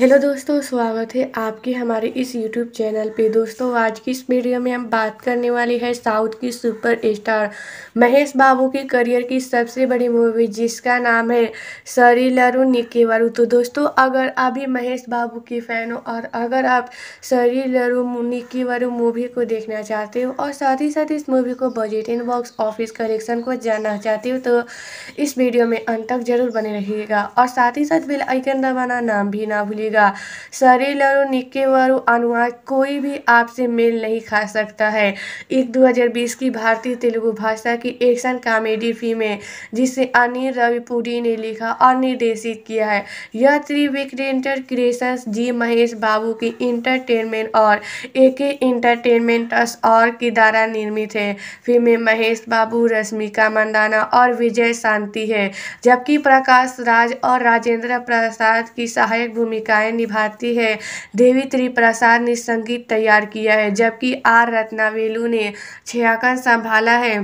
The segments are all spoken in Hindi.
हेलो दोस्तों स्वागत है आपके हमारे इस यूट्यूब चैनल पे दोस्तों आज की इस वीडियो में हम बात करने वाले हैं साउथ की सुपर स्टार महेश बाबू की करियर की सबसे बड़ी मूवी जिसका नाम है सरी लरू निकेवरू तो दोस्तों अगर आप भी महेश बाबू की फ़ैन हो और अगर आप सरी लरू निकेवरू मूवी को देखना चाहते हो और साथ ही साथ इस मूवी को बजट इन बॉक्स ऑफिस कलेक्शन को जानना चाहते हो तो इस वीडियो में अंत तक जरूर बने रहिएगा और साथ ही साथ बेल आइकन दबाना नाम भी ना भूलिएगा रहेगा शरीर और निके और अनुवाद कोई भी आपसे मेल नहीं खा सकता है एक 2020 की भारतीय तेलुगु भाषा की एक्शन कॉमेडी फिल्म है जिसे अनिल रविपुरी ने लिखा और निर्देशित किया है यह त्रिविक्रेंटर क्रिएशंस जी महेश बाबू की इंटरटेनमेंट और ए के इंटरटेनमेंटस और के द्वारा निर्मित है फिल्म में महेश बाबू रश्मिका मंदाना और विजय शांति है जबकि प्रकाश राज और राजेंद्र प्रसाद की सहायक भूमिका भूमिकाएं निभाती है देवी त्रिप्रसाद ने संगीत तैयार किया है जबकि आर रत्नावेलु ने छायांकन संभाला है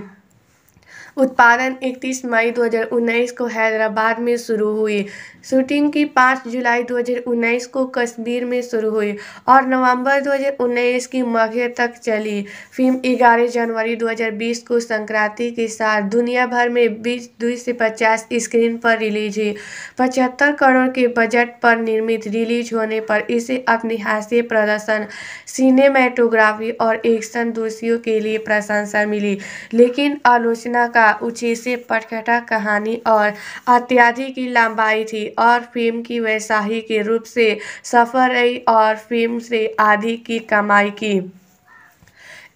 उत्पादन 31 मई 2019 को हैदराबाद में शुरू हुई शूटिंग की 5 जुलाई 2019 को कश्मीर में शुरू हुई और नवंबर 2019 की मध्य तक चली फिल्म 11 जनवरी 2020 को संक्रांति के साथ दुनिया भर में बीस दुई से पचास स्क्रीन पर रिलीज हुई पचहत्तर करोड़ के बजट पर निर्मित रिलीज होने पर इसे अपनी हास्य प्रदर्शन सिनेमेटोग्राफी और एक्शन दोषियों के लिए प्रशंसा मिली लेकिन आलोचना का से पटखटा कहानी और इत्यादि की लंबाई थी और फिल्म की वैसाही के रूप से सफल रही और फिल्म से आधी की कमाई की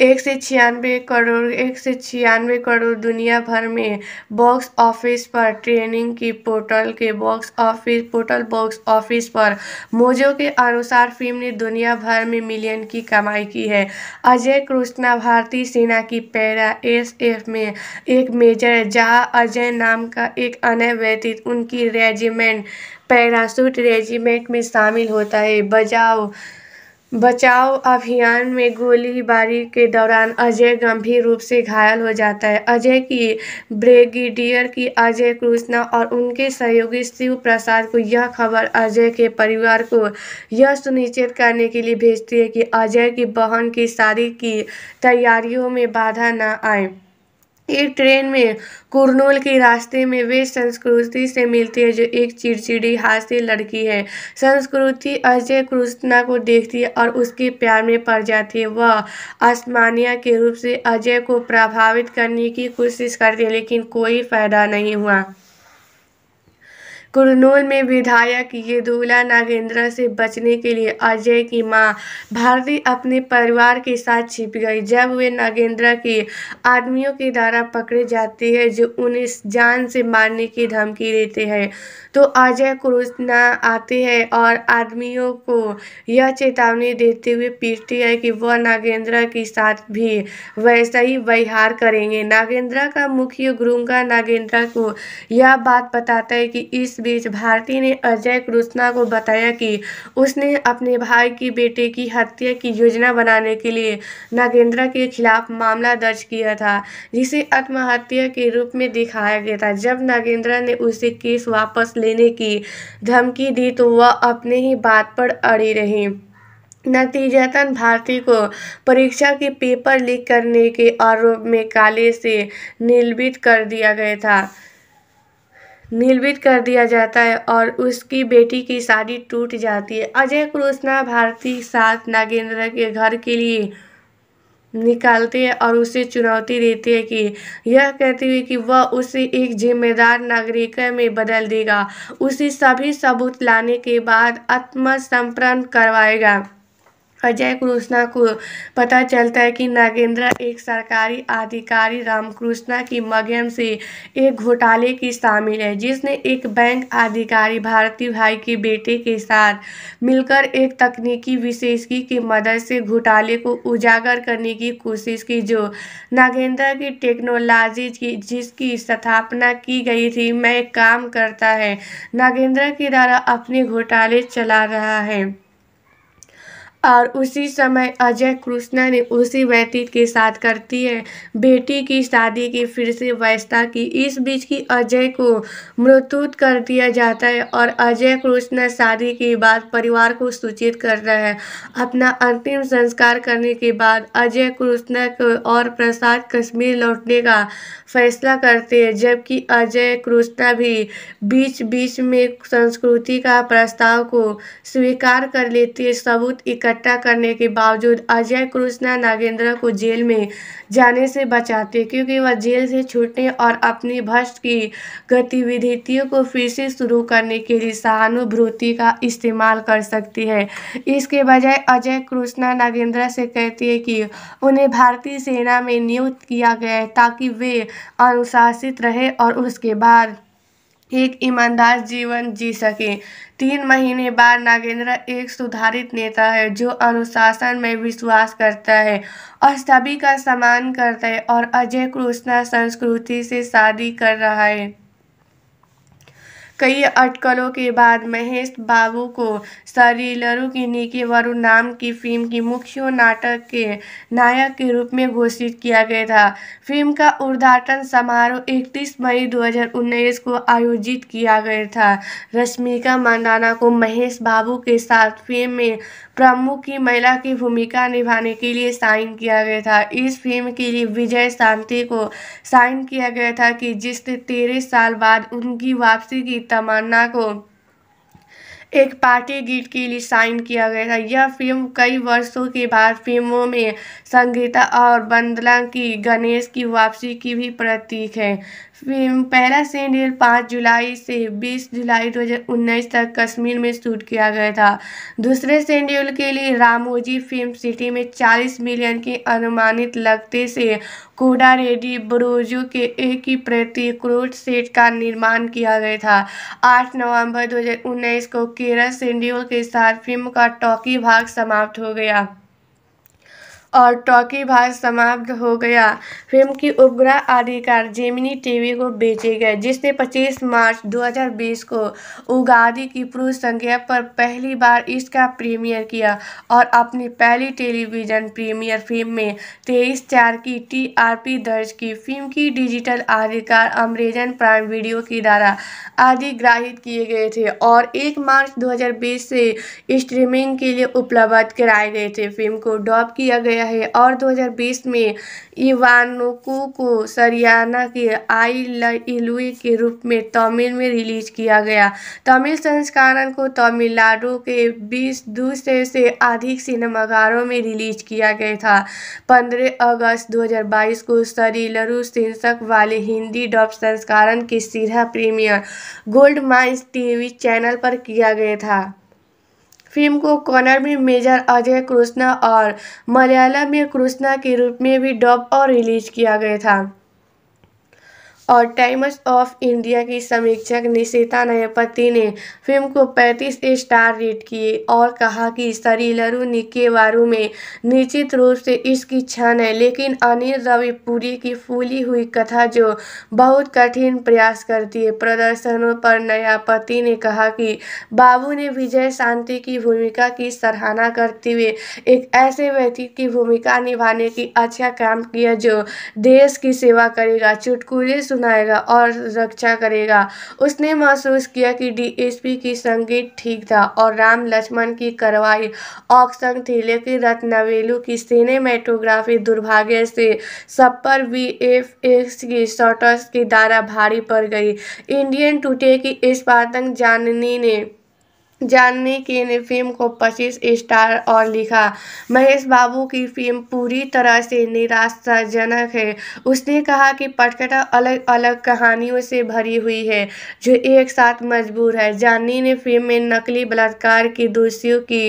एक से छियानवे करोड़ एक से छियानवे करोड़ दुनिया भर में बॉक्स ऑफिस पर ट्रेनिंग की पोर्टल के box office portal box office पर मोजो के अनुसार फिल्म ने दुनिया भर में मिलियन की कमाई की है अजय कृष्णा भारतीय सेना की पैरा एस एफ में एक मेजर जहां अजय नाम का एक अन्य व्यतीत उनकी रेजिमेंट पैरासूट रेजिमेंट में शामिल होता है बजाओ बचाव अभियान में गोलीबारी के दौरान अजय गंभीर रूप से घायल हो जाता है अजय की ब्रिगेडियर की अजय कृष्णा और उनके सहयोगी शिव प्रसाद को यह खबर अजय के परिवार को यह सुनिश्चित करने के लिए भेजती है कि अजय की बहन की शादी की तैयारियों में बाधा न आए एक ट्रेन में कुरनूल के रास्ते में वे संस्कृति से मिलती है जो एक चिड़चिड़ी हास्य लड़की है संस्कृति अजय कृष्णा को देखती है और उसके प्यार में पड़ जाती है वह आसमानिया के रूप से अजय को प्रभावित करने की कोशिश करती है लेकिन कोई फायदा नहीं हुआ कुरनूल में विधायक येदुला नागेंद्र से बचने के लिए अजय की मां भारती अपने परिवार के साथ छिप गई जब वे नागेंद्र के आदमियों के द्वारा पकड़े जाते हैं जो उन्हें जान से मारने की धमकी देते हैं तो अजय क्रूज आते हैं और आदमियों को यह चेतावनी देते हुए पीटती है कि वह नागेंद्र के साथ भी वैसा ही व्यवहार करेंगे नागेंद्र का मुख्य गुरुंगा नागेंद्र को यह बात बताता है कि इस बीच भारती ने अजय कृष्णा को बताया कि उसने अपने भाई की बेटे की हत्या की योजना बनाने के लिए नागेंद्रा के खिलाफ मामला दर्ज किया था जिसे आत्महत्या के रूप में दिखाया गया था जब नागेंद्रा ने उसे केस वापस लेने की धमकी दी तो वह अपने ही बात पर अड़ी रही नतीजतन भारती को परीक्षा के पेपर लीक करने के आरोप में काले से निलंबित कर दिया गया था निलंबित कर दिया जाता है और उसकी बेटी की शादी टूट जाती है अजय कृष्णा भारती साथ नागेंद्र के घर के लिए निकालते हैं और उसे चुनौती देती है कि यह कहते हुए कि वह उसे एक जिम्मेदार नागरिक में बदल देगा उसे सभी सबूत लाने के बाद आत्मसमर्पण करवाएगा अजय कृष्णा को पता चलता है कि नागेंद्र एक सरकारी अधिकारी रामकृष्णा की मगेम से एक घोटाले की शामिल है जिसने एक बैंक अधिकारी भारती भाई के बेटे के साथ मिलकर एक तकनीकी विशेषज्ञ की मदद से घोटाले को उजागर करने की कोशिश की जो नागेंद्र की टेक्नोलॉजी की जिसकी स्थापना की गई थी मैं काम करता है नागेंद्र के द्वारा अपने घोटाले चला रहा है और उसी समय अजय कृष्णा ने उसी व्यतीत के साथ करती है बेटी की शादी की फिर से व्यवस्था की इस बीच की अजय को मृत्युत कर दिया जाता है और अजय कृष्णा शादी के बाद परिवार को सूचित करता है अपना अंतिम संस्कार करने के बाद अजय कृष्णा को और प्रसाद कश्मीर लौटने का फैसला करते हैं जबकि अजय कृष्णा भी बीच बीच में संस्कृति का प्रस्ताव को स्वीकार कर लेती है सबूत इकट्ठा इकट्ठा करने के बावजूद अजय कृष्णा नागेंद्र को जेल में जाने से बचाते क्योंकि वह जेल से छूटने और अपनी भ्रष्ट की गतिविधियों को फिर से शुरू करने के लिए सहानुभूति का इस्तेमाल कर सकती है इसके बजाय अजय कृष्णा नागेंद्र से कहती है कि उन्हें भारतीय सेना में नियुक्त किया गया है ताकि वे अनुशासित रहे और उसके बाद एक ईमानदार जीवन जी सकें तीन महीने बाद नागेंद्र एक सुधारित नेता है जो अनुशासन में विश्वास करता है और सभी का सम्मान करता है और अजय कृष्णा संस्कृति से शादी कर रहा है कई अटकलों के बाद महेश बाबू को सरीलरू की निकी वरुण नाम की फिल्म की मुख्य नाटक के नायक के रूप में घोषित किया गया था फिल्म का उद्घाटन समारोह 31 मई 2019 को आयोजित किया गया था रश्मिका मंदाना को महेश बाबू के साथ फिल्म में प्रमुख की महिला की भूमिका निभाने के लिए साइन किया गया था इस फिल्म के लिए विजय शांति को साइन किया गया था कि जिसने तेरह साल बाद उनकी वापसी की तमन्ना को एक पार्टी गीत के लिए साइन किया गया था यह फिल्म कई वर्षों के बाद फिल्मों में संगीता और बंदला की गणेश की वापसी की भी प्रतीक है पहला सेमिनार पाँच जुलाई से बीस जुलाई 2019 तक कश्मीर में शूट किया गया था दूसरे शेड्यूल के लिए रामोजी फिल्म सिटी में 40 मिलियन की अनुमानित लगते से कोडा रेडी बरोजू के एक ही प्रति क्रोड सेट का निर्माण किया गया था 8 नवंबर 2019 को केरल सेंड्यूल के साथ फिल्म का टॉकी भाग समाप्त हो गया और टॉकी भाग समाप्त हो गया फिल्म की उपग्रह आधिकार जेमिनी टीवी को बेचे गए जिसने 25 मार्च 2020 को उगादी की पूर्व संख्या पर पहली बार इसका प्रीमियर किया और अपनी पहली टेलीविजन प्रीमियर फिल्म में तेईस चार की टीआरपी दर्ज की फिल्म की डिजिटल आधिकार अमरेजन प्राइम वीडियो के द्वारा अधिग्राहित किए गए थे और एक मार्च दो से स्ट्रीमिंग के लिए उपलब्ध कराए गए थे फिल्म को डॉप किया गया गया है और 2020 में इवानोको को सरियाना के आई इलुई के रूप में तमिल में रिलीज किया गया तमिल संस्करण को तमिलनाडु के बीस दूसरे से अधिक सिनेमाघरों में रिलीज किया गया था 15 अगस्त 2022 को सरीलरू शीर्षक वाले हिंदी डब संस्करण के सीधा premiere gold mines TV channel पर किया गया था फिल्म को कन्नड़ में मेजर अजय कृष्णा और मलयालम में कृष्णा के रूप में भी डब और रिलीज किया गया था और टाइम्स ऑफ इंडिया की समीक्षक निशिता नयपति ने फिल्म को 35 स्टार रेट किए और कहा कि सरीलरू वारू में निश्चित रूप से इसकी क्षण है लेकिन अनिल रविपुरी की फूली हुई कथा जो बहुत कठिन प्रयास करती है प्रदर्शनों पर नयापति ने कहा कि बाबू ने विजय शांति की भूमिका की सराहना करते हुए एक ऐसे व्यक्ति की भूमिका निभाने की अच्छा काम किया जो देश की सेवा करेगा चुटकुले सुन सुनाएगा और रक्षा करेगा उसने महसूस किया कि डीएसपी की संगीत ठीक था और राम लक्ष्मण की कार्रवाई औकसंग थी लेकिन रत्नवेलु की सिनेमेटोग्राफी दुर्भाग्य से सब पर वी एफ एक्स की शॉटर्स की धारा भारी पड़ गई इंडियन टूटे की इस पातंग जाननी ने जानने की ने फिल्म को 25 स्टार और लिखा महेश बाबू की फिल्म पूरी तरह से निराशाजनक है उसने कहा कि पटकथा अलग अलग कहानियों से भरी हुई है जो एक साथ मजबूर है जाननी ने फिल्म में नकली बलात्कार की दोषियों की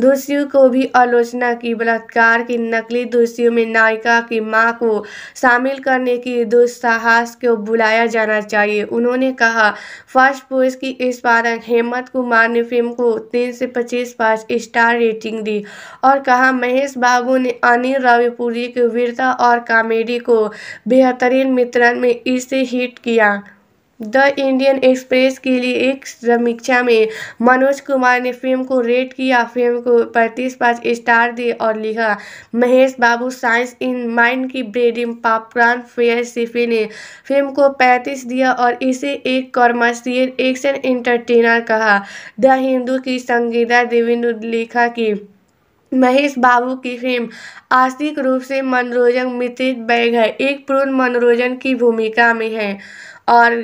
दोषियों को भी आलोचना की बलात्कार की नकली दोषियों में नायिका की माँ को शामिल करने की दुस्साहस को बुलाया जाना चाहिए उन्होंने कहा फर्स्ट पोस्ट की इस बार हेमंत कुमार ने फिल्म को तीन से पच्चीस पाँच स्टार रेटिंग दी और कहा महेश बाबू ने अनिल रविपुरी की वीरता और कॉमेडी को बेहतरीन मित्रण में इसे हिट किया द इंडियन एक्सप्रेस के लिए एक समीक्षा में मनोज कुमार ने फिल्म को रेट किया फिल्म को पैंतीस पाँच स्टार दिए और लिखा Mahesh Babu science in mind की ब्रेडिंग पॉपकॉर्न फेयर सिफी ने फिल्म को पैंतीस दिया और इसे एक कॉमर्शियल एक्शन एंटरटेनर कहा द हिंदू की संगीता देवी ने लिखा कि महेश बाबू की फिल्म आर्थिक रूप से मनोरंजन मित्रित बैग है एक पूर्ण मनोरंजन की भूमिका में है और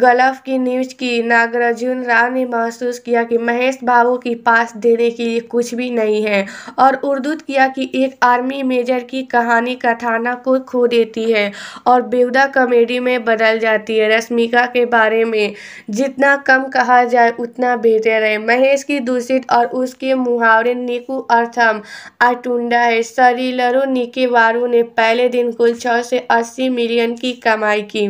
गलफ की न्यूज की नागार्जुन राव ने महसूस किया कि महेश बाबू की पास देने के लिए कुछ भी नहीं है और उर्दूत किया कि एक आर्मी मेजर की कहानी कथाना को खो देती है और बेवदा कॉमेडी में बदल जाती है रश्मिका के बारे में जितना कम कहा जाए उतना बेहतर है महेश की दूषित और उसके मुहावरे निकू अर्थम आटुंडा है सरीलरो निके वारू ने पहले दिन कुल छः से अस्सी मिलियन की कमाई की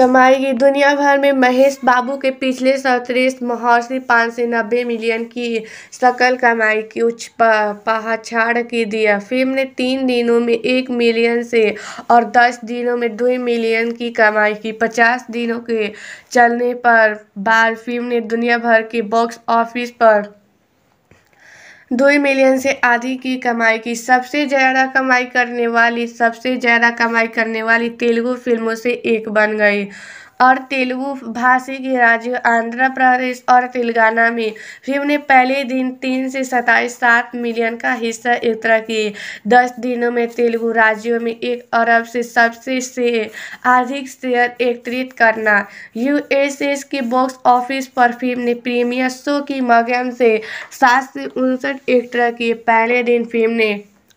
कमाई दुनिया भर में महेश बाबू के पिछले सत्रेस महर्षि पाँच सौ नब्बे मिलियन की सकल कमाई की उच्च पहचान की दिया फिल्म ने तीन दिनों में एक मिलियन से और दस दिनों में दो मिलियन की कमाई की पचास दिनों के चलने पर बाद फिल्म ने दुनिया भर के बॉक्स ऑफिस पर दो मिलियन से आधी की कमाई की सबसे ज़्यादा कमाई करने वाली सबसे ज़्यादा कमाई करने वाली तेलुगु फिल्मों से एक बन गई और तेलुगु भाषी के राज्य आंध्र प्रदेश और तेलंगाना में फिल्म ने पहले दिन तीन से सताईस सात मिलियन का हिस्सा एकत्र किए दस दिनों में तेलुगु राज्यों में एक अरब से सबसे से अधिक शेयर एकत्रित करना यूएसएस के बॉक्स ऑफिस पर फिल्म ने प्रीमियर शो के माध्यम से सात से उनसठ एकत्र किए पहले दिन फिल्म ने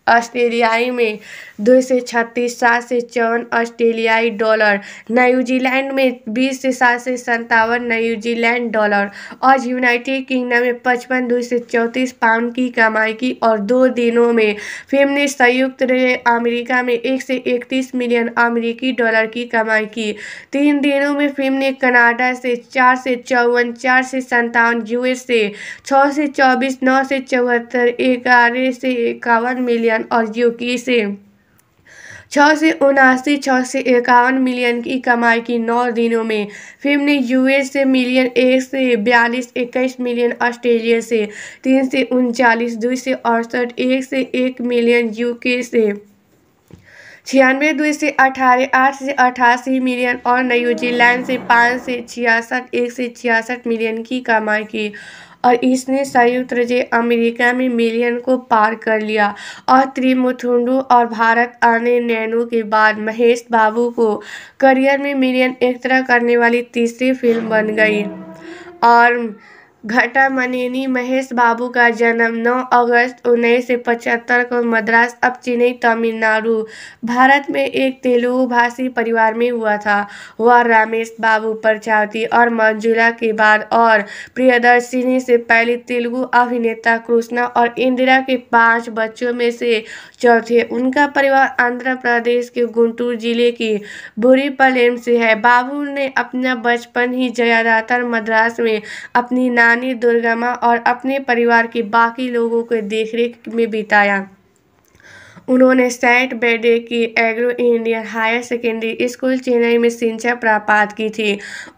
ऑस्ट्रेलियाई में दो से छत्तीस सात से चौवन ऑस्ट्रेलियाई डॉलर न्यूजीलैंड में बीस से सात से संतावन न्यूजीलैंड डॉलर और यूनाइटेड किंगडम में पचपन दो से चौंतीस पाउंड की कमाई की और दो दिनों में फिल्म ने संयुक्त अमेरिका में एक से इकतीस मिलियन अमेरिकी डॉलर की कमाई की तीन दिनों में फिल्म ने कनाडा से चार से चौवन चार से संतावन यूएस से छः से चौबीस नौ से चौहत्तर ग्यारह से इक्यावन मिलियन मिलियन और यूके से छः से उनासी छः से इक्यावन मिलियन की कमाई की नौ दिनों में फिल्म ने यूएस से मिलियन एक से बयालीस इक्कीस मिलियन ऑस्ट्रेलिया से तीन से उनचालीस दो से अड़सठ एक से एक मिलियन यूके से छियानवे दो से अठारह आठ से अठासी मिलियन और न्यूजीलैंड से पाँच से छियासठ एक से छियासठ मिलियन की कमाई की और इसने संयुक्त राज्य अमेरिका में मिलियन को पार कर लिया और त्रिमुथुंडू और भारत आने नैनो के बाद महेश बाबू को करियर में मिलियन एक तरह करने वाली तीसरी फिल्म बन गई और घटामनेनी महेश बाबू का जन्म 9 अगस्त उन्नीस सौ पचहत्तर को मद्रास अब चेन्नई तमिलनाडु भारत में एक तेलुगु भाषी परिवार में हुआ था वह रामेश बाबू प्रचावती और मंजुला के बाद और प्रियदर्शिनी से पहले तेलुगु अभिनेता कृष्णा और इंदिरा के पांच बच्चों में से चौथे उनका परिवार आंध्र प्रदेश के गुंटूर जिले की बुरीपलेम से है बाबू ने अपना बचपन ही ज़्यादातर मद्रास में अपनी नाम रानी दुर्गा और अपने परिवार के बाकी लोगों के देखरेख में बिताया उन्होंने सेंट बेडे की Anglo Indian higher secondary school Chennai में शिक्षा प्राप्त की थी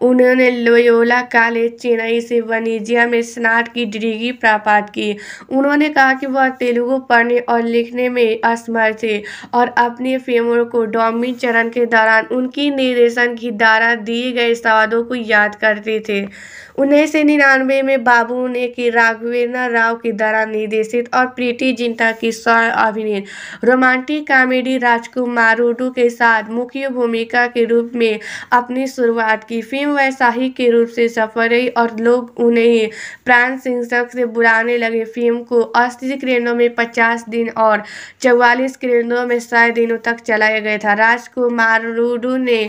उन्होंने लोयोला कॉलेज चेन्नई से वनिजिया में स्नातक की डिग्री प्राप्त की उन्होंने कहा कि वह तेलुगु पढ़ने और लिखने में असमर्थ थे और अपने फिल्मों को डॉमी चरण के दौरान उनकी निर्देशन की द्वारा दिए गए सवादों को याद करते थे उन्नीस सौ निन्यानवे में बाबू ने की राघवेंद्र राव के द्वारा निर्देशित और प्रीति जिंटा की स्वयं अभिनीत रोमांटिक कॉमेडी राजकुमार रोडू के साथ मुख्य भूमिका के रूप में अपनी शुरुआत की फिल्म वैसाही के रूप से सफल रही और लोग उन्हें प्राण सिंह से बुलाने लगे फिल्म को अस्सी क्रेनों में पचास दिन और चौवालीस क्रेनों में सौ दिनों तक चलाया गया था राजकुमार रोडू ने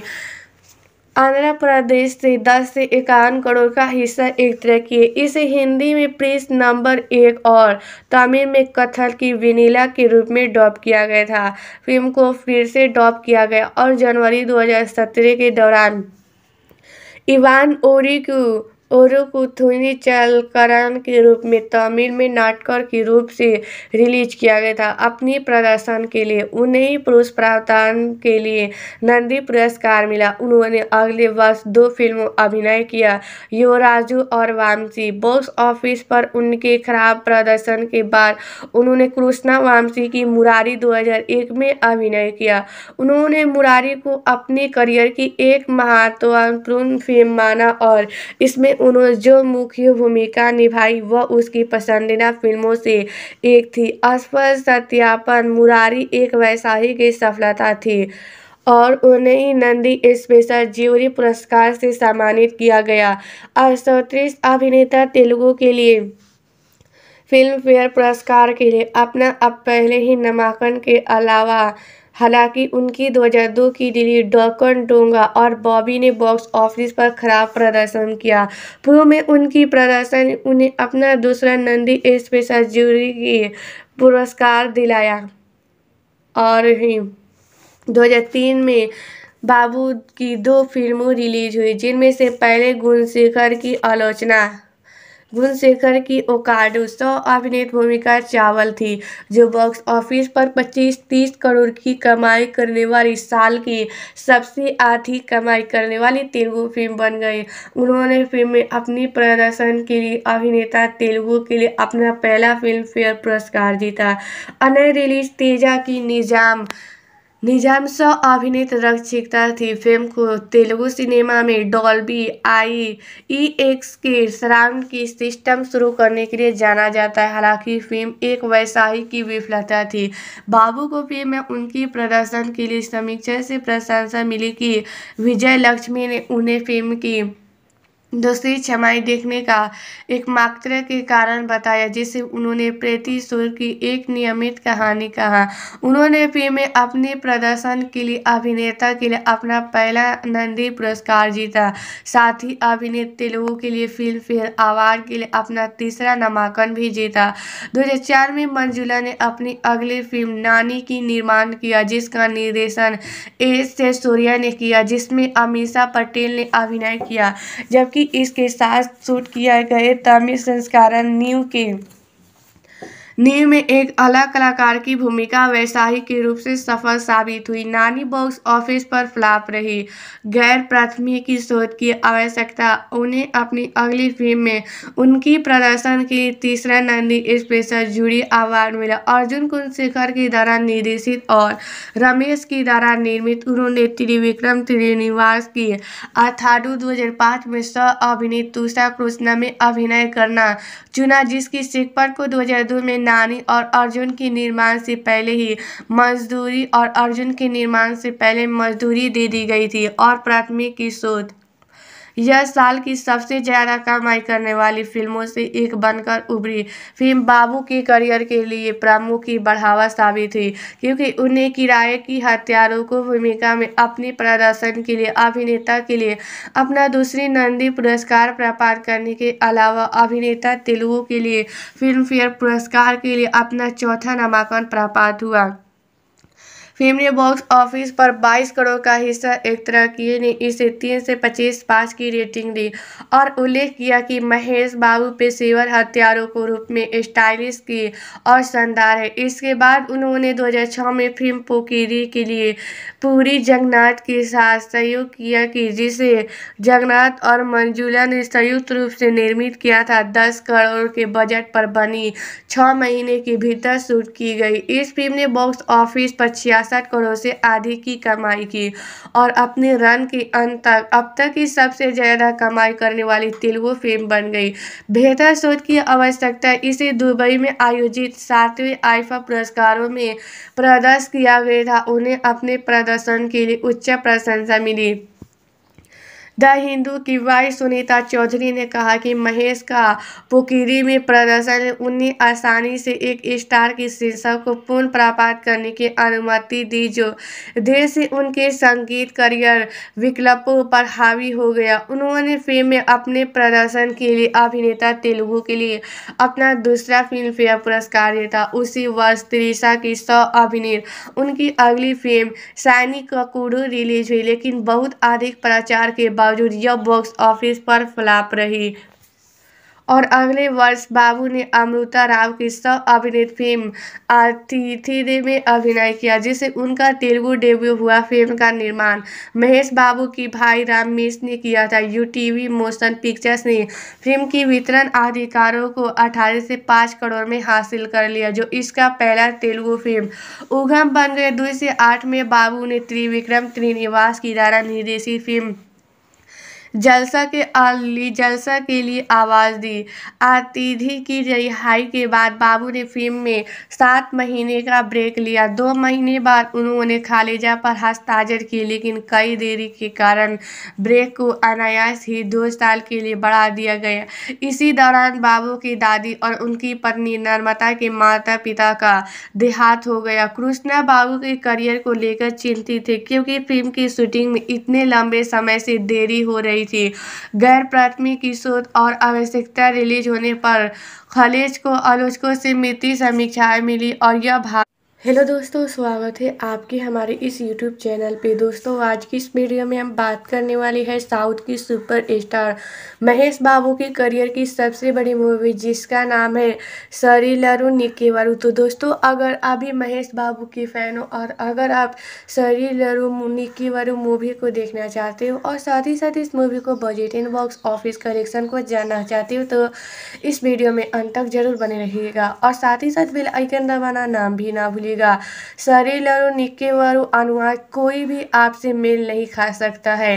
आंध्र प्रदेश से दस से इक्यावन करोड़ का हिस्सा एक की किए इसे हिंदी में प्रिंस नंबर एक और तमिल में कथल की विनीला के रूप में डॉप किया गया था फिल्म को फिर से डॉप किया गया और जनवरी 2017 के दौरान इवान ओरिक्यू ओरुकुथुई चलकरण के रूप में तमिल में नाटकर के रूप से रिलीज किया गया था अपने प्रदर्शन के लिए उन्हें पुरुष प्रावधान के लिए नंदी पुरस्कार मिला उन्होंने अगले वर्ष दो फिल्मों अभिनय किया योराजू और वामसी बॉक्स ऑफिस पर उनके खराब प्रदर्शन के बाद उन्होंने कृष्णा वामसी की मुरारी 2001 में अभिनय किया उन्होंने मुरारी को अपने करियर की एक महत्वपूर्ण फिल्म माना और इसमें उन्होंने जो मुख्य भूमिका निभाई वह उसकी पसंदीदा फिल्मों से एक थी असफल सत्यापन मुरारी एक की सफलता थी और उन्हें ही नंदी स्पेशल ज्यूरी पुरस्कार से सम्मानित किया गया अड़सौतीस अभिनेता तेलुगु के लिए फिल्म फेयर पुरस्कार के लिए अपना अब पहले ही नामांकन के अलावा हालांकि उनकी 2002 की रिलीज डॉकन डोंगा और बॉबी ने बॉक्स ऑफिस पर खराब प्रदर्शन किया पूर्व में उनकी प्रदर्शन उन्हें अपना दूसरा नंदी स्पेशल जूरी की पुरस्कार दिलाया और ही 2003 में बाबू की दो फिल्मों रिलीज हुई जिनमें से पहले गुणशेखर की आलोचना गुणशेखर की ओकाडू सौ अभिनेत भूमिका चावल थी जो बॉक्स ऑफिस पर 25-30 करोड़ की कमाई करने वाली साल की सबसे अधिक कमाई करने वाली तेलुगु फिल्म बन गई उन्होंने फिल्म में अपनी प्रदर्शन के लिए अभिनेता तेलुगु के लिए अपना पहला फिल्म फेयर पुरस्कार जीता अन्य रिलीज तेजा की निजाम निजामशाह अभिनीत रक्षिता थी फिल्म को तेलुगु सिनेमा में डॉल्बी आई ई एक्स के सराउंड की सिस्टम शुरू करने के लिए जाना जाता है हालांकि फिल्म एक वैसाही की विफलता थी बाबू को फिल्म में उनकी प्रदर्शन के लिए समीक्षा से प्रशंसा मिली कि विजय लक्ष्मी ने उन्हें फिल्म की दूसरी क्षमाई देखने का एकमात्र के कारण बताया जिसे उन्होंने प्रीति सुर की एक नियमित कहानी कहा उन्होंने फिल्म में अपने प्रदर्शन के लिए अभिनेता के लिए अपना पहला नंदी पुरस्कार जीता साथ ही अभिनेत्री तेलुगु के लिए फिल्म फेयर अवार्ड के लिए अपना तीसरा नामांकन भी जीता 2004 में मंजुला ने अपनी अगली फिल्म नानी की निर्माण किया जिसका निर्देशन एस से सूर्या ने किया जिसमें अमीषा पटेल ने अभिनय किया जबकि कि इसके साथ शूट किया गए तमिल संस्करण न्यू के नी में एक अलग कलाकार की भूमिका व्यवसायिक के रूप से सफल साबित हुई नानी बॉक्स ऑफिस पर फ्लॉप रही गैर प्राथमिकी शोध की आवश्यकता उन्हें अपनी अगली फिल्म में उनकी प्रदर्शन के लिए तीसरा नंदी स्पेशल जूरी अवार्ड मिला अर्जुन कुलशेखर के द्वारा निर्देशित और रमेश के द्वारा निर्मित उन्होंने त्रिविक्रम त्रिनिवास की अथाडू दो में स अभिनीत तुषा कृष्णा में अभिनय करना चुना जिसकी शिक्षक को दो में नानी और अर्जुन के निर्माण से पहले ही मजदूरी और अर्जुन के निर्माण से पहले मजदूरी दे दी गई थी और प्राथमिक की शोध यह साल की सबसे ज़्यादा कमाई करने वाली फिल्मों से एक बनकर उभरी फिल्म बाबू के करियर के लिए की बढ़ावा साबित हुई क्योंकि उन्हें किराए की हथियारों को भूमिका में अपने प्रदर्शन के लिए अभिनेता के लिए अपना दूसरी नंदी पुरस्कार प्राप्त करने के अलावा अभिनेता तेलुगु के लिए फिल्म फेयर पुरस्कार के लिए अपना चौथा नामांकन प्राप्त हुआ फिल्म बॉक्स ऑफिस पर 22 करोड़ का हिस्सा तरह की ने इसे तीन से पच्चीस पास की रेटिंग दी और उल्लेख किया कि महेश बाबू पेशेवर हथियारों को रूप में स्टाइलिश की और शानदार है इसके बाद उन्होंने 2006 में फिल्म पोकीरी के लिए पूरी जगन्नाथ के साथ सहयोग किया कि जिसे जगन्नाथ और मंजुला ने संयुक्त रूप से निर्मित किया था दस करोड़ के बजट पर बनी छः महीने के भीतर शूट की गई इस फिल्म ने बॉक्स ऑफिस पर छियासी छियासठ करोड़ से अधिक की कमाई की और अपने रन के अंत तक अब तक की सबसे ज़्यादा कमाई करने वाली तेलुगु फिल्म बन गई बेहतर शोध की आवश्यकता इसे दुबई में आयोजित सातवें आईफा पुरस्कारों में प्रदर्श किया गया था उन्हें अपने प्रदर्शन के लिए उच्च प्रशंसा मिली द हिंदू की वाई सुनीता चौधरी ने कहा कि महेश का पुकीरी में प्रदर्शन उन्हें आसानी से एक स्टार की शीर्षक को पुनः प्राप्त करने की अनुमति दी जो देर से उनके संगीत करियर विकल्पों पर हावी हो गया उन्होंने फिल्म में अपने प्रदर्शन के लिए अभिनेता तेलुगु के लिए अपना दूसरा फिल्म फेयर पुरस्कार जीता उसी वर्ष त्रिशा की सौ अभिनीत उनकी अगली फिल्म सैनिक ककूडू रिलीज हुई लेकिन बहुत अधिक प्रचार के बाद बावजूद यह बॉक्स ऑफिस पर फ्लॉप रही और अगले वर्ष बाबू ने अमृता राव की सह अभिनीत फिल्म अतिथिदे में अभिनय किया जिसे उनका तेलुगु डेब्यू हुआ फिल्म का निर्माण महेश बाबू की भाई राम मिस ने किया था यू टीवी मोशन पिक्चर्स ने फिल्म की वितरण अधिकारों को 18 से 5 करोड़ में हासिल कर लिया जो इसका पहला तेलुगु फिल्म उगम बन गए दो से आठ में बाबू ने त्रिविक्रम त्रिनिवास की द्वारा निर्देशित फिल्म जलसा के अर्ली जलसा के लिए आवाज़ दी आतिथि की रिहाई के बाद बाबू ने फिल्म में सात महीने का ब्रेक लिया दो महीने बाद उन्होंने खालिजा पर हस्ताजर किए लेकिन कई देरी के कारण ब्रेक को अनायास ही दो साल के लिए बढ़ा दिया गया इसी दौरान बाबू की दादी और उनकी पत्नी नर्मदा के माता पिता का देहात हो गया कृष्णा बाबू के करियर को लेकर चिंतित थे क्योंकि फिल्म की शूटिंग में इतने लंबे समय से देरी हो रही गई थी गैर प्राथमिक की शोध और आवश्यकता रिलीज होने पर खालिज को आलोचकों से मिति समीक्षाएं मिली और यह भाग हेलो दोस्तों स्वागत है आपके हमारे इस यूट्यूब चैनल पे दोस्तों आज की इस वीडियो में हम बात करने वाले हैं साउथ की सुपर स्टार महेश बाबू की करियर की सबसे बड़ी मूवी जिसका नाम है सरी लरू निकेवरू तो दोस्तों अगर अभी महेश बाबू की फ़ैन हो और अगर आप सरी लरू वरू मूवी को देखना चाहते हो और साथ ही साथ इस मूवी को बजट इन बॉक्स ऑफिस कलेक्शन को जानना चाहते हो तो इस वीडियो में अंत तक जरूर बने रहिएगा और साथ ही साथ बेल आइकन दबाना नाम भी ना भूलिएगा जाएगा शरीर और निक्के और अनुवाद कोई भी आपसे मेल नहीं खा सकता है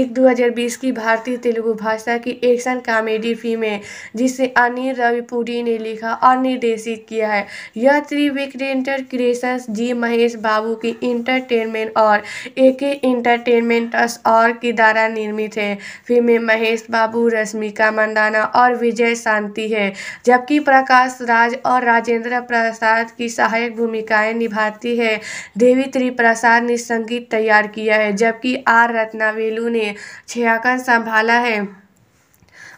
एक 2020 की भारतीय तेलुगु भाषा की एक्शन कॉमेडी फिल्म है जिसे अनिल रविपुरी ने लिखा और निर्देशित किया है यह त्रिविक्रेंटर क्रेशस जी महेश बाबू की इंटरटेनमेंट और ए के इंटरटेनमेंटस और के द्वारा निर्मित है फिल्म में महेश बाबू रश्मिका मंदाना और विजय शांति है जबकि प्रकाश राज और राजेंद्र प्रसाद की सहायक भूमिका भूमिकाएं निभाती है देवी त्रिप्रसाद ने संगीत तैयार किया है जबकि आर रत्नावेलु ने छियाकन संभाला है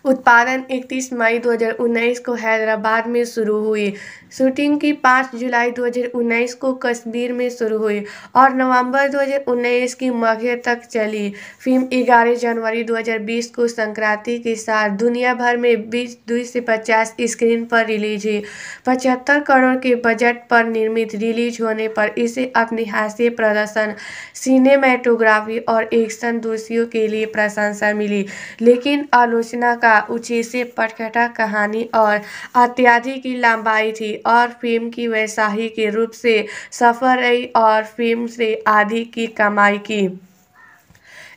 उत्पादन 31 मई 2019 को हैदराबाद में शुरू हुई शूटिंग की पाँच जुलाई 2019 को कश्मीर में शुरू हुई और नवंबर 2019 की मध्य तक चली फिल्म 11 जनवरी 2020 को संक्रांति के साथ दुनिया भर में बीस दो से पचास स्क्रीन पर रिलीज हुई पचहत्तर करोड़ के बजट पर निर्मित रिलीज होने पर इसे अपने हास्य प्रदर्शन सिनेमेटोग्राफी और एक्शन दोषियों के लिए प्रशंसा मिली लेकिन आलोचना का उचित से पटखटा कहानी और अत्याधिक की लंबाई थी और फिल्म की के रूप से सफल रही और फिल्म से आधी की कमाई की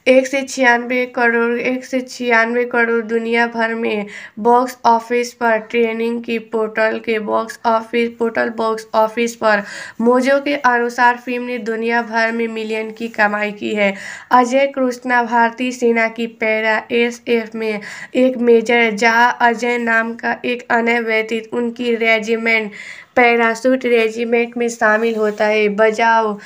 एक से छियानवे करोड़ एक से छियानवे करोड़ दुनिया भर में बॉक्स ऑफिस पर ट्रेनिंग की पोर्टल के box office portal box office पर मोजो के अनुसार फिल्म ने दुनिया भर में मिलियन की कमाई की है अजय कृष्णा भारतीय सेना की पैरा एस एफ में एक मेजर है जहाँ अजय नाम का एक अन्य व्यतीत उनकी रेजिमेंट पैरासूट रेजिमेंट में शामिल होता है बजाओ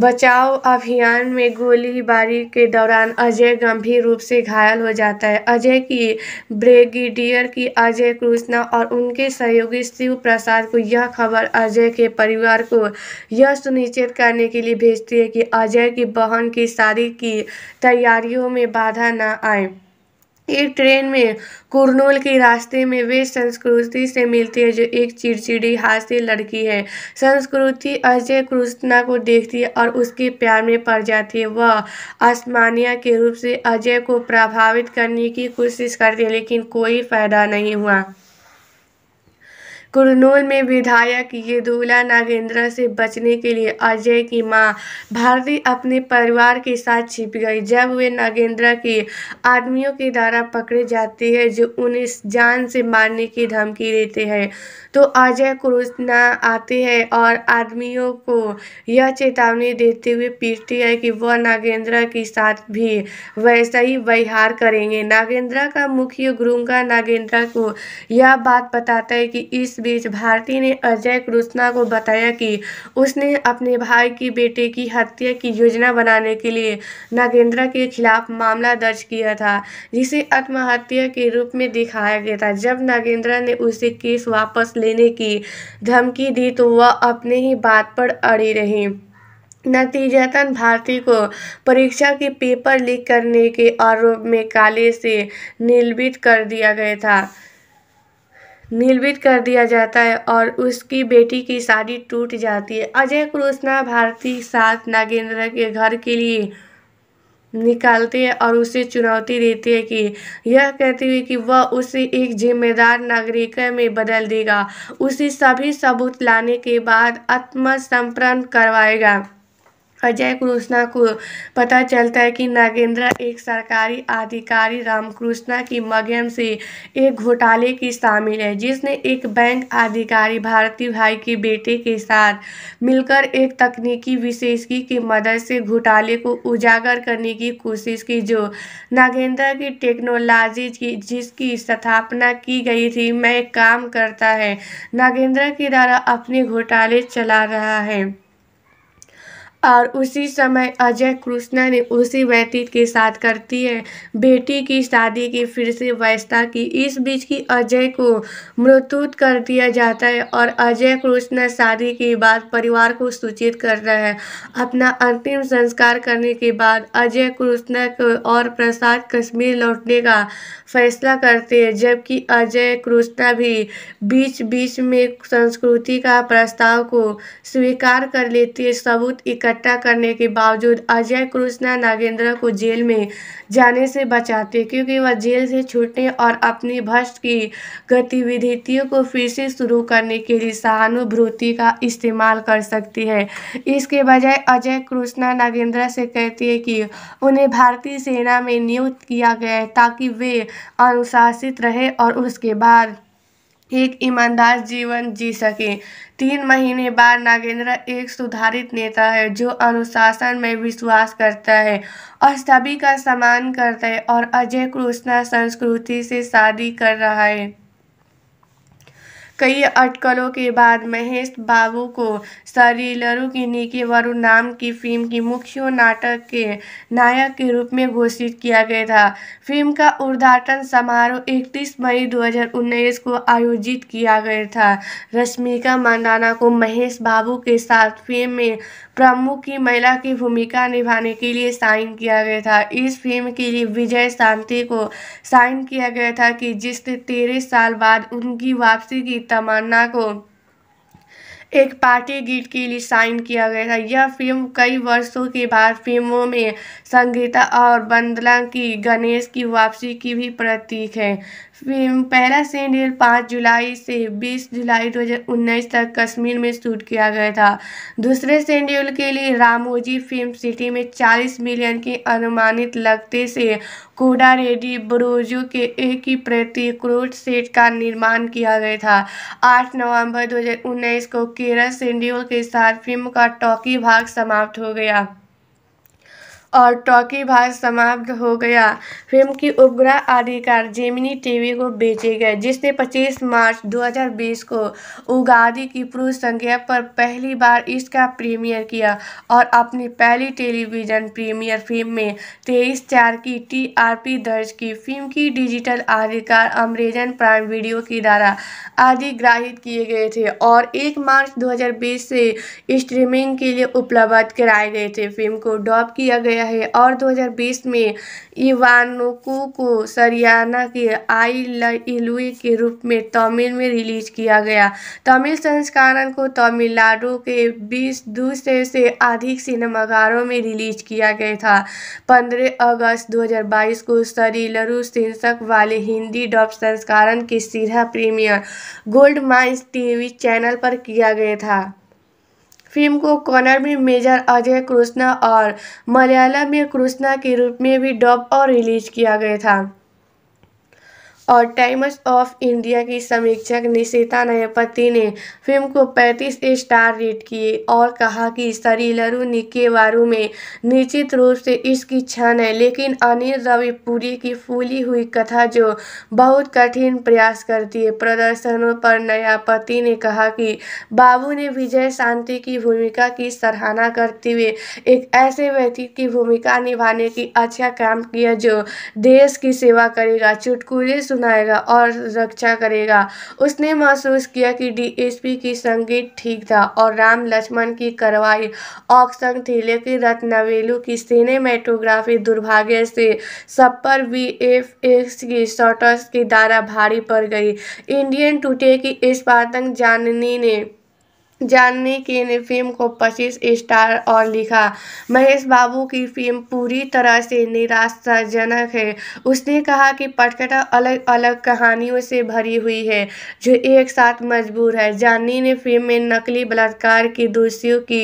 बचाव अभियान में गोलीबारी के दौरान अजय गंभीर रूप से घायल हो जाता है अजय की ब्रिगेडियर की अजय कृष्णा और उनके सहयोगी शिव प्रसाद को यह खबर अजय के परिवार को यह सुनिश्चित करने के लिए भेजती है कि अजय की बहन की शादी की तैयारियों में बाधा न आए एक ट्रेन में कुरनूल के रास्ते में वे संस्कृति से मिलती है जो एक चिड़चिड़ी हास्य लड़की है संस्कृति अजय कृष्णा को देखती है और उसके प्यार में पड़ जाती है वह आसमानिया के रूप से अजय को प्रभावित करने की कोशिश करती है लेकिन कोई फायदा नहीं हुआ कुरनूल में विधायक येदुला नागेंद्र से बचने के लिए अजय की मां भारती अपने परिवार के साथ छिप गई जब वे नागेंद्र के आदमियों के द्वारा पकड़े जाते हैं जो उन्हें जान से मारने की धमकी देते हैं तो अजय कुरुना न आते हैं और आदमियों को यह चेतावनी देते हुए पीटती है कि वह नागेंद्र के साथ भी वैसा ही व्यवहार करेंगे नागेंद्र का मुख्य गुरुंगा नागेंद्र को यह बात बताता है कि इस बीच भारती ने अजय कृष्णा को बताया कि उसने अपने भाई की बेटे की हत्या की योजना बनाने के लिए नागेंद्रा के खिलाफ मामला दर्ज किया था जिसे आत्महत्या के रूप में दिखाया गया था जब नागेंद्रा ने उसे केस वापस लेने की धमकी दी तो वह अपने ही बात पर अड़ी रही नतीजतन भारती को परीक्षा के पेपर लीक करने के आरोप में काले से निलंबित कर दिया गया था निलंबित कर दिया जाता है और उसकी बेटी की शादी टूट जाती है अजय कृष्णा भारती साथ नागेंद्र के घर के लिए निकालते हैं और उसे चुनौती देते हैं कि यह कहते हुए कि वह उसे एक जिम्मेदार नागरिक में बदल देगा उसे सभी सबूत लाने के बाद आत्मसमर्पण करवाएगा अजय कृष्णा को पता चलता है कि नागेंद्र एक सरकारी अधिकारी रामकृष्णा की मध्यम से एक घोटाले की शामिल है जिसने एक बैंक अधिकारी भारती भाई के बेटे के साथ मिलकर एक तकनीकी विशेषज्ञ की मदद से घोटाले को उजागर करने की कोशिश की जो नागेंद्र की टेक्नोलॉजी की जिसकी स्थापना की गई थी मैं काम करता है नागेंद्र की द्वारा अपने घोटाले चला रहा है और उसी समय अजय कृष्णा ने उसी व्यतीत के साथ करती है बेटी की शादी की फिर से व्यवस्था की इस बीच की अजय को मृत्युत कर दिया जाता है और अजय कृष्णा शादी के बाद परिवार को सूचित करता है अपना अंतिम संस्कार करने के बाद अजय कृष्णा को और प्रसाद कश्मीर लौटने का फैसला करते हैं जबकि अजय कृष्णा भी बीच बीच में संस्कृति का प्रस्ताव को स्वीकार कर लेती है सबूत इकट्ठा इकट्ठा करने के बावजूद अजय कृष्णा नागेंद्र को जेल में जाने से बचाते क्योंकि वह जेल से छूटने और अपनी भ्रष्ट की गतिविधियों को फिर से शुरू करने के लिए सहानुभूति का इस्तेमाल कर सकती है इसके बजाय अजय कृष्णा नागेंद्र से कहती है कि उन्हें भारतीय सेना में नियुक्त किया गया है ताकि वे अनुशासित रहे और उसके बाद एक ईमानदार जीवन जी सके तीन महीने बाद नागेंद्र एक सुधारित नेता है जो अनुशासन में विश्वास करता है और सभी का सम्मान करता है और अजय कृष्णा संस्कृति से शादी कर रहा है कई अटकलों के बाद महेश बाबू को सरीलरू की निकी वरुण नाम की फिल्म की मुख्य नाटक के नायक के रूप में घोषित किया गया था फिल्म का उद्घाटन समारोह 31 मई 2019 को आयोजित किया गया था रश्मिका मंदाना को महेश बाबू के साथ फिल्म में प्रमुख की महिला की भूमिका निभाने के लिए साइन किया गया था इस फिल्म के लिए विजय शांति को साइन किया गया था कि जिस तेरह साल बाद उनकी वापसी की तमन्ना को एक पार्टी गीत के लिए साइन किया गया था यह फिल्म कई वर्षों के बाद फिल्मों में संगीता और बंदला की गणेश की वापसी की भी प्रतीक है पहला सीन पाँच जुलाई से बीस जुलाई उन्नीस तक कश्मीर में शूट किया गया था दूसरे सेंड्यूल के लिए रामोजी फिल्म सिटी में 40 मिलियन की अनुमानित लगते से कोडा रेडी बरोजो के एक ही प्रति क्रोड सेट का निर्माण किया गया था 8 नवंबर 2019 को केरल सेंड्यूल के साथ फिल्म का टॉकी भाग समाप्त हो गया और टॉकी भाग समाप्त हो गया फिल्म की उपग्रह अधिकार जेमिनी टीवी को बेचे गए जिसने 25 मार्च 2020 को उगादी की पुरुष संख्या पर पहली बार इसका प्रीमियर किया और अपनी पहली टेलीविज़न प्रीमियर फिल्म में तेईस चार की टीआरपी दर्ज की फिल्म की डिजिटल अधिकार अमरेजन प्राइम वीडियो की द्वारा अधिग्राहित किए गए थे और एक मार्च दो से स्ट्रीमिंग के लिए उपलब्ध कराए गए थे फिल्म को डॉप किया गया गया है और 2020 में इवानुकू को सरियाना के आई लुई के रूप में तमिल में रिलीज किया गया तमिल संस्करण को तमिलनाडु के बीस दूसरे से अधिक सिनेमाघरों में रिलीज किया गया था 15 अगस्त 2022 को सरीलरू शीर्षक वाले हिंदी डब संस्करण के सीधा premiere Goldmines TV channel पर किया गया था फिल्म को कॉर्नर में मेजर अजय कृष्णा और मलयालम में कृष्णा के रूप में भी डब और रिलीज किया गया था और टाइम्स ऑफ इंडिया की समीक्षक निशिता नयपति ने फिल्म को 35 स्टार रेट किए और कहा कि सरीलरू वारू में निश्चित रूप से इसकी क्षण है लेकिन अनिल रविपुरी की फूली हुई कथा जो बहुत कठिन प्रयास करती है प्रदर्शनों पर नयापति ने कहा कि बाबू ने विजय शांति की भूमिका की सराहना करते हुए एक ऐसे व्यक्ति की भूमिका निभाने की अच्छा काम किया जो देश की सेवा करेगा चुटकुले सुनाएगा और रक्षा करेगा उसने महसूस किया कि डीएसपी की संगीत ठीक था और राम लक्ष्मण की कार्रवाई औकसंग थी लेकिन रत्नवेलू की सिनेमेटोग्राफी दुर्भाग्य से सब पर वी एफ एक्स की शॉटर्स की धारा भारी पड़ गई इंडियन टूटे की इस पातंग जाननी ने जानने ने फिल्म को 25 स्टार और लिखा महेश बाबू की फिल्म पूरी तरह से निराशाजनक है उसने कहा कि पटकथा अलग अलग कहानियों से भरी हुई है जो एक साथ मजबूर है जाननी ने फिल्म में नकली बलात्कार की दोषियों की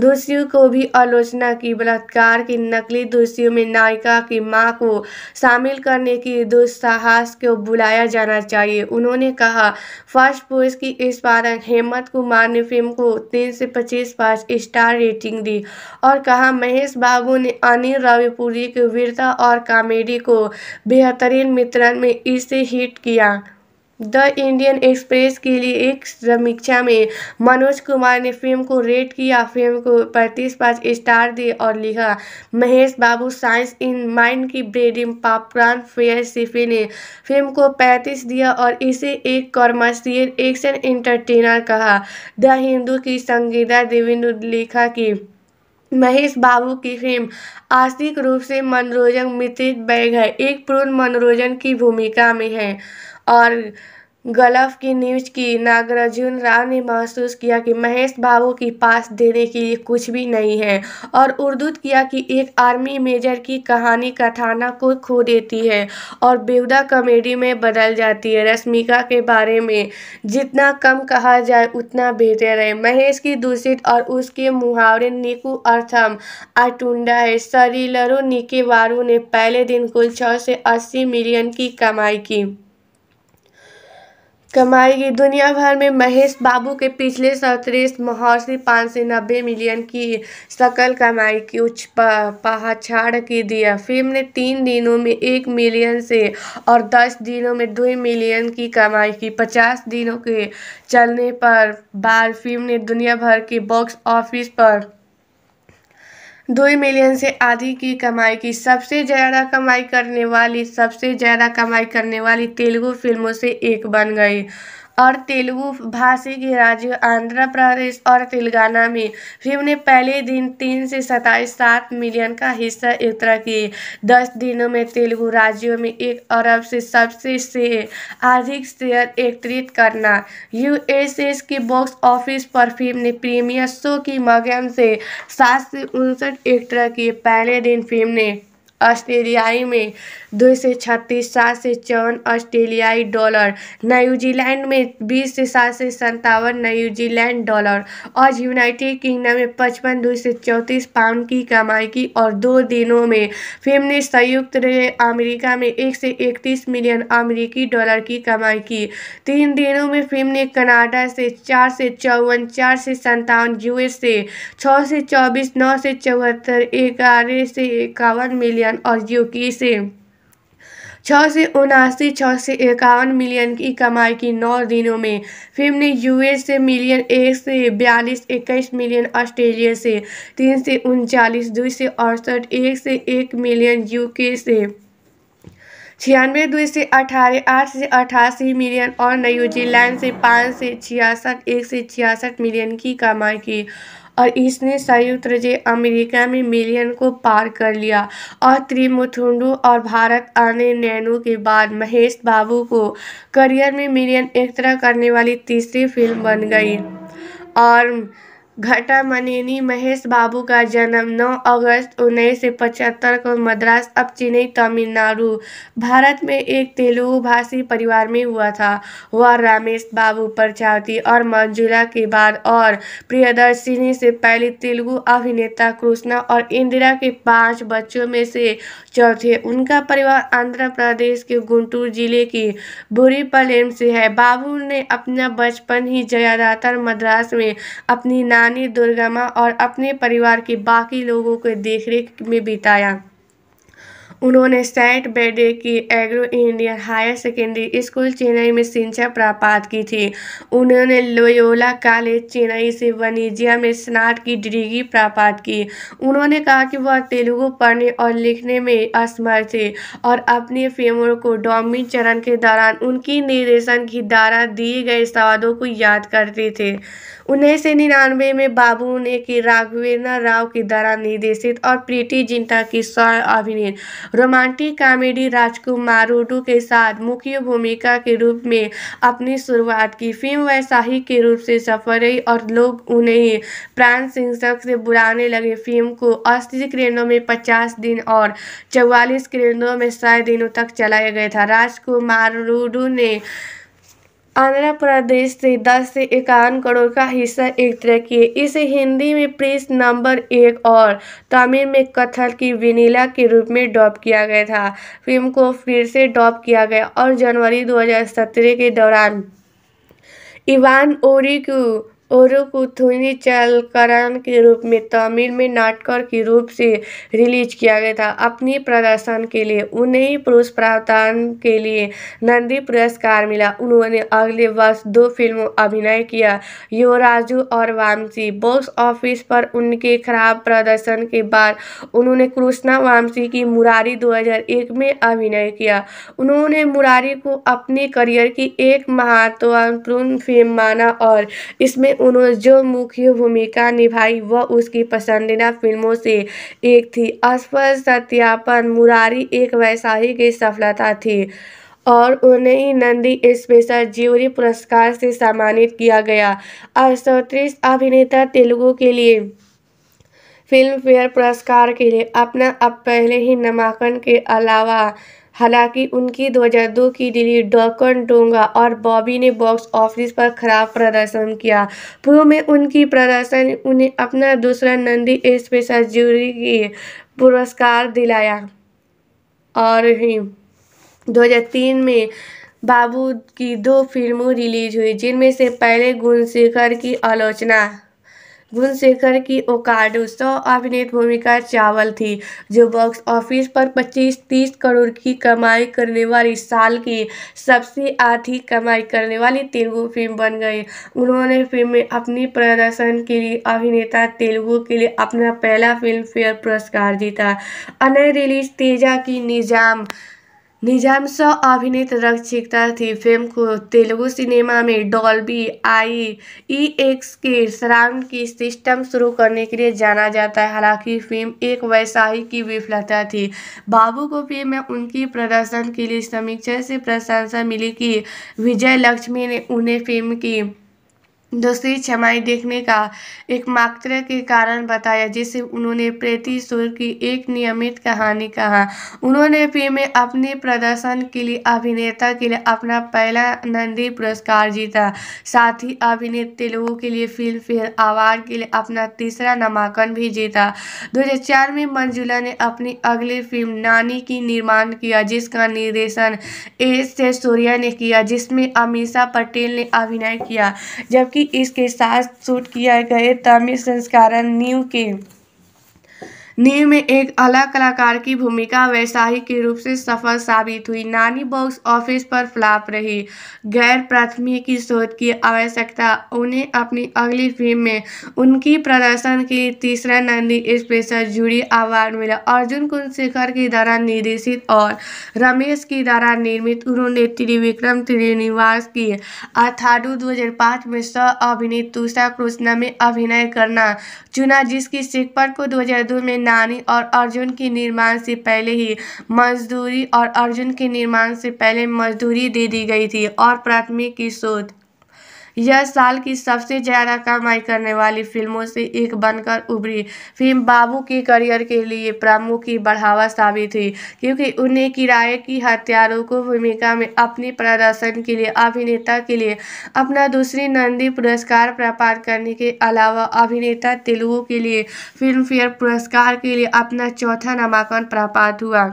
दोषियों को भी आलोचना की बलात्कार की नकली दोषियों में नायिका की माँ को शामिल करने की दुस्साहस को बुलाया जाना चाहिए उन्होंने कहा फर्स्ट पोज की इस बार हेमंत कुमार ने फिल्म को तीन से पच्चीस पाँच स्टार रेटिंग दी और कहा महेश बाबू ने अनिल रविपुरी की वीरता और कॉमेडी को बेहतरीन मित्रण में इसे हिट किया द इंडियन एक्सप्रेस के लिए एक समीक्षा में मनोज कुमार ने फिल्म को रेट किया फिल्म को पैंतीस पाँच स्टार दिए और लिखा Mahesh Babu science in mind की ब्रेडिंग पापरान फेयर सिफी ने फिल्म को पैंतीस दिया और इसे एक कॉमर्शियल एक्शन एंटरटेनर कहा द हिंदू की संगीता देवी ने लिखा कि महेश बाबू की फिल्म आस्तिक रूप से मनोरंजन मित्रित बैग है एक पूर्ण मनोरंजन की भूमिका में है और गलफ की न्यूज़ की नागार्जुन राव ने महसूस किया कि महेश बाबू की पास देने के लिए कुछ भी नहीं है और उर्दूत किया कि एक आर्मी मेजर की कहानी कथाना को खो देती है और बेवदा कॉमेडी में बदल जाती है रश्मिका के बारे में जितना कम कहा जाए उतना बेहतर है महेश की दूषित और उसके मुहावरे निकू अर्थम आटुंडा है सरीलरो निके वारू ने पहले दिन कुल छः से अस्सी मिलियन की कमाई की कमाई दुनिया भर में महेश बाबू के पिछले सत्रेस महर्षि पाँच सौ नब्बे मिलियन की सकल कमाई की उच्च छाड़ की दिया फिल्म ने तीन दिनों में एक मिलियन से और दस दिनों में दो मिलियन की कमाई की पचास दिनों के चलने पर बाद फिल्म ने दुनिया भर के बॉक्स ऑफिस पर दो मिलियन से आधी की कमाई की सबसे ज़्यादा कमाई करने वाली सबसे ज़्यादा कमाई करने वाली तेलुगु फिल्मों से एक बन गई और तेलुगु भाषी के राज्य आंध्र प्रदेश और तेलंगाना में फिल्म ने पहले दिन तीन से सताईस सात मिलियन का हिस्सा एकत्र किए दस दिनों में तेलुगु राज्यों में एक अरब से सबसे से अधिक शेयर एकत्रित करना यूएसएस के बॉक्स ऑफिस पर फिल्म ने प्रीमियर शो के माध्यम से सात से उनसठ एकत्र किए पहले दिन फिल्म ने ऑस्ट्रेलियाई में दो से छत्तीस सात से चौवन ऑस्ट्रेलियाई डॉलर न्यूजीलैंड में बीस से सात से सत्तावन न्यूजीलैंड डॉलर और यूनाइटेड किंगडम में पचपन दो से चौंतीस पाउंड की कमाई की और दो दिनों में फिल्म ने संयुक्त अमेरिका में एक से इकतीस मिलियन अमेरिकी डॉलर की कमाई की तीन दिनों में फिल्म ने कनाडा से चार से चौवन चार से संतावन यूएस से छः से चौबीस नौ से चौहत्तर ग्यारह से इक्यावन मिलियन और यूके से छः से उनासी छः से इक्यावन मिलियन की कमाई की नौ दिनों में फिल्म ने यूएस से मिलियन एक से बयालीस इक्कीस मिलियन ऑस्ट्रेलिया से तीन से उनचालीस दो से अड़सठ एक से एक मिलियन यूके से छियानवे दो से अठारह आठ से अठासी मिलियन और न्यूजीलैंड से पाँच से छियासठ एक से छियासठ मिलियन की कमाई की और इसने संयुक्त राज्य अमेरिका में मिलियन को पार कर लिया और त्रिमुथुंड और भारत आने नैनो के बाद महेश बाबू को करियर में मिलियन एक तरह करने वाली तीसरी फिल्म बन गई और घटामनेनी महेश बाबू का जन्म 9 अगस्त उन्नीस सौ पचहत्तर को मद्रास अब चेन्नई तमिलनाडु भारत में एक तेलुगु भाषी परिवार में हुआ था वह रामेश बाबू प्रचावती और मंजुला के बाद और प्रियदर्शिनी से पहले तेलुगु अभिनेता कृष्णा और इंदिरा के पांच बच्चों में से चौथे उनका परिवार आंध्र प्रदेश के गुंटूर जिले की बुरीपलेम से है बाबू ने अपना बचपन ही ज़्यादातर मद्रास में अपनी नानी रानी दुर्गामा और अपने परिवार के बाकी लोगों के देखरेख में बिताया उन्होंने सेंट बेडे की Anglo Indian higher secondary school Chennai में शिक्षा प्राप्त की थी उन्होंने लोयोला कॉलेज चेन्नई से वनिजिया में स्नातक की डिग्री प्राप्त की उन्होंने कहा कि वह तेलुगु पढ़ने और लिखने में असमर्थ थे और अपने फिल्मों को डॉमी चरण के दौरान उनकी निर्देशन की द्वारा दिए गए सवालों को याद करते थे उन्नीस सौ निन्यानवे में बाबू ने की राघवेंद्र राव की द्वारा निर्देशित और प्रीति जिंटा की सौ अभिनीत रोमांटिक कॉमेडी राजकुमार रूडू के साथ मुख्य भूमिका के रूप में अपनी शुरुआत की फिल्म वैसाही के रूप से सफल रही और लोग उन्हें प्राण सिंह से बुलाने लगे फिल्म को अस्सी करेंडों में पचास दिन और चौवालीस करेंडों में सौ दिनों तक चलाया गया था राजकुमार रूडू ने आंध्र प्रदेश से दस से इक्यावन करोड़ का हिस्सा एक तरह किए इसे हिंदी में प्रेस नंबर एक और तमिल में कथल की विनीला के रूप में डॉप किया गया था फिल्म को फिर से डॉप किया गया और जनवरी 2017 के दौरान इवान ओरिकू ओरुकुथुई चलकरण के रूप में तमिल में नाटकर के रूप से रिलीज किया गया था अपनी प्रदर्शन के लिए उन्हें पुरुष प्रावधान के लिए नंदी पुरस्कार मिला उन्होंने अगले वर्ष दो फिल्मों अभिनय किया योराजू और वामसी बॉक्स ऑफिस पर उनके खराब प्रदर्शन के बाद उन्होंने कृष्णा वामसी की मुरारी 2001 में अभिनय किया उन्होंने मुरारी को अपने करियर की एक महत्वपूर्ण फिल्म माना और इसमें उन्होंने जो मुख्य भूमिका निभाई वह उसकी पसंदीदा फिल्मों से एक थी असफल सत्यापन मुरारी एक की सफलता थी और उन्हें ही नंदी स्पेशल ज्यूरी पुरस्कार से सम्मानित किया गया अड़सौतीस अभिनेता तेलुगु के लिए फिल्म फेयर पुरस्कार के लिए अपना अब पहले ही नामांकन के अलावा हालांकि उनकी 2002 की रिलीज डॉकन डोंगा और बॉबी ने बॉक्स ऑफिस पर खराब प्रदर्शन किया पूर्व में उनकी प्रदर्शन उन्हें अपना दूसरा नंदी स्पेशल जूरी की पुरस्कार दिलाया और ही 2003 में बाबू की दो फिल्मों रिलीज हुई जिनमें से पहले गुणशेखर की आलोचना गुणशेखर की ओकार दोस्तों अभिनेत भूमिका चावल थी जो बॉक्स ऑफिस पर 25-30 करोड़ की कमाई करने वाली साल की सबसे अधिक कमाई करने वाली तेलुगु फिल्म बन गई उन्होंने फिल्म में अपनी प्रदर्शन के लिए अभिनेता तेलुगु के लिए अपना पहला फिल्म फेयर पुरस्कार जीता अन्य रिलीज तेजा की निजाम निजाम सह अभिनीत रक्षिकता थी फिल्म को तेलुगु सिनेमा में डॉल्बी आई ई एक्स के सराउंड की सिस्टम शुरू करने के लिए जाना जाता है हालांकि फिल्म एक वैसाही की विफलता थी बाबू को फिल्म में उनकी प्रदर्शन के लिए समीक्षा से प्रशंसा मिली कि विजय लक्ष्मी ने उन्हें फिल्म की दूसरी क्षमाई देखने का एकमात्र के कारण बताया जिसे उन्होंने सुर की एक नियमित कहानी कहा उन्होंने फिल्म में अपने प्रदर्शन के लिए अभिनेता के लिए अपना पहला नंदी पुरस्कार जीता साथ ही अभिनेत तेलुगु के लिए फिल्म फेयर अवार्ड के लिए अपना तीसरा नामांकन भी जीता दो में मंजुला ने अपनी अगली फिल्म नानी की निर्माण किया जिसका निर्देशन एस से सूर्या ने किया जिसमें अमीषा पटेल ने अभिनय किया जबकि कि इसके साथ शूट किया गए तमिल संस्करण न्यू के नीव में एक अलग कलाकार की भूमिका वैसाही के रूप से सफल साबित हुई नानी बॉक्स ऑफिस पर फ्लॉप रही गैर प्राथमिकी शोध की आवश्यकता उन्हें अपनी अगली फिल्म में उनकी प्रदर्शन के तीसरा नंदी स्पेशल जूरी अवार्ड मिला अर्जुन कुलशेखर की द्वारा निर्देशित और रमेश की द्वारा निर्मित उन्होंने त्रिविक्रम त्रिनिवास की अथाडू दो में स अभिनीत तुषा कृष्णा में अभिनय करना चुना जिसकी सिकपट को दो में रानी और अर्जुन के निर्माण से पहले ही मजदूरी और अर्जुन के निर्माण से पहले मजदूरी दे दी गई थी और प्राथमिक की शोध यह साल की सबसे ज़्यादा कमाई करने वाली फिल्मों से एक बनकर उभरी फिल्म बाबू के करियर के लिए की बढ़ावा साबित हुई क्योंकि उन्हें किराए की हथियारों को भूमिका में अपने प्रदर्शन के लिए अभिनेता के लिए अपना दूसरी नंदी पुरस्कार प्राप्त करने के अलावा अभिनेता तेलुगु के लिए फिल्म फेयर पुरस्कार के लिए अपना चौथा नामांकन प्राप्त हुआ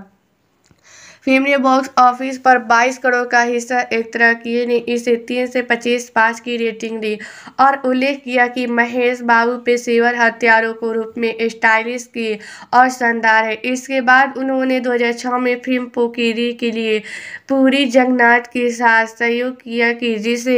फिल्म ने बॉक्स ऑफिस पर 22 करोड़ का हिस्सा एक तरह किए ने इसे तीन से पच्चीस पाँच की रेटिंग दी और उल्लेख किया कि महेश बाबू पेशेवर हथियारों को रूप में स्टाइलिश की और शानदार है इसके बाद उन्होंने 2006 में फिल्म पोकीरी के लिए पूरी जगन्नाथ के साथ सहयोग किया कि जिसे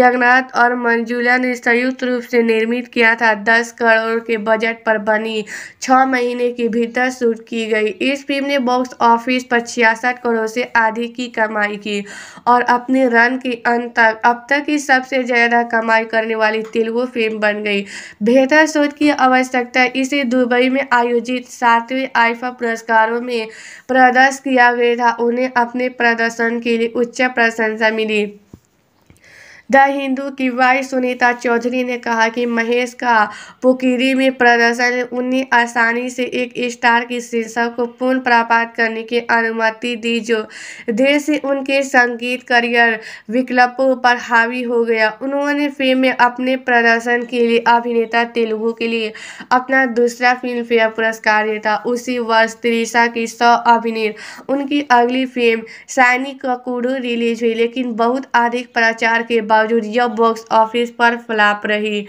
जगन्नाथ और मंजुला ने संयुक्त रूप से निर्मित किया था दस करोड़ के बजट पर बनी छः महीने के भीतर शूट की गई इस फिल्म ने बॉक्स ऑफिस पर छियासी छियासठ करोड़ से अधिक की कमाई की और अपने रन के अंत तक अब तक की सबसे ज़्यादा कमाई करने वाली तेलुगु फिल्म बन गई बेहतर शोध की आवश्यकता इसे दुबई में आयोजित सातवें आइफा पुरस्कारों में प्रदर्श किया गया था उन्हें अपने प्रदर्शन के लिए उच्च प्रशंसा मिली द हिंदू की वाई सुनीता चौधरी ने कहा कि महेश का पुकीरी में प्रदर्शन उन्हें आसानी से एक स्टार की शीर्षक को पुनः प्राप्त करने की अनुमति दी जो देर से उनके संगीत करियर विकल्पों पर हावी हो गया उन्होंने फिल्म में अपने प्रदर्शन के लिए अभिनेता तेलुगु के लिए अपना दूसरा फिल्म फेयर पुरस्कार जीता उसी वर्ष त्रिशा की सौ अभिनेत उनकी अगली फिल्म सैनिक ककूडू रिलीज हुई लेकिन बहुत अधिक प्रचार के बाद बावजूद यह बॉक्स ऑफिस पर फ्लॉप रही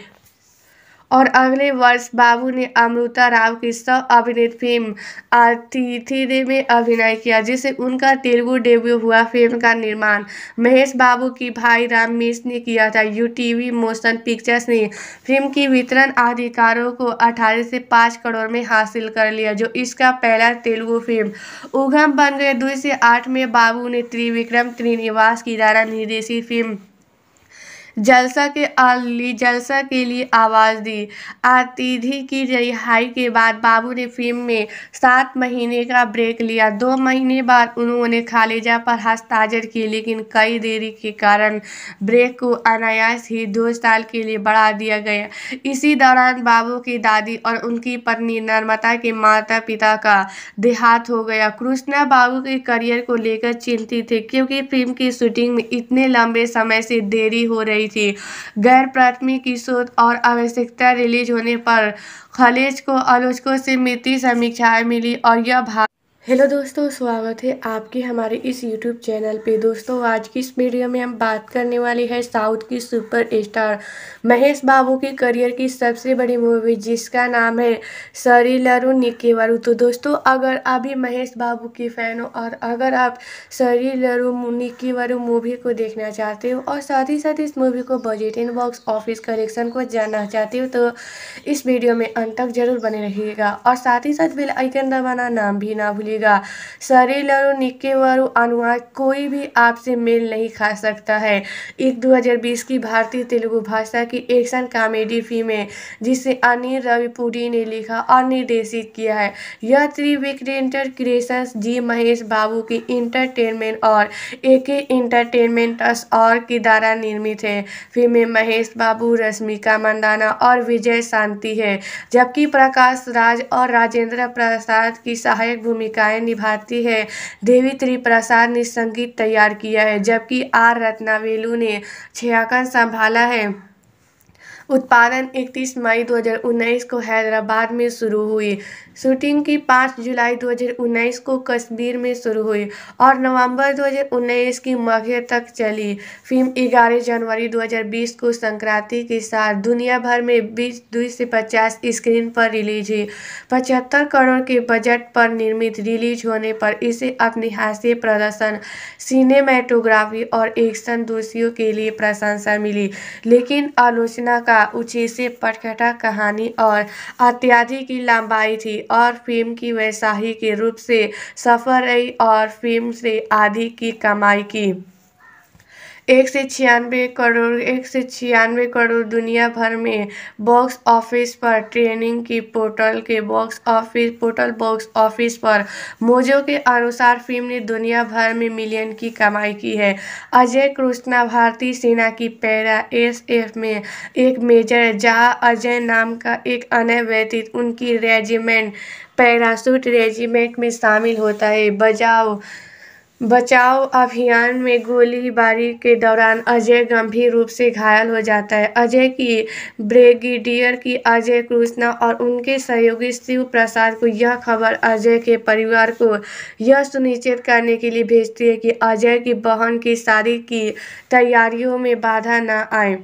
और अगले वर्ष बाबू ने अमृता राव की सह अभिनीत फिल्म अतिथि में अभिनय किया जिससे उनका तेलुगु डेब्यू हुआ फिल्म का निर्माण महेश बाबू की भाई राम मिश ने किया था यू टी मोशन पिक्चर्स ने फिल्म की वितरण अधिकारों को 18 से 5 करोड़ में हासिल कर लिया जो इसका पहला तेलुगु फिल्म उगम बन गए दो से आठ में बाबू ने त्रिविक्रम त्रिनिवास की द्वारा निर्देशित फिल्म जलसा के अर्ली जलसा के लिए आवाज़ दी आतिथि की रिहाई के बाद बाबू ने फिल्म में सात महीने का ब्रेक लिया दो महीने बाद उन्होंने खालिजा पर हस्ताजर किए लेकिन कई देरी के कारण ब्रेक को अनायास ही दो साल के लिए बढ़ा दिया गया इसी दौरान बाबू की दादी और उनकी पत्नी नर्मदा के माता पिता का देहात हो गया कृष्णा बाबू के करियर को लेकर चिंतित थे क्योंकि फिल्म की शूटिंग में इतने लंबे समय से देरी हो रही गई थी गैर प्राथमिक स्रोत और आवश्यकता रिलीज होने पर खलेज को आलोचकों से मिति समीक्षाएं मिली और यह भाग हेलो दोस्तों स्वागत है आपके हमारे इस यूट्यूब चैनल पे दोस्तों आज की इस वीडियो में हम बात करने वाले हैं साउथ की सुपर स्टार महेश बाबू के करियर की सबसे बड़ी मूवी जिसका नाम है सरी निके निकेवरू तो दोस्तों अगर अभी महेश बाबू की फ़ैन हो और अगर आप सरी निके निकेवरू मूवी को देखना चाहते हो और साथ ही साथ इस मूवी को बजट इन बॉक्स ऑफिस कलेक्शन को जानना चाहते हो तो इस वीडियो में अंत तक जरूर बने रहिएगा और साथ ही साथ बिल आइकन दबाना नाम भी ना भूलिए लगेगा शरीर और निक्के और अनुवाद कोई भी आपसे मेल नहीं खा सकता है एक 2020 की भारतीय तेलुगु भाषा की एक्शन कॉमेडी फिल्म है जिसे अनिल रविपुरी ने लिखा और निर्देशित किया है यह त्रिविक्रेंटर क्रिएशन जी महेश बाबू की इंटरटेनमेंट और ए के इंटरटेनमेंटस और के द्वारा निर्मित है फिल्म में महेश बाबू रश्मिका मंदाना और विजय शांति है जबकि प्रकाश राज और राजेंद्र प्रसाद की सहायक भूमिका भूमिकाएं निभाती है देवी त्रिप्रसाद ने संगीत तैयार किया है जबकि आर रत्नावेलु ने छयाकन संभाला है उत्पादन 31 मई 2019 को हैदराबाद में शुरू हुई शूटिंग की 5 जुलाई 2019 को कश्मीर में शुरू हुई और नवंबर 2019 की मध्य तक चली फिल्म 11 जनवरी 2020 को संक्रांति के साथ दुनिया भर में बीस दो से पचास स्क्रीन पर रिलीज हुई पचहत्तर करोड़ के बजट पर निर्मित रिलीज होने पर इसे अपने हास्य प्रदर्शन सिनेमेटोग्राफी और एक्शन दोषियों के लिए प्रशंसा मिली लेकिन आलोचना का उचित से पटखटा कहानी और अत्याधिक की लंबाई थी और फिल्म की के रूप से सफल रही और फिल्म से आधी की कमाई की एक से छियानवे करोड़ एक से छियानवे करोड़ दुनिया भर में बॉक्स ऑफिस पर ट्रेनिंग की पोर्टल के box office portal box office पर मोजो के अनुसार फिल्म ने दुनिया भर में मिलियन की कमाई की है अजय कृष्णा भारतीय सेना की पैरा एस एफ में एक मेजर जहाँ अजय नाम का एक अन्य व्यतीत उनकी रेजिमेंट पैरासूट रेजिमेंट में शामिल होता है बजाओ बचाव अभियान में गोलीबारी के दौरान अजय गंभीर रूप से घायल हो जाता है अजय की ब्रिगेडियर की अजय कृष्णा और उनके सहयोगी शिव प्रसाद को यह खबर अजय के परिवार को यह सुनिश्चित करने के लिए भेजती है कि अजय की बहन की शादी की तैयारियों में बाधा न आए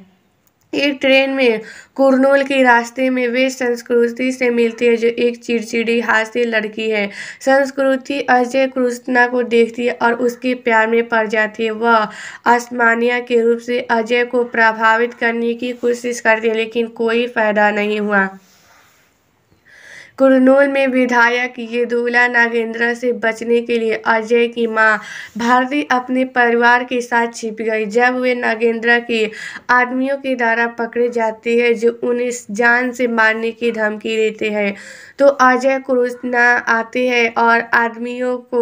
एक ट्रेन में कुरनोल के रास्ते में वे संस्कृति से मिलती है जो एक चिड़चिड़ी हास्य लड़की है संस्कृति अजय कृष्णा को देखती है और उसके प्यार में पड़ जाती है वह आसमानिया के रूप से अजय को प्रभावित करने की कोशिश करती है लेकिन कोई फायदा नहीं हुआ कुरनूल में विधायक येदुला नागेंद्र से बचने के लिए अजय की मां भारती अपने परिवार के साथ छिप गई जब वे नागेंद्र के आदमियों के द्वारा पकड़े जाते हैं जो उन्हें जान से मारने की धमकी देते हैं तो अजय कुरुना आते हैं और आदमियों को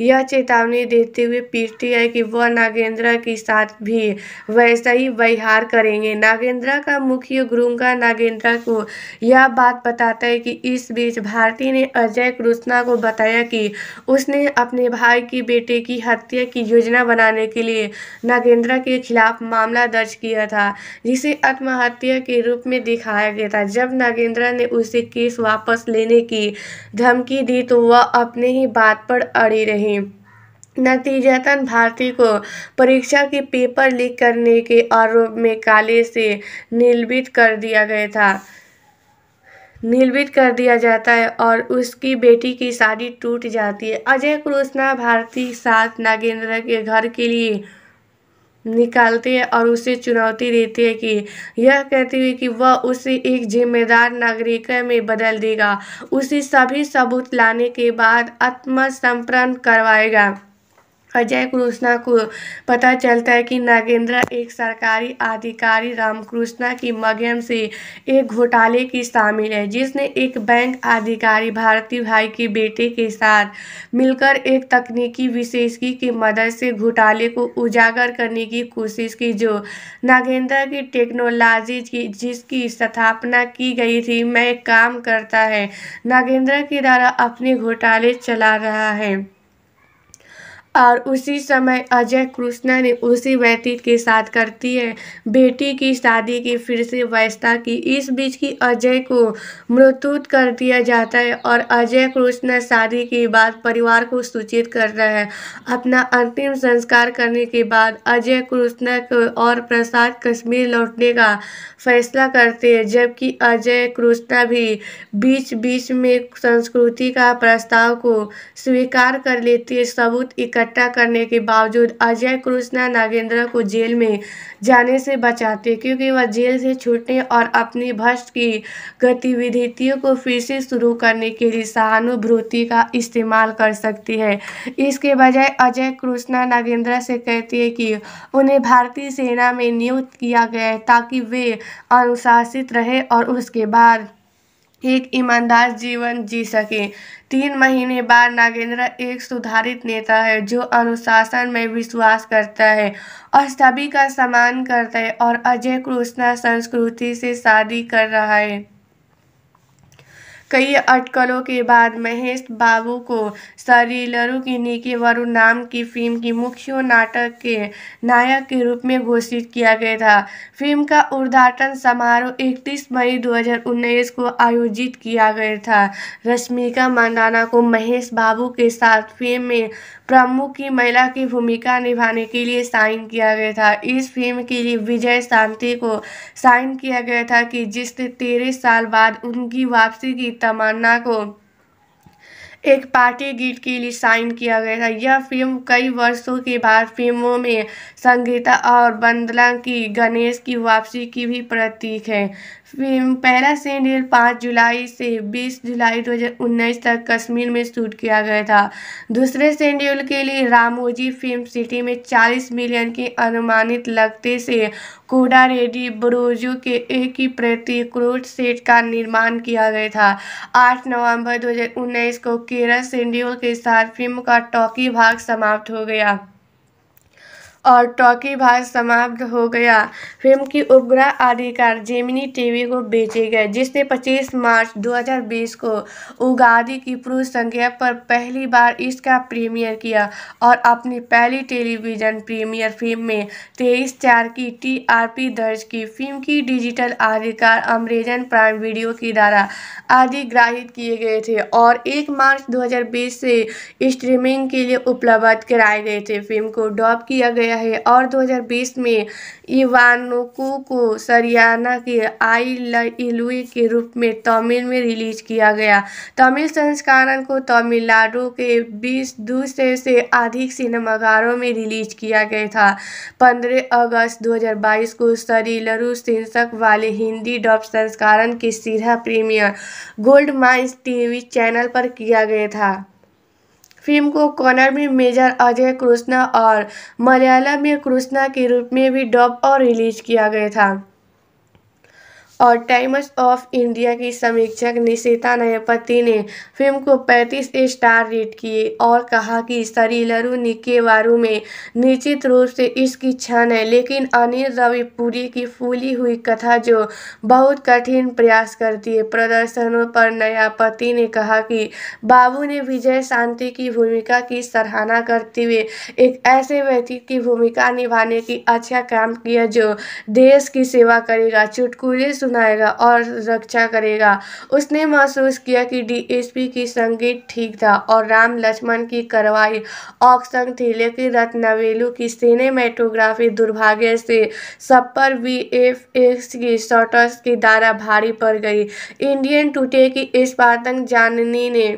यह चेतावनी देते हुए पीटती है कि वह नागेंद्र के साथ भी वैसा ही व्यवहार करेंगे नागेंद्र का मुख्य गुरुंगा नागेंद्र को यह बात बताता है कि इस बीच भारती ने अजय कृष्णा को बताया कि उसने अपने भाई की बेटे की हत्या की योजना बनाने के लिए नागेंद्रा के खिलाफ मामला दर्ज किया था जिसे आत्महत्या के रूप में दिखाया गया था जब नागेंद्रा ने उसे केस वापस लेने की धमकी दी तो वह अपने ही बात पर अड़ी रही नतीजतन भारती को परीक्षा के पेपर लीक करने के आरोप में काले से निलंबित कर दिया गया था निर्मित कर दिया जाता है और उसकी बेटी की शादी टूट जाती है अजय कृष्णा भारती साथ नागेंद्र के घर के लिए निकालते हैं और उसे चुनौती देती है कि यह कहते हुए कि वह उसे एक जिम्मेदार नागरिक में बदल देगा उसे सभी सबूत लाने के बाद आत्मसमर्पण करवाएगा अजय कृष्णा को पता चलता है कि नागेंद्र एक सरकारी अधिकारी रामकृष्णा की माध्यम से एक घोटाले की शामिल है जिसने एक बैंक अधिकारी भारती भाई के बेटे के साथ मिलकर एक तकनीकी विशेषज्ञ की मदद से घोटाले को उजागर करने की कोशिश की जो नागेंद्र की टेक्नोलॉजी की जिसकी स्थापना की गई थी मैं काम करता है नागेंद्र के द्वारा अपने घोटाले चला रहा है और उसी समय अजय कृष्णा ने उसी व्यतीत के साथ करती है बेटी की शादी की फिर से व्यवस्था की इस बीच की अजय को मृत्युत कर दिया जाता है और अजय कृष्णा शादी के बाद परिवार को सूचित करता है अपना अंतिम संस्कार करने के बाद अजय कृष्णा को और प्रसाद कश्मीर लौटने का फैसला करते हैं जबकि अजय कृष्णा भी बीच बीच में संस्कृति का प्रस्ताव को स्वीकार कर लेती है सबूत इकट्ठा हत्या करने के बावजूद अजय कृष्णा नागेंद्र को जेल में जाने से बचाते क्योंकि वह जेल से छूटने और अपनी भ्रष्ट की गतिविधियों को फिर से शुरू करने के लिए सहानुभूति का इस्तेमाल कर सकती है इसके बजाय अजय कृष्णा नागेंद्र से कहती है कि उन्हें भारतीय सेना में नियुक्त किया गया है ताकि वे अनुशासित रहे और उसके बाद एक ईमानदार जीवन जी सके तीन महीने बाद नागेंद्र एक सुधारित नेता है जो अनुशासन में विश्वास करता है और सभी का सम्मान करता है और अजय कृष्णा संस्कृति से शादी कर रहा है कई अटकलों के बाद महेश बाबू को सरीलरू की निके वरुण नाम की फिल्म की मुख्य नाटक के नायक के रूप में घोषित किया गया था फिल्म का उद्घाटन समारोह 31 मई 2019 को आयोजित किया गया था रश्मिका मंदाना को महेश बाबू के साथ फिल्म में प्रमुख की महिला की भूमिका निभाने के लिए साइन किया गया था इस फिल्म के लिए विजय शांति को साइन किया गया था कि जिसने तेरह साल बाद उनकी वापसी की तमन्ना को एक पार्टी गीत के लिए साइन किया गया था यह फिल्म कई वर्षों के बाद फिल्मों में संगीता और बंदला की गणेश की वापसी की भी प्रतीक है पहला सैन्य पाँच जुलाई से बीस जुलाई उन्नीस तक कश्मीर में शूट किया गया था दूसरे सेंड्यूल के लिए रामोजी फिल्म सिटी में 40 मिलियन की अनुमानित लगते से कोडा रेडी बरोजू के एक ही प्रति क्रोड सेट का निर्माण किया गया था 8 नवंबर 2019 को केरल सेंड्यूल के साथ फिल्म का टॉकी भाग समाप्त हो गया और टॉकी भाग समाप्त हो गया फिल्म की उपग्रह अधिकार जेमिनी टीवी को बेचे गए जिसने 25 मार्च 2020 को उगादी की पूर्व संख्या पर पहली बार इसका प्रीमियर किया और अपनी पहली टेलीविज़न प्रीमियर फिल्म में तेईस चार की टीआरपी दर्ज की फिल्म की डिजिटल अधिकार अमरेजन प्राइम वीडियो के द्वारा अधिग्राहित किए गए थे और एक मार्च दो से स्ट्रीमिंग के लिए उपलब्ध कराए गए थे फिल्म को डॉप किया गया है और 2020 में इवानोको को सरियाना के आई लुई के रूप में तमिल में रिलीज किया गया तमिल संस्करण को तमिलनाडु के बीस दूसरे से अधिक सिनेमाघरों में रिलीज किया गया था 15 अगस्त 2022 को सरीलरू शीर्षक वाले हिंदी डब संस्करण की सीधा premiere gold mines TV channel पर किया गया था फिल्म को कॉर्नर में मेजर अजय कृष्णा और मलयालम में कृष्णा के रूप में भी डब और रिलीज किया गया था और टाइम्स ऑफ इंडिया की समीक्षक निशिता नयपति ने फिल्म को 35 स्टार रेट किए और कहा कि सरीलरू वारू में निश्चित रूप से इसकी क्षण है लेकिन अनिल रविपुरी की फूली हुई कथा जो बहुत कठिन प्रयास करती है प्रदर्शनों पर नयापति ने कहा कि बाबू ने विजय शांति की भूमिका की सराहना करते हुए एक ऐसे व्यक्ति की भूमिका निभाने की अच्छा काम किया जो देश की सेवा करेगा चुटकुले सुनाएगा और रक्षा करेगा उसने महसूस किया कि डीएसपी की संगीत ठीक था और राम लक्ष्मण की कार्रवाई औसंग थी लेकिन रत्नवेलू की सिनेमेटोग्राफी दुर्भाग्य से सब पर वी एफ एक्स की शॉटर्स की धारा भारी पड़ गई इंडियन टूटे की इस पातंग जाननी ने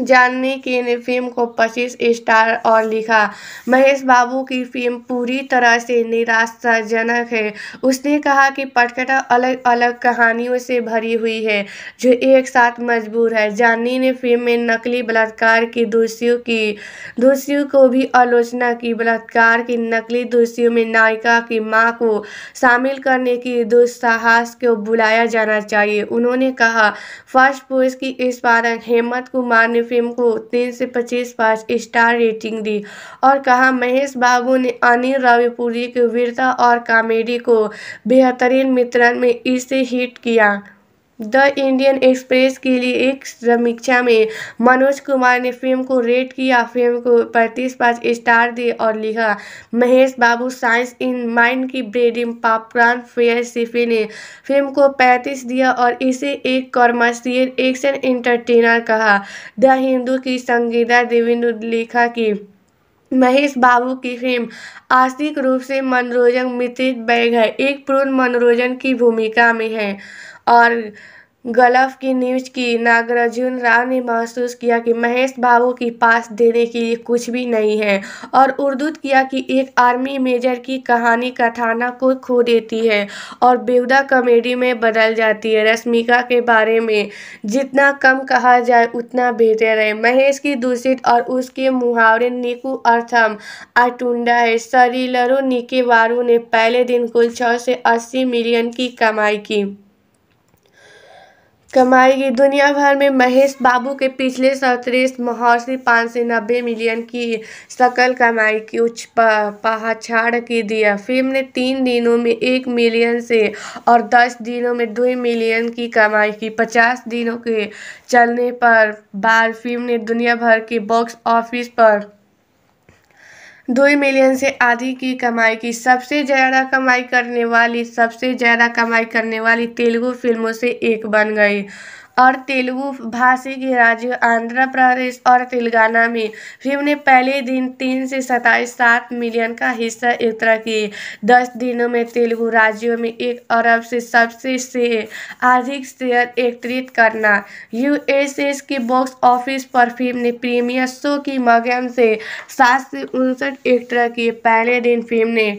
जाननी के ने फिल्म को 25 स्टार और लिखा महेश बाबू की फिल्म पूरी तरह से निराशाजनक है उसने कहा कि पटकथा अलग अलग कहानियों से भरी हुई है जो एक साथ मजबूर है जानी ने फिल्म में नकली बलात्कार की दोषियों की दोषियों को भी आलोचना की बलात्कार की नकली दोषियों में नायिका की माँ को शामिल करने की दुस्साहस को बुलाया जाना चाहिए उन्होंने कहा फर्स्ट पोज की इस बार हेमंत कुमार ने फिल्म को तीन से पच्चीस पाँच स्टार रेटिंग दी और कहा महेश बाबू ने अनिल राविपुरी की वीरता और कॉमेडी को बेहतरीन मित्रण में इसे हिट किया द इंडियन एक्सप्रेस के लिए एक समीक्षा में मनोज कुमार ने फिल्म को रेट किया फिल्म को पैंतीस पाँच स्टार दिए और लिखा Mahesh Babu science in mind की ब्रेडिंग पॉपकॉर्न फेयर सिफी ने फिल्म को पैंतीस दिया और इसे एक कॉमर्शियल एक्शन इंटरटेनर कहा द हिंदू की संगीता देवी ने लिखा कि महेश बाबू की फिल्म आर्थिक रूप से मनोरंजन मित्रित बैग है एक पूर्ण मनोरंजन की भूमिका में है और गलफ की न्यूज की नागार्जुन राव ने महसूस किया कि महेश बाबू की पास देने के लिए कुछ भी नहीं है और उर्दूत किया कि एक आर्मी मेजर की कहानी कथाना को खो देती है और बेहुदा कॉमेडी में बदल जाती है रश्मिका के बारे में जितना कम कहा जाए उतना बेहतर है महेश की दूषित और उसके मुहावरे निकू अर्थम आटुंडा है सरीलरों निके वारू ने पहले दिन कुल छः से अस्सी मिलियन की कमाई की कमाई की दुनिया भर में महेश बाबू के पिछले सत्रेस महर्षि पाँच से नब्बे मिलियन की सकल कमाई की उच्च छाड़ की दिया फिल्म ने तीन दिनों में एक मिलियन से और दस दिनों में दो मिलियन की कमाई की पचास दिनों के चलने पर बाद फिल्म ने दुनिया भर के बॉक्स ऑफिस पर दो मिलियन से आधी की कमाई की सबसे ज़्यादा कमाई करने वाली सबसे ज़्यादा कमाई करने वाली तेलुगु फिल्मों से एक बन गई और तेलुगु भाषी के राज्य आंध्र प्रदेश और तेलंगाना में फिल्म ने पहले दिन तीन से सताईस सात मिलियन का हिस्सा यात्रा किए दस दिनों में तेलुगु राज्यों में एक अरब से सबसे से अधिक शेयर एकत्रित करना यूएसएस के बॉक्स ऑफिस पर फिल्म ने प्रीमियर शो के माध्यम से सात से उनसठ एकत्र किए पहले दिन फिल्म ने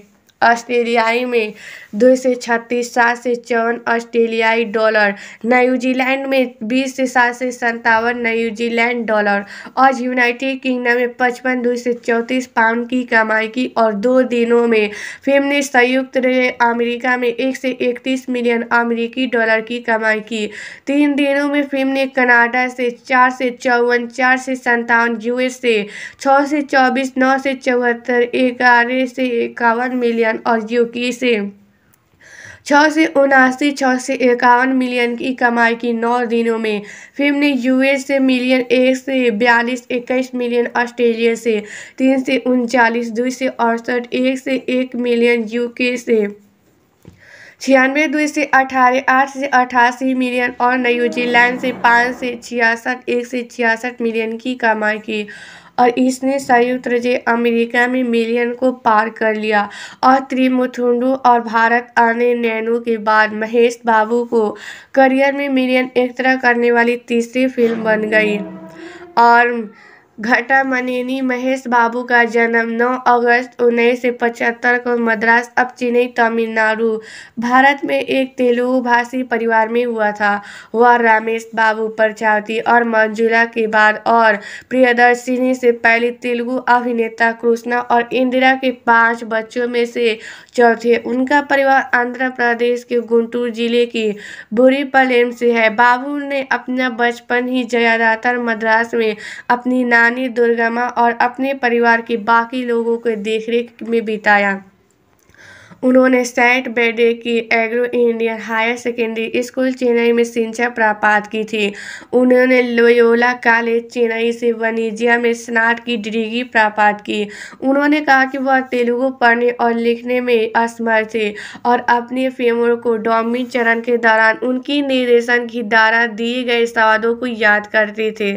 ऑस्ट्रेलियाई में दो से छत्तीस सात से चौवन ऑस्ट्रेलियाई डॉलर न्यूजीलैंड में बीस से सात से संतावन न्यूजीलैंड डॉलर और यूनाइटेड किंगडम में पचपन दो से चौंतीस पाउंड की कमाई की और दो दिनों में फिल्म ने संयुक्त अमेरिका में एक से इकतीस मिलियन अमेरिकी डॉलर की कमाई की तीन दिनों में फिल्म ने कनाडा से चार से चौवन चार से संतावन यूएस से छः से चौबीस नौ से चौहत्तर ग्यारह से इक्यावन मिलियन मिलियन और यूके से छः से उनासी छः से इक्यावन मिलियन की कमाई की नौ दिनों में फिल्म ने यूएस से मिलियन एक से बयालीस इक्कीस मिलियन ऑस्ट्रेलिया से तीन से उनचालीस दो से अड़सठ एक से एक मिलियन यूके से छियानवे दो से अठारह आठ से अठासी मिलियन और न्यूजीलैंड से पाँच से छियासठ एक से छियासठ मिलियन की कमाई की और इसने संयुक्त राज्य अमेरिका में मिलियन को पार कर लिया और त्रिमुथुंडू और भारत आने नैनो के बाद महेश बाबू को करियर में मिलियन एक तरह करने वाली तीसरी फिल्म बन गई और घटामनिनी महेश बाबू का जन्म 9 अगस्त उन्नीस सौ पचहत्तर को मद्रास अब चेन्नई तमिलनाडु भारत में एक तेलुगु भाषी परिवार में हुआ था वह रामेश बाबू प्रजावती और मंजुला के बाद और प्रियदर्शिनी से पहले तेलुगु अभिनेता कृष्णा और इंदिरा के पांच बच्चों में से चौथे उनका परिवार आंध्र प्रदेश के गुंटूर जिले की पलेम से है बाबू ने अपना बचपन ही ज़्यादातर मद्रास में अपनी नानी दुर्गमा और अपने परिवार के बाकी लोगों के देखरेख में बिताया उन्होंने सेंट बेडे की Anglo Indian higher secondary school Chennai में शिक्षा प्राप्त की थी उन्होंने लोयोला कॉलेज चेन्नई से वनिजिया में स्नातक की डिग्री प्राप्त की उन्होंने कहा कि वह तेलुगु पढ़ने और लिखने में असमर्थ थे और अपने फेमों को डॉमी चरण के दौरान उनकी निर्देशन की द्वारा दिए गए सवालों को याद करते थे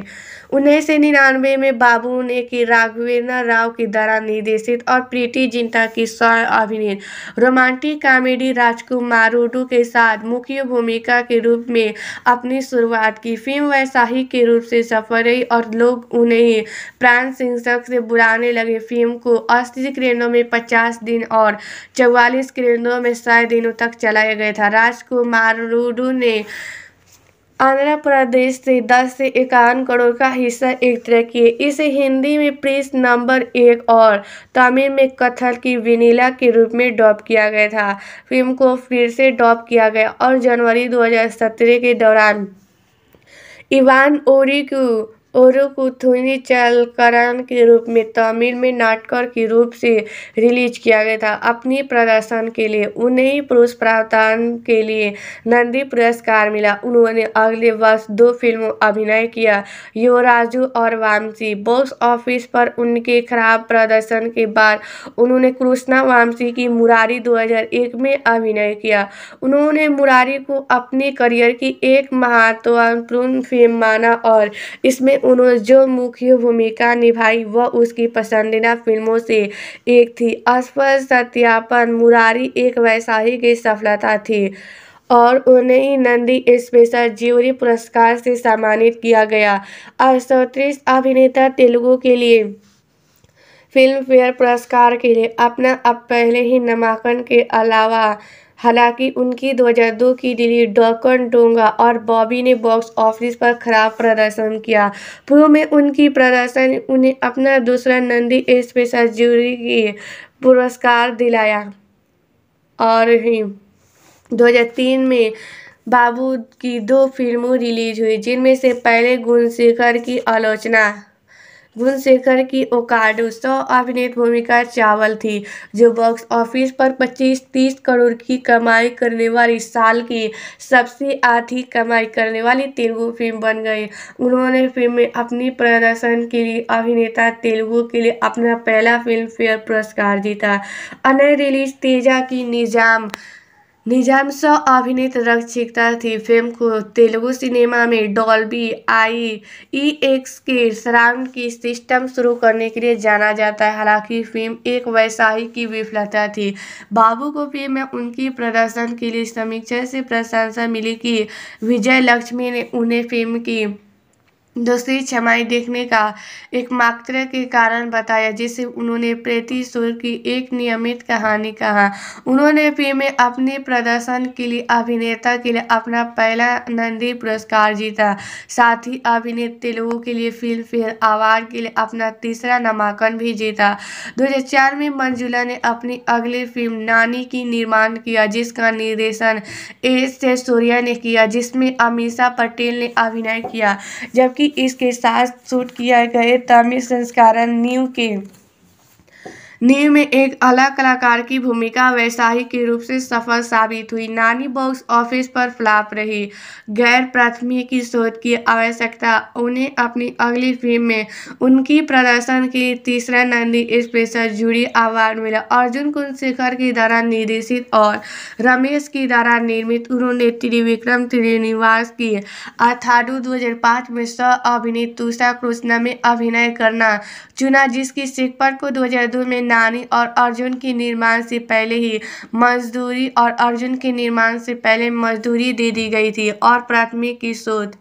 उन्नीस सौ निन्यानवे में बाबू ने की राघवेंद्र राव की द्वारा निर्देशित और प्रीति जिंटा की स्वयं अभिनीत रोमांटिक कॉमेडी राजकुमार रोडू के साथ मुख्य भूमिका के रूप में अपनी शुरुआत की फिल्म वैसाही के रूप से सफल रही और लोग उन्हें प्राण सिंह से बुलाने लगे फिल्म को अस्सी करेंदों में पचास दिन और चौवालीस करेंदों में सौ दिनों तक चलाया गया था राजकुमार रूडू ने आंध्र प्रदेश से दस से इक्यावन करोड़ का हिस्सा एक तरह किए इसे हिंदी में प्रिंस नंबर एक और तमिल में कथल की विनीला के रूप में डॉप किया गया था फिल्म को फिर से डॉप किया गया और जनवरी 2017 के दौरान इवान ओरिकू कुथुनी चलकरन के रूप में तमिल में नाटकर के रूप से रिलीज किया गया था अपनी प्रदर्शन के लिए उन्हें पुरुष प्रावधान के लिए नंदी पुरस्कार मिला उन्होंने अगले वर्ष दो फिल्मों अभिनय किया योराजू और वामसी बॉक्स ऑफिस पर उनके खराब प्रदर्शन के बाद उन्होंने कृष्णा वामसी की मुरारी 2001 में अभिनय किया उन्होंने मुरारी को अपने करियर की एक महत्वपूर्ण फिल्म माना और इसमें उन्होंने जो मुख्य भूमिका निभाई वह उसकी पसंदीदा फिल्मों से एक थी असफल सत्यापन मुरारी एक वैसाही की सफलता थी और उन्हें ही नंदी स्पेशल ज्यूरी पुरस्कार से सम्मानित किया गया और सौतीस अभिनेता तेलुगु के लिए फिल्म फेयर पुरस्कार के लिए अपना अब पहले ही नामांकन के अलावा हालांकि उनकी 2002 की रिलीज डॉकन डोंगा और बॉबी ने बॉक्स ऑफिस पर खराब प्रदर्शन किया पूर्व में उनकी प्रदर्शन उन्हें अपना दूसरा नंदी स्पेशल जूरी की पुरस्कार दिलाया और ही 2003 में बाबू की दो फिल्मों रिलीज हुई जिनमें से पहले गुणशेखर की आलोचना गुणशेखर की ओकार्ड सौ अभिनीत भूमिका चावल थी जो बॉक्स ऑफिस पर 25-30 करोड़ की कमाई करने वाली साल की सबसे आधी कमाई करने वाली तेलुगु फिल्म बन गई उन्होंने फिल्म में अपनी प्रदर्शन के लिए अभिनेता तेलुगु के लिए अपना पहला फिल्म फेयर पुरस्कार जीता अन्य रिलीज तेजा की निजाम निजाम स अभिनीत रक्षिकता थी फिल्म को तेलुगु सिनेमा में डॉल्बी आई ई एक्स के सराउंड की सिस्टम शुरू करने के लिए जाना जाता है हालांकि फिल्म एक वैसाही की विफलता थी बाबू को फिल्म में उनकी प्रदर्शन के लिए समीक्षा से प्रशंसा मिली कि विजय लक्ष्मी ने उन्हें फिल्म की दूसरी क्षमाई देखने का एकमात्र के कारण बताया जिसे उन्होंने प्रीति सुर की एक नियमित कहानी कहा उन्होंने फिर में अपने प्रदर्शन के लिए अभिनेता के लिए अपना पहला नंदी पुरस्कार जीता साथ ही अभिनेत्री लोगों के लिए फिल्म फेयर अवार्ड के लिए अपना तीसरा नामांकन भी जीता 2004 में मंजुला ने अपनी अगली फिल्म नानी की निर्माण किया जिसका निर्देशन एस सूर्या ने किया जिसमें अमीषा पटेल ने अभिनय किया जबकि ही इसके साथ शूट किया गए तमिल संस्करण न्यू के नीव में एक अलग कलाकार की भूमिका वैसाही के रूप से सफल साबित हुई नानी बॉक्स ऑफिस पर फ्लॉप रही गैर प्राथमिक की शोध की आवश्यकता उन्हें अपनी अगली फिल्म में उनकी प्रदर्शन की तीसरा नंदी स्पेशल जूरी अवार्ड मिला अर्जुन कुलशेखर की द्वारा निर्देशित और रमेश की द्वारा निर्मित उन्होंने त्रिविक्रम त्रिनिवास की अथाडु दो में सह अभिनीत तुषा कृष्णा में अभिनय करना चुना जिसकी शिक्षक को दो में नानी और अर्जुन के निर्माण से पहले ही मजदूरी और अर्जुन के निर्माण से पहले मजदूरी दे दी गई थी और प्राथमिक की शोध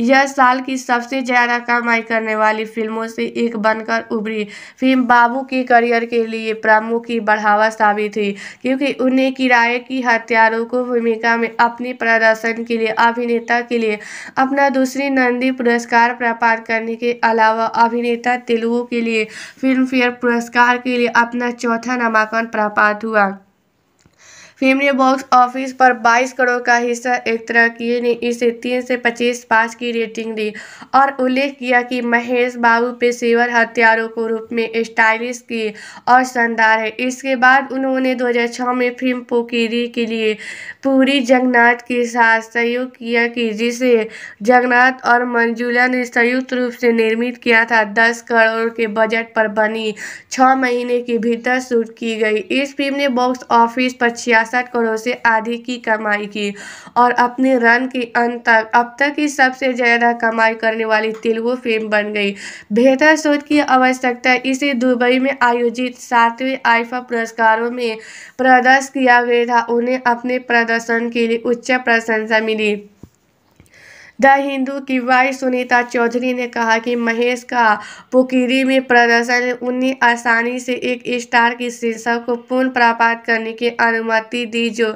यह साल की सबसे ज़्यादा कमाई करने वाली फिल्मों से एक बनकर उभरी फिल्म बाबू के करियर के लिए प्रमुख की बढ़ावा साबित हुई क्योंकि उन्हें किराए की हथियारों को भूमिका में अपने प्रदर्शन के लिए अभिनेता के लिए अपना दूसरी नंदी पुरस्कार प्राप्त करने के अलावा अभिनेता तेलुगु के लिए फिल्म फेयर पुरस्कार के लिए अपना चौथा नामांकन प्राप्त हुआ ने बॉक्स ऑफिस पर 22 करोड़ का हिस्सा एक तरह किए ने इसे तीन से पच्चीस पास की रेटिंग दी और उल्लेख किया कि महेश बाबू पेशेवर हथियारों को रूप में स्टाइलिश की और शानदार है इसके बाद उन्होंने 2006 में फिल्म पोकीरी के लिए पूरी जगन्नाथ के साथ सहयोग किया कि जिसे जगन्नाथ और मंजुला ने संयुक्त रूप से निर्मित किया था दस करोड़ के बजट पर बनी छः महीने के भीतर शूट की गई इस फिल्म ने बॉक्स ऑफिस पर छिया छियासठ करोड़ से अधिक की कमाई की और अपने रन के अंत तक अब तक की सबसे ज़्यादा कमाई करने वाली तेलुगु फिल्म बन गई बेहतर शोध की आवश्यकता इसे दुबई में आयोजित सातवें आईफा पुरस्कारों में प्रदर्श किया गया था उन्हें अपने प्रदर्शन के लिए उच्च प्रशंसा मिली द हिंदू की वाई सुनीता चौधरी ने कहा कि महेश का पुकीरी में प्रदर्शन उन्हें आसानी से एक स्टार की शीर्षक को पुनः प्राप्त करने की अनुमति दी जो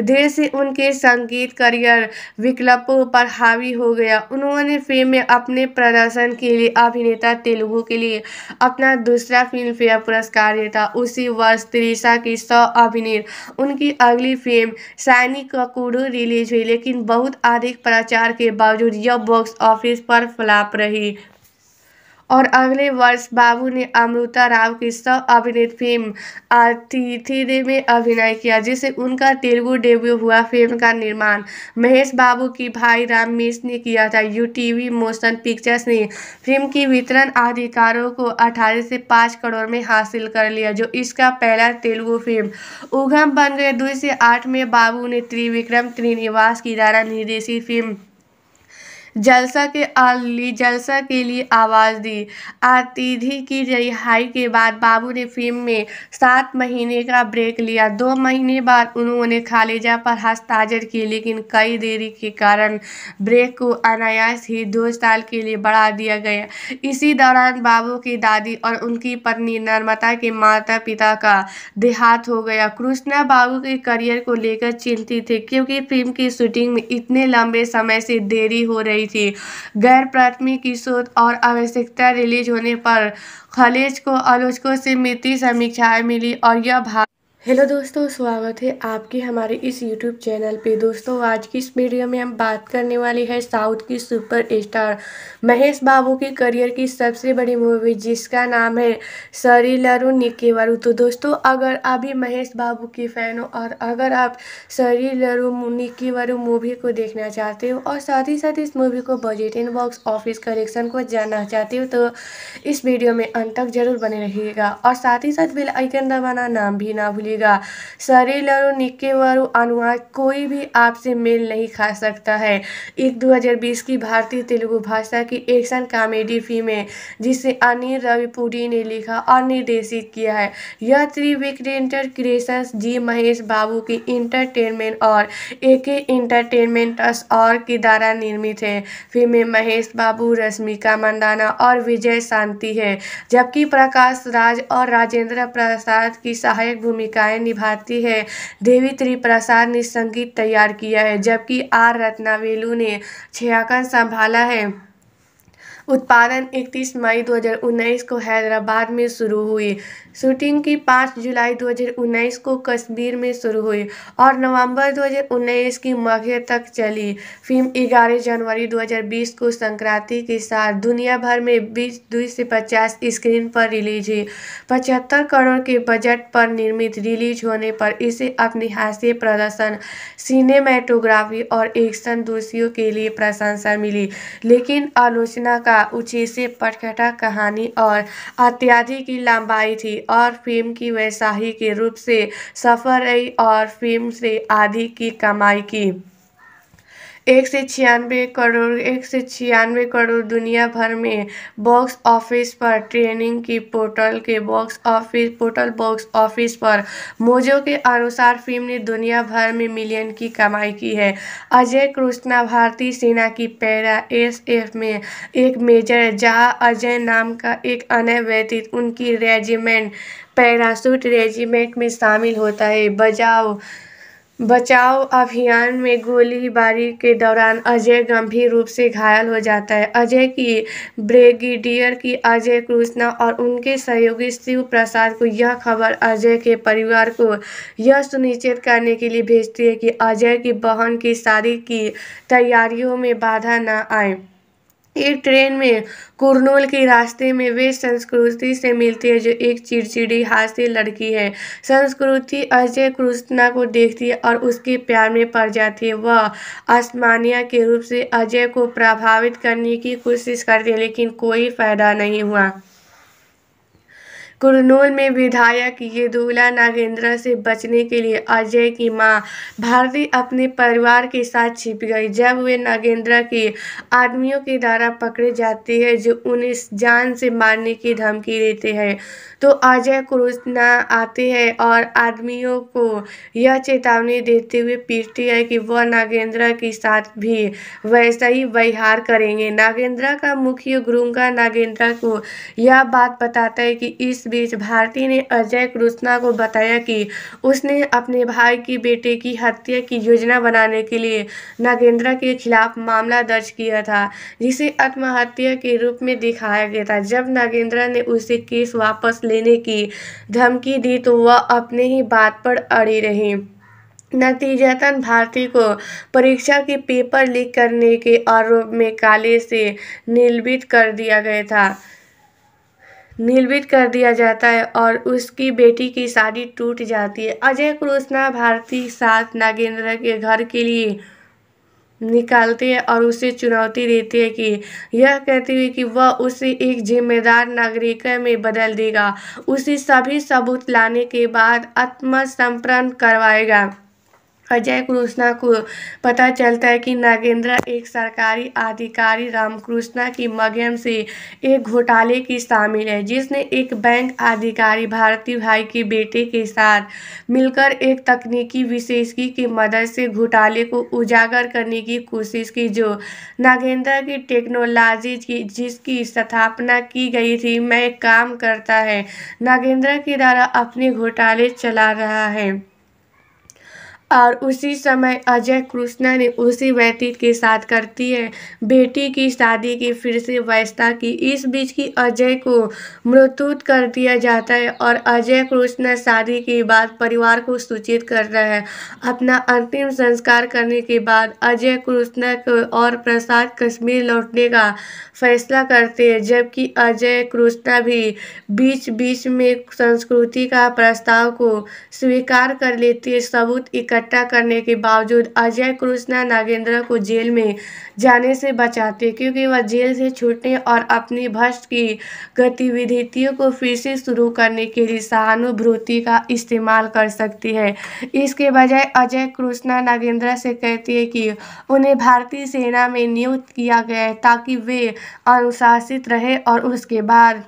देर से उनके संगीत करियर विकल्पों पर हावी हो गया उन्होंने फिल्म में अपने प्रदर्शन के लिए अभिनेता तेलुगु के लिए अपना दूसरा फिल्म फेयर पुरस्कार जीता उसी वर्ष त्रिशा की सौ अभिनय उनकी अगली फिल्म सैनिक कूड़ू रिलीज हुई लेकिन बहुत अधिक प्रचार के बाद बावजूद यह बॉक्स ऑफिस पर फ्लॉप रही और अगले वर्ष बाबू ने अमृता राव की सह अभिनीत फिल्म अतिथि में अभिनय किया जिसे उनका तेलुगु डेब्यू हुआ फिल्म का निर्माण महेश बाबू की भाई राम मिश ने किया था यू टी मोशन पिक्चर्स ने फिल्म की वितरण अधिकारों को 18 से 5 करोड़ में हासिल कर लिया जो इसका पहला तेलुगु फिल्म उगम बन गए दो से आठ में बाबू ने त्रिविक्रम त्रिनिवास की द्वारा निर्देशित फिल्म जलसा के अर्ली जलसा के लिए आवाज़ दी आतिथि की रिहाई के बाद बाबू ने फिल्म में सात महीने का ब्रेक लिया दो महीने बाद उन्होंने खालिजा पर हस्ताजर की लेकिन कई देरी के कारण ब्रेक को अनायास ही दो साल के लिए बढ़ा दिया गया इसी दौरान बाबू की दादी और उनकी पत्नी नर्मदा के माता पिता का देहात हो गया कृष्णा बाबू के करियर को लेकर चिंतित थे क्योंकि फिल्म की शूटिंग में इतने लंबे समय से देरी हो रही हुई थी गैर प्राथमिक शोध और आवश्यकता रिलीज होने पर खलेज को आलोचकों से मिति समीक्षाएं मिली और यह भाग हेलो दोस्तों स्वागत है आपके हमारे इस यूट्यूब चैनल पे दोस्तों आज की इस वीडियो में हम बात करने वाले हैं साउथ की सुपर स्टार महेश बाबू के करियर की सबसे बड़ी मूवी जिसका नाम है सरी सरीलरू वरु तो दोस्तों अगर आप भी महेश बाबू के फ़ैन हो और अगर आप सरी लरु सरीलरू वरु मूवी को देखना चाहते हो और साथ ही साथ इस मूवी को बजट इन बॉक्स ऑफिस कलेक्शन को जानना चाहते हो तो इस वीडियो में अंत तक जरूर बने रहिएगा और साथ ही साथ बेल आइकन दबाना नाम भी ना भूलिए लगेगा शरीर लड़ो निक्के और अनुवाद कोई भी आपसे मेल नहीं खा सकता है एक 2020 की भारतीय तेलुगु भाषा की एक्शन कॉमेडी फिल्म है जिसे अनिल रविपुरी ने लिखा और निर्देशित किया है यह त्रिविक्रेंटर क्रिएशन जी महेश बाबू की इंटरटेनमेंट और ए के इंटरटेनमेंट और के द्वारा निर्मित है फिल्म महेश बाबू रश्मिका मंदाना और विजय शांति है जबकि प्रकाश राज और राजेंद्र प्रसाद की सहायक भूमिका भूमिकाएं निभाती है देवी त्रिप्रसाद ने संगीत तैयार किया है जबकि आर रत्नावेलु ने छायांकन संभाला है उत्पादन 31 मई 2019 को हैदराबाद में शुरू हुई शूटिंग की 5 जुलाई 2019 को कश्मीर में शुरू हुई और नवंबर 2019 की मध्य तक चली फिल्म 11 जनवरी 2020 को संक्रांति के साथ दुनिया भर में बीस दुई से पचास स्क्रीन पर रिलीज हुई पचहत्तर करोड़ के बजट पर निर्मित रिलीज होने पर इसे अपने हास्य प्रदर्शन सिनेमेटोग्राफी और एक्शन दोषियों के लिए प्रशंसा मिली लेकिन आलोचना का का से पटखटा कहानी और अत्याधिक की लंबाई थी और फिल्म की वैसाही के रूप से सफल रही और फिल्म से आधी की कमाई की एक से छियानवे करोड़ एक से छियानवे करोड़ दुनिया भर में बॉक्स ऑफिस पर ट्रेनिंग की पोर्टल के box office portal box office पर मोजो के अनुसार फिल्म ने दुनिया भर में मिलियन की कमाई की है अजय कृष्णा भारतीय सेना की पैरा एस एफ में एक मेजर जहाँ अजय नाम का एक अन्य व्यतीत उनकी रेजिमेंट पैरासूट रेजिमेंट में शामिल होता है बजाओ बचाव अभियान में गोलीबारी के दौरान अजय गंभीर रूप से घायल हो जाता है अजय की ब्रिगेडियर की अजय कृष्णा और उनके सहयोगी शिव प्रसाद को यह खबर अजय के परिवार को यह सुनिश्चित करने के लिए भेजती है कि अजय की बहन की शादी की तैयारियों में बाधा न आए एक ट्रेन में कुरनूल के रास्ते में वे संस्कृति से मिलती है जो एक चिड़चिड़ी हास्य लड़की है संस्कृति अजय कृष्णा को देखती है और उसके प्यार में पड़ जाती है वह आसमानिया के रूप से अजय को प्रभावित करने की कोशिश करती है लेकिन कोई फायदा नहीं हुआ कुरनूल में विधायक येदुला नागेंद्र से बचने के लिए अजय की मां भारती अपने परिवार के साथ छिप गई जब वे नागेंद्र के आदमियों के द्वारा पकड़े जाते हैं जो उन्हें जान से मारने की धमकी देते हैं तो अजय कृष्णा आते हैं और आदमियों को यह चेतावनी देते हुए पीटती है कि वह नागेंद्र के साथ भी वैसा ही व्यवहार करेंगे नागेंद्र का मुख्य गुरुंगा नागेंद्र को यह बात बताता है कि इस बीच भारती ने अजय कृष्णा को बताया कि उसने अपने भाई की बेटे की हत्या की योजना बनाने के लिए नागेंद्र के खिलाफ मामला दर्ज किया था जिसे आत्महत्या के रूप में दिखाया गया था जब नागेंद्र ने उसे केस वापस ले देने की धमकी दी तो वह अपने ही बात पर अड़ी रही नतीजतन भारती को परीक्षा के पेपर लीक करने के आरोप में काले से निलंबित कर दिया गया था निलंबित कर दिया जाता है और उसकी बेटी की शादी टूट जाती है अजय कृष्णा भारती साथ नागेंद्र के घर के लिए निकालती है और उसे चुनौती देती है कि यह कहती हुई कि वह उसे एक जिम्मेदार नागरिक में बदल देगा उसे सभी सबूत लाने के बाद आत्मसमर्पण करवाएगा अजय कृष्णा को पता चलता है कि नागेंद्र एक सरकारी अधिकारी रामकृष्णा की मध्यम से एक घोटाले की शामिल है जिसने एक बैंक अधिकारी भारती भाई के बेटे के साथ मिलकर एक तकनीकी विशेषज्ञ की मदद से घोटाले को उजागर करने की कोशिश की जो नागेंद्र की टेक्नोलॉजी की जिसकी स्थापना की गई थी मैं काम करता है नागेंद्र के द्वारा अपने घोटाले चला रहा है और उसी समय अजय कृष्णा ने उसी व्यक्ति के साथ करती है बेटी की शादी की फिर से व्यवस्था की इस बीच की अजय को मृत्युत कर दिया जाता है और अजय कृष्णा शादी के बाद परिवार को सूचित करता है अपना अंतिम संस्कार करने के बाद अजय कृष्णा को और प्रसाद कश्मीर लौटने का फैसला करते हैं जबकि अजय कृष्णा भी बीच बीच में संस्कृति का प्रस्ताव को स्वीकार कर लेती है सबूत इकट्ठा इकट्ठा करने के बावजूद अजय कृष्णा नागेंद्र को जेल में जाने से बचाते क्योंकि वह जेल से छूटने और अपनी भ्रष्ट की गतिविधियों को फिर से शुरू करने के लिए सहानुभूति का इस्तेमाल कर सकती है इसके बजाय अजय कृष्णा नागेंद्र से कहती है कि उन्हें भारतीय सेना में नियुक्त किया गया है ताकि वे अनुशासित रहे और उसके बाद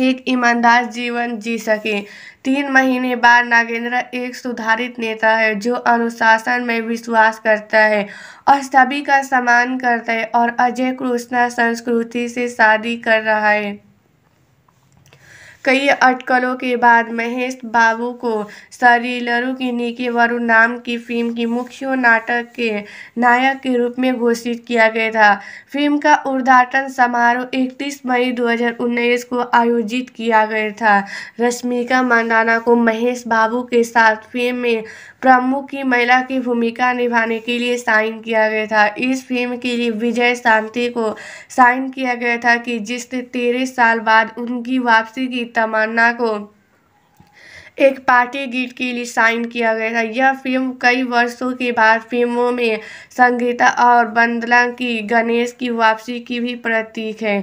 एक ईमानदार जीवन जी सके तीन महीने बाद नागेंद्र एक सुधारित नेता है जो अनुशासन में विश्वास करता है और सभी का सम्मान करता है और अजय कृष्णा संस्कृति से शादी कर रहा है कई अटकलों के बाद महेश बाबू को सरीलरू की निकी वरुण नाम की फिल्म की मुख्य नाटक के नायक के रूप में घोषित किया गया था फिल्म का उद्घाटन समारोह 31 मई 2019 को आयोजित किया गया था रश्मिका मंदाना को महेश बाबू के साथ फिल्म में प्रमुख की महिला की भूमिका निभाने के लिए साइन किया गया था इस फिल्म के लिए विजय शांति को साइन किया गया था कि जिसने तेरह साल बाद उनकी वापसी की तमन्ना को एक पार्टी गीत के लिए साइन किया गया था यह फिल्म कई वर्षों के बाद फिल्मों में संगीता और बंदला की गणेश की वापसी की भी प्रतीक है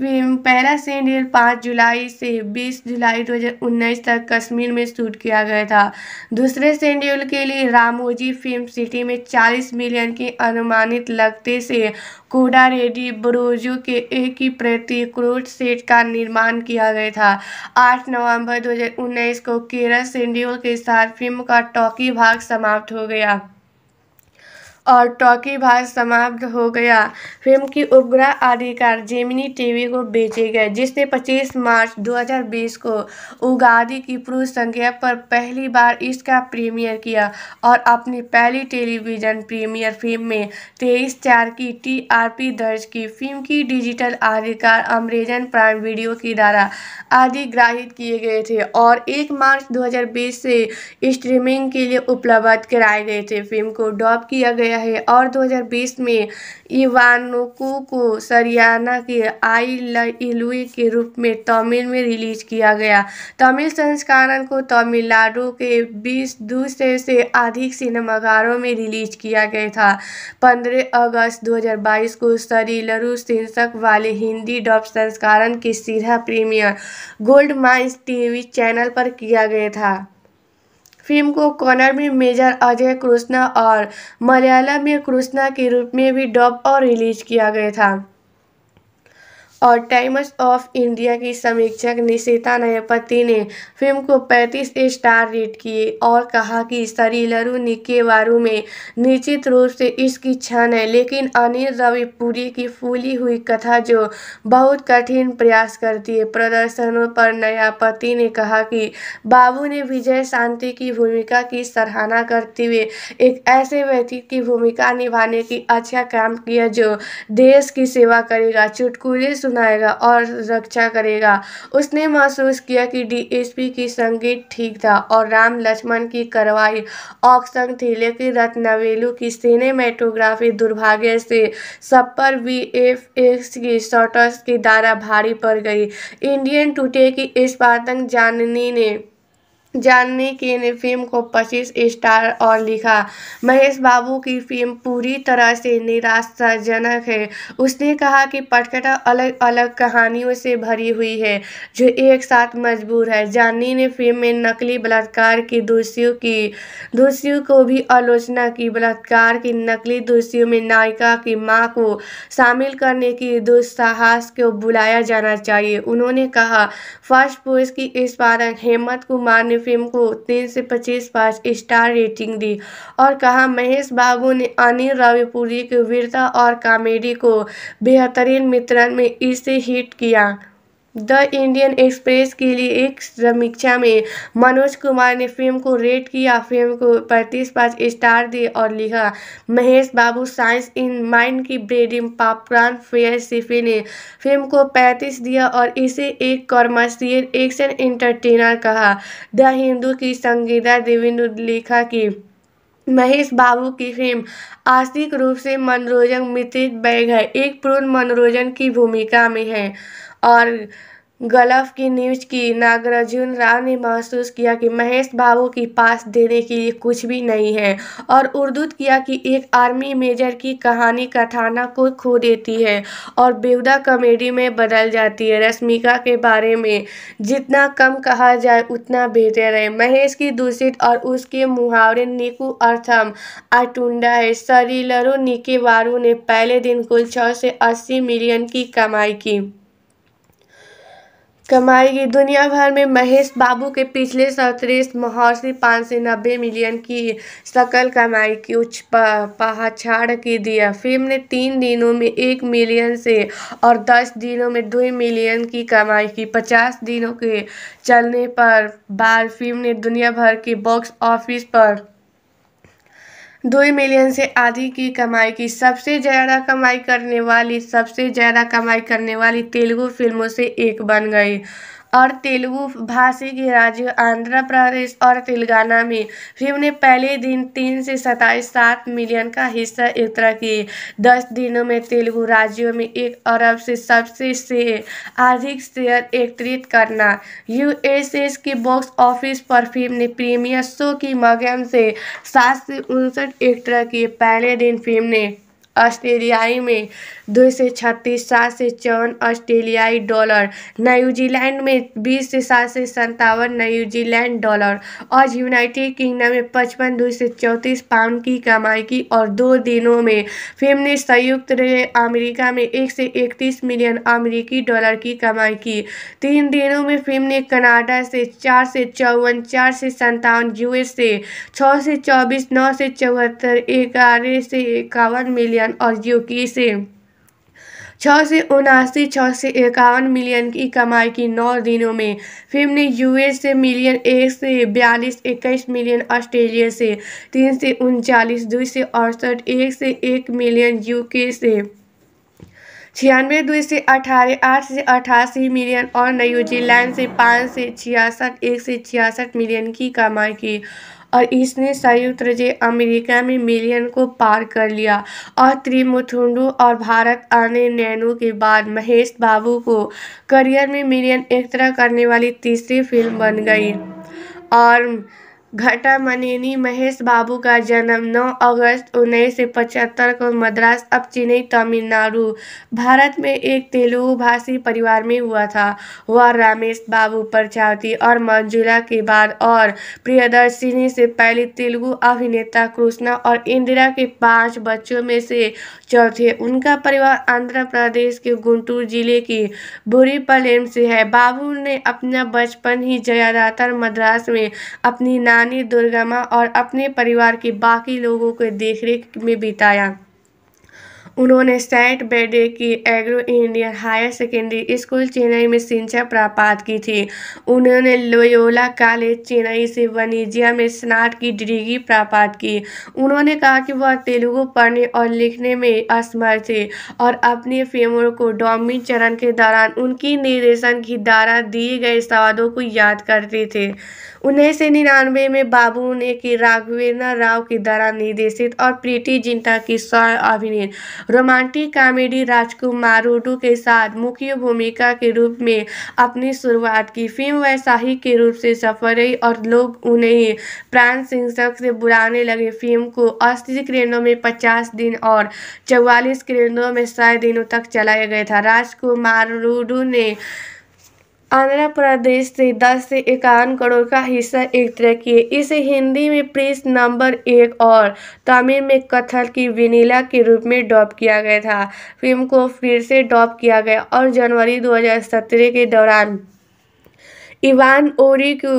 पहला रील पाँच जुलाई से बीस जुलाई 2019 तक कश्मीर में शूट किया गया था दूसरे सेंडिल के लिए रामोजी फिल्म सिटी में 40 मिलियन के अनुमानित लगते से कोडा रेडी बरोजू के एक ही प्रति क्रोड सेट का निर्माण किया गया था 8 नवंबर 2019 को केरल सेंडिल के साथ फिल्म का टॉकी भाग समाप्त हो गया और टॉकी भाज समाप्त हो गया फिल्म की उपग्रह अधिकार जेमिनी टीवी को बेचे गए जिसने 25 मार्च 2020 को उगादी की पूर्व संख्या पर पहली बार इसका प्रीमियर किया और अपनी पहली टेलीविज़न प्रीमियर फिल्म में तेईस चार की टीआरपी दर्ज की फिल्म की डिजिटल अधिकार अमरेजन प्राइम वीडियो के द्वारा अधिग्राहित किए गए थे और एक मार्च दो से स्ट्रीमिंग के लिए उपलब्ध कराए गए थे फिल्म को डॉप किया गया गया है और 2020 में इवानोको को सरियाना के आई लुई के रूप में तमिल में रिलीज किया गया तमिल संस्करण को तमिलनाडु के बीस दूसरे से अधिक सिनेमाघरों में रिलीज किया गया था 15 अगस्त 2022 को सरीलरू शीर्षक वाले हिंदी डब संस्करण की सीधा premiere gold mines TV channel पर किया गया था फिल्म को कन्नड़ में मेजर अजय कृष्णा और मलयालम में कृष्णा के रूप में भी डब और रिलीज किया गया था और टाइम्स ऑफ इंडिया की समीक्षक निशिता नयपति ने फिल्म को 35 स्टार रेट किए और कहा कि सरीलरू वारू में निश्चित रूप से इसकी क्षण है लेकिन अनिल रविपुरी की फूली हुई कथा जो बहुत कठिन प्रयास करती है प्रदर्शनों पर नयापति ने कहा कि बाबू ने विजय शांति की भूमिका की सराहना करते हुए एक ऐसे व्यक्ति की भूमिका निभाने की अच्छा काम किया जो देश की सेवा करेगा चुटकुले सुनाएगा और रक्षा करेगा उसने महसूस किया कि डीएसपी की संगीत ठीक था और राम लक्ष्मण की कार्रवाई औकसंग थी लेकिन रत्नवेलू की सिनेमेटोग्राफी दुर्भाग्य से सब पर वी एफ एक्स की शॉटर्स की धारा भारी पड़ गई इंडियन टूटे की इस पातंग जाननी ने जाननी की ने फिल्म को 25 स्टार और लिखा महेश बाबू की फिल्म पूरी तरह से निराशाजनक है उसने कहा कि पटकथा अलग अलग कहानियों से भरी हुई है जो एक साथ मजबूर है जाननी ने फिल्म में नकली बलात्कार की दोषियों की दोषियों को भी आलोचना की बलात्कार की नकली दोषियों में नायिका की माँ को शामिल करने की दुस्साहस को बुलाया जाना चाहिए उन्होंने कहा फर्स्ट पोस्ट की इस बार हेमंत कुमार ने फिल्म को तीन से पच्चीस पाँच स्टार रेटिंग दी और कहा महेश बाबू ने अनिल राविपुरी की वीरता और कॉमेडी को बेहतरीन मित्रण में इसे हिट किया द इंडियन एक्सप्रेस के लिए एक समीक्षा में मनोज कुमार ने फिल्म को रेट किया फिल्म को पैंतीस पाँच स्टार दिए और लिखा Mahesh Babu science in mind की ब्रेडिंग पापकान फेयर सिफी ने फिल्म को पैंतीस दिया और इसे एक कॉमर्शियल एक्शन एंटरटेनर कहा द हिंदू की संगीता देवी ने लिखा की महेश बाबू की फिल्म आर्थिक रूप से मनोरंजन मित्रित बैग है एक पूर्ण मनोरंजन की भूमिका में है और गलफ की न्यूज की नागार्जुन राव ने महसूस किया कि महेश बाबू की पास देने के लिए कुछ भी नहीं है और उर्दू किया कि एक आर्मी मेजर की कहानी कथाना को खो देती है और बेवदा कॉमेडी में बदल जाती है रश्मिका के बारे में जितना कम कहा जाए उतना बेहतर है महेश की दूषित और उसके मुहावरे निकू अर्थम आटुंडा है सरीलरो निके वारू ने पहले दिन कुल छः से अस्सी मिलियन की कमाई की कमाई दुनिया भर में महेश बाबू के पिछले सैंतीस महावों पाँच सौ नब्बे मिलियन की सकल कमाई की उच्च पहचान की दिया फिल्म ने तीन दिनों में एक मिलियन से और दस दिनों में दो मिलियन की कमाई की पचास दिनों के चलने पर बाद फिल्म ने दुनिया भर के बॉक्स ऑफिस पर दो मिलियन से आधी की कमाई की सबसे ज़्यादा कमाई करने वाली सबसे ज़्यादा कमाई करने वाली तेलुगु फिल्मों से एक बन गई और तेलुगु भाषी के राज्य आंध्र प्रदेश और तेलंगाना में फिल्म ने पहले दिन तीन से सताईस सात मिलियन का हिस्सा एकत्र किए दस दिनों में तेलुगु राज्यों में एक अरब से सबसे से अधिक शेयर एकत्रित करना यूएसएस के बॉक्स ऑफिस पर फिल्म ने प्रीमियर शो के माध्यम से सात से उनसठ एकत्र किए पहले दिन फिल्म ने ऑस्ट्रेलियाई में दो से छत्तीस सात से चौवन ऑस्ट्रेलियाई डॉलर न्यूजीलैंड में बीस से सात से संतावन न्यूजीलैंड डॉलर और यूनाइटेड किंगडम में पचपन दो से चौंतीस पाउंड की कमाई की और दो दिनों में फिल्म ने संयुक्त अमेरिका में एक से इकतीस मिलियन अमेरिकी डॉलर की कमाई की तीन दिनों में फिल्म ने कनाडा से चार से चौवन चार से संतावन यूएस से छः से चौबीस नौ से चौहत्तर ग्यारह से इक्यावन मिलियन इक्यावन और यूके से छः से उनासी छः से इक्यावन मिलियन की कमाई की नौ दिनों में फिल्म ने यूएस से मिलियन एक से बयालीस इक्कीस मिलियन ऑस्ट्रेलिया से तीन से उनचालीस दो से अड़सठ एक से एक मिलियन यूके से छियानवे दो से अठारह आठ से अठासी मिलियन और न्यूजीलैंड से पाँच से छियासठ एक से छियासठ मिलियन की कमाई की और इसने संयुक्त राज्य अमेरिका में मिलियन को पार कर लिया और त्रिमुथुंडू और भारत आने नैनो के बाद महेश बाबू को करियर में मिलियन एक तरह करने वाली तीसरी फिल्म बन गई और घटामनिनी महेश बाबू का जन्म 9 अगस्त उन्नीस सौ पचहत्तर को मद्रास अब चेन्नई तमिलनाडु भारत में एक तेलुगु भाषी परिवार में हुआ था वह रामेश बाबू प्रचावती और मंजुला के बाद और प्रियदर्शिनी से पहले तेलुगु अभिनेता कृष्णा और इंदिरा के पांच बच्चों में से चौथे उनका परिवार आंध्र प्रदेश के गुंटूर जिले की बुरीपलेम से है बाबू ने अपना बचपन ही ज्यादातर मद्रास में अपनी नाम रानी दुर्गामा और अपने परिवार के बाकी लोगों के देखरेख में बिताया उन्होंने सैंट बेडे की Anglo Indian higher secondary school Chennai में शिक्षा प्राप्त की थी उन्होंने लोयोला कॉलेज चेन्नई से वनिजिया में स्नात की डिग्री प्राप्त की उन्होंने कहा कि वह तेलुगु पढ़ने और लिखने में असमर्थ थे और अपने फेमों को डॉमी चरण के दौरान उनकी निर्देशन की द्वारा दिए गए सवादों को याद करते थे उन्नीस सौ निन्यानवे में बाबू ने की राघवेंद्र राव के द्वारा निर्देशित और प्रीति जिंटा की स्वयं अभिनय रोमांटिक कॉमेडी राजकुमार रोडू के साथ मुख्य भूमिका के रूप में अपनी शुरुआत की फिल्म वैसाही के रूप से सफल रही और लोग उन्हें प्राण सिंह से बुलाने लगे फिल्म को अस्सी करेनों में पचास दिन और चौवालीस करेनों में सौ दिनों तक चलाया गया था राजकुमार रूडू ने आंध्र प्रदेश से दस से इक्यावन करोड़ का हिस्सा एक की किए इसे हिंदी में प्रिंस नंबर एक और तमिल में कथल की विनीला के रूप में डॉप किया गया था फिल्म को फिर से डॉप किया गया और जनवरी 2017 के दौरान इवान ओरिक्यू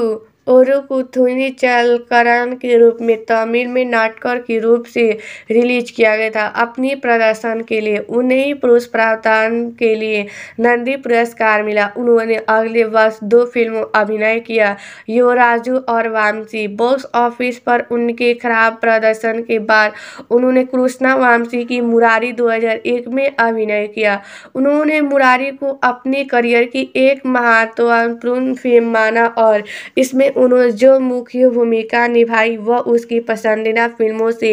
ओरुकुथुई चलकरण के रूप में तमिल में नाटकर के रूप से रिलीज किया गया था अपनी प्रदर्शन के लिए उन्हें पुरुष प्रावधान के लिए नंदी पुरस्कार मिला उन्होंने अगले वर्ष दो फिल्मों अभिनय किया योराजू और वामसी बॉक्स ऑफिस पर उनके खराब प्रदर्शन के बाद उन्होंने कृष्णा वामसी की मुरारी 2001 में अभिनय किया उन्होंने मुरारी को अपने करियर की एक महत्वपूर्ण फिल्म माना और इसमें उन्होंने जो मुख्य भूमिका निभाई वह उसकी पसंदीदा फिल्मों से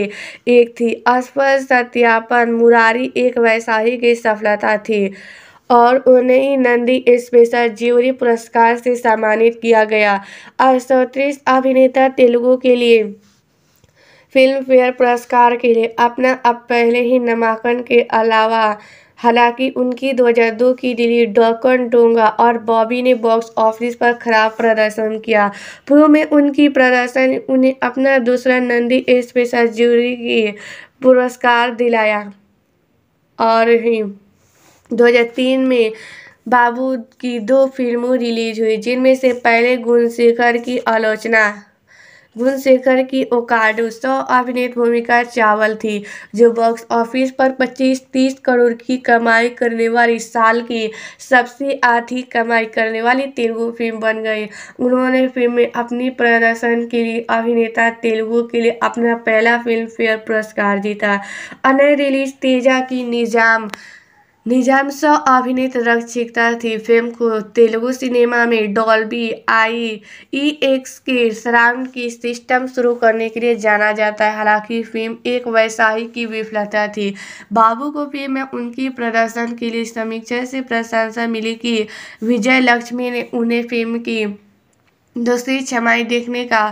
एक थी असफल सत्यापन मुरारी एक वैसाही की सफलता थी और उन्हें ही नंदी स्पेशल ज्यूरी पुरस्कार से सम्मानित किया गया अड़सौतीस अभिनेता तेलुगु के लिए फिल्म फेयर पुरस्कार के लिए अपना अब पहले ही नामांकन के अलावा हालांकि उनकी 2002 की रिलीज डॉकन डोंगा और बॉबी ने बॉक्स ऑफिस पर खराब प्रदर्शन किया पूर्व में उनकी प्रदर्शन उन्हें अपना दूसरा नंदी स्पेशल ज्यूरी की पुरस्कार दिलाया और ही 2003 में बाबू की दो फिल्मों रिलीज हुई जिनमें से पहले गुणशेखर की आलोचना गुणशेखर की सौ अभिनेत भूमिका चावल थी जो बॉक्स ऑफिस पर 25-30 करोड़ की कमाई करने वाली साल की सबसे अधिक कमाई करने वाली तेलुगु फिल्म बन गई उन्होंने फिल्म में अपनी प्रदर्शन के लिए अभिनेता तेलुगु के लिए अपना पहला फिल्म फेयर पुरस्कार जीता अन्य रिलीज तेजा की निजाम निजाम सौ अभिनीत रक्षिकता थी फिल्म को तेलुगु सिनेमा में डॉल्बी आई ई एक्स के सराउंड की सिस्टम शुरू करने के लिए जाना जाता है हालांकि फिल्म एक वैसाही की विफलता थी बाबू को फिल्म में उनकी प्रदर्शन के लिए समीक्षा से प्रशंसा मिली कि विजय लक्ष्मी ने उन्हें फिल्म की दूसरी क्षमाई देखने का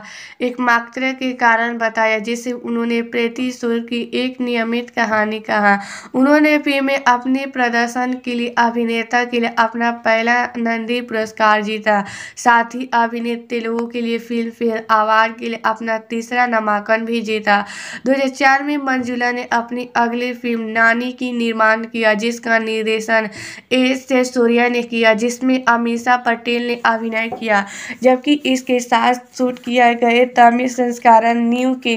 एकमात्र के कारण बताया जिसे उन्होंने प्रीति सुर की एक नियमित कहानी कहा उन्होंने फिल्म में अपने प्रदर्शन के लिए अभिनेता के लिए अपना पहला नंदी पुरस्कार जीता साथ ही अभिनेत तेलुगु के लिए फिल्म फेयर अवार्ड के लिए अपना तीसरा नामांकन भी जीता दो में मंजुला ने अपनी अगली फिल्म नानी की निर्माण किया जिसका निर्देशन एस से सूर्या ने किया जिसमें अमीषा पटेल ने अभिनय किया जबकि इसके साथ शूट किया गए तमिल संस्करण न्यू के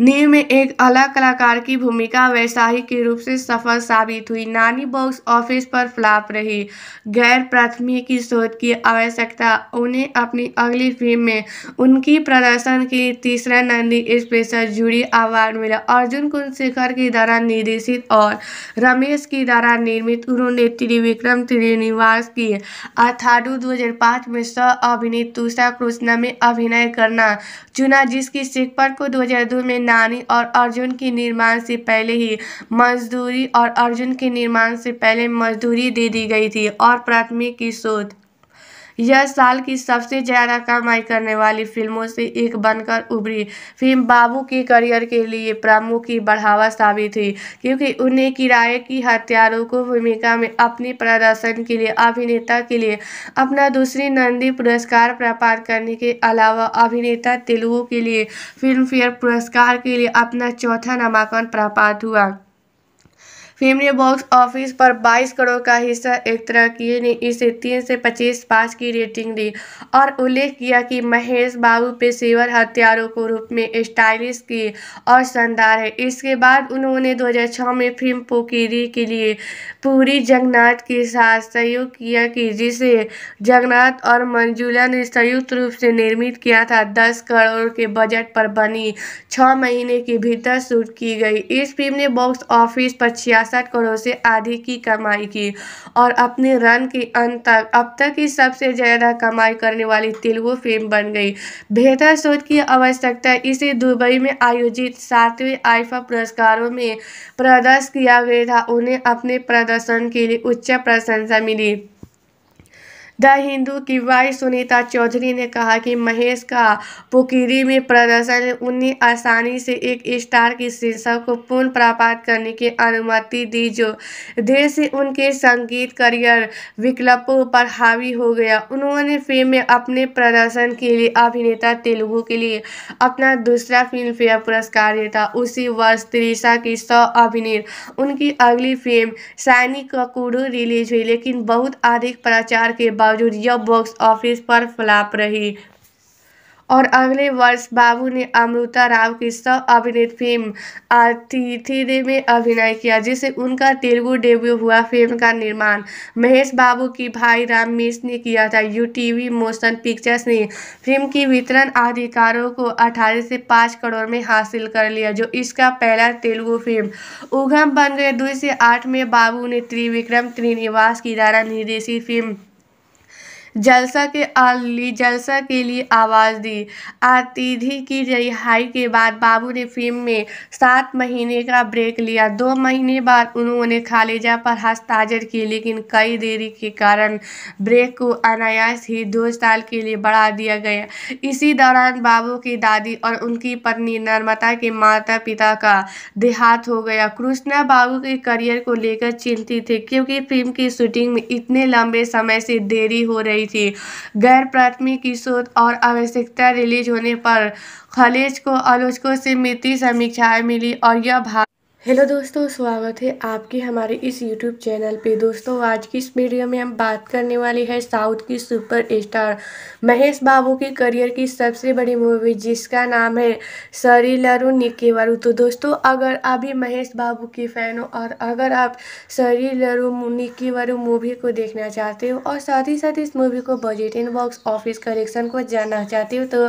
नीव में एक अलग कलाकार की भूमिका वैसाही के रूप से सफल साबित हुई नानी बॉक्स ऑफिस पर फ्लॉप रही गैर प्राथमिक की शोध की आवश्यकता उन्हें अपनी अगली फिल्म में उनकी प्रदर्शन के लिए तीसरा नंदी स्पेशल जूरी अवार्ड मिला अर्जुन कुलशेखर की द्वारा निर्देशित और रमेश की द्वारा निर्मित उन्होंने त्रिविक्रम त्रिनिवास की अथाडू दो में सह अभिनीत तुषा कृष्णा में अभिनय करना चुना जिसकी शिक्षक को दो में नानी और अर्जुन के निर्माण से पहले ही मजदूरी और अर्जुन के निर्माण से पहले मजदूरी दे दी गई थी और प्राथमिक की शोध यह साल की सबसे ज़्यादा कमाई करने वाली फिल्मों से एक बनकर उभरी फिल्म बाबू के करियर के लिए प्रमुख की बढ़ावा साबित हुई क्योंकि उन्हें किराए की हत्यारों को भूमिका में अपने प्रदर्शन के लिए अभिनेता के लिए अपना दूसरी नंदी पुरस्कार प्राप्त करने के अलावा अभिनेता तेलुगु के लिए फिल्म फेयर पुरस्कार के लिए अपना चौथा नामांकन प्राप्त हुआ फिल्म ने बॉक्स ऑफिस पर 22 करोड़ का हिस्सा एक तरह किए ने इसे तीन से पच्चीस पाँच की रेटिंग दी और उल्लेख किया कि महेश बाबू पेशेवर हथियारों को रूप में स्टाइलिश की और शानदार है इसके बाद उन्होंने 2006 में फिल्म पोकीरी के लिए पूरी जगन्नाथ के साथ सहयोग किया कि जिसे जगन्नाथ और मंजुला ने संयुक्त रूप से निर्मित किया था दस करोड़ के बजट पर बनी छः महीने के भीतर शूट की गई इस फिल्म ने बॉक्स ऑफिस पर छिया छियासठ करोड़ से अधिक की कमाई की और अपने रन के अंत तक अब तक की सबसे ज़्यादा कमाई करने वाली तेलुगु फिल्म बन गई बेहतर शोध की आवश्यकता इसे दुबई में आयोजित सातवें आईफा पुरस्कारों में प्रदर्श किया गया था उन्हें अपने प्रदर्शन के लिए उच्च प्रशंसा मिली द हिंदू की वाई सुनीता चौधरी ने कहा कि महेश का पुकीरी में प्रदर्शन उन्हें आसानी से एक स्टार की शीर्षक को पुनः प्राप्त करने की अनुमति दी जो देर से उनके संगीत करियर विकल्पों पर हावी हो गया उन्होंने फिल्म में अपने प्रदर्शन के लिए अभिनेता तेलुगु के लिए अपना दूसरा फिल्म फेयर पुरस्कार जीता उसी वर्ष त्रिशा की सौ अभिनेत उनकी अगली फिल्म सैनिक कूड़ू रिलीज हुई लेकिन बहुत अधिक प्रचार के बाद बावजूद यह बॉक्स ऑफिस पर फ्लॉप रही और अगले वर्ष बाबू ने अमृता राव की सह अभिनीत फिल्म अतिथि में अभिनय किया जिसे उनका तेलुगु डेब्यू हुआ फिल्म का निर्माण महेश बाबू की भाई राम मिस ने किया था यू टीवी मोशन पिक्चर्स ने फिल्म की वितरण अधिकारों को 18 से 5 करोड़ में हासिल कर लिया जो इसका पहला तेलुगु फिल्म उगम बन गए दो से आठ में बाबू ने त्रिविक्रम त्रिनिवास की द्वारा निर्देशित फिल्म जलसा के अली जलसा के लिए आवाज़ दी आतिथि की रिहाई के बाद बाबू ने फिल्म में सात महीने का ब्रेक लिया दो महीने बाद उन्होंने खालिजा पर हस्ताजर की लेकिन कई देरी के कारण ब्रेक को अनायास ही दो साल के लिए बढ़ा दिया गया इसी दौरान बाबू की दादी और उनकी पत्नी नर्मदा के माता पिता का देहात हो गया कृष्णा बाबू के करियर को लेकर चिंतित थे क्योंकि फिल्म की शूटिंग में इतने लंबे समय से देरी हो रही हुई थी गैर प्राथमिक की शोध और आवश्यकता रिलीज होने पर खलेज को आलोचकों से मिति समीक्षाएं मिली और यह भाग हेलो दोस्तों स्वागत है आपके हमारे इस यूट्यूब चैनल पे दोस्तों आज की इस वीडियो में हम बात करने वाले हैं साउथ की सुपर स्टार महेश बाबू की करियर की सबसे बड़ी मूवी जिसका नाम है सरी लरू निकेवारू तो दोस्तों अगर आप भी महेश बाबू की फ़ैन हो और अगर आप सरी लरू वरु मूवी को देखना चाहते हो और साथ ही साथ इस मूवी को बजट इन बॉक्स ऑफिस कलेक्शन को जानना चाहते हो तो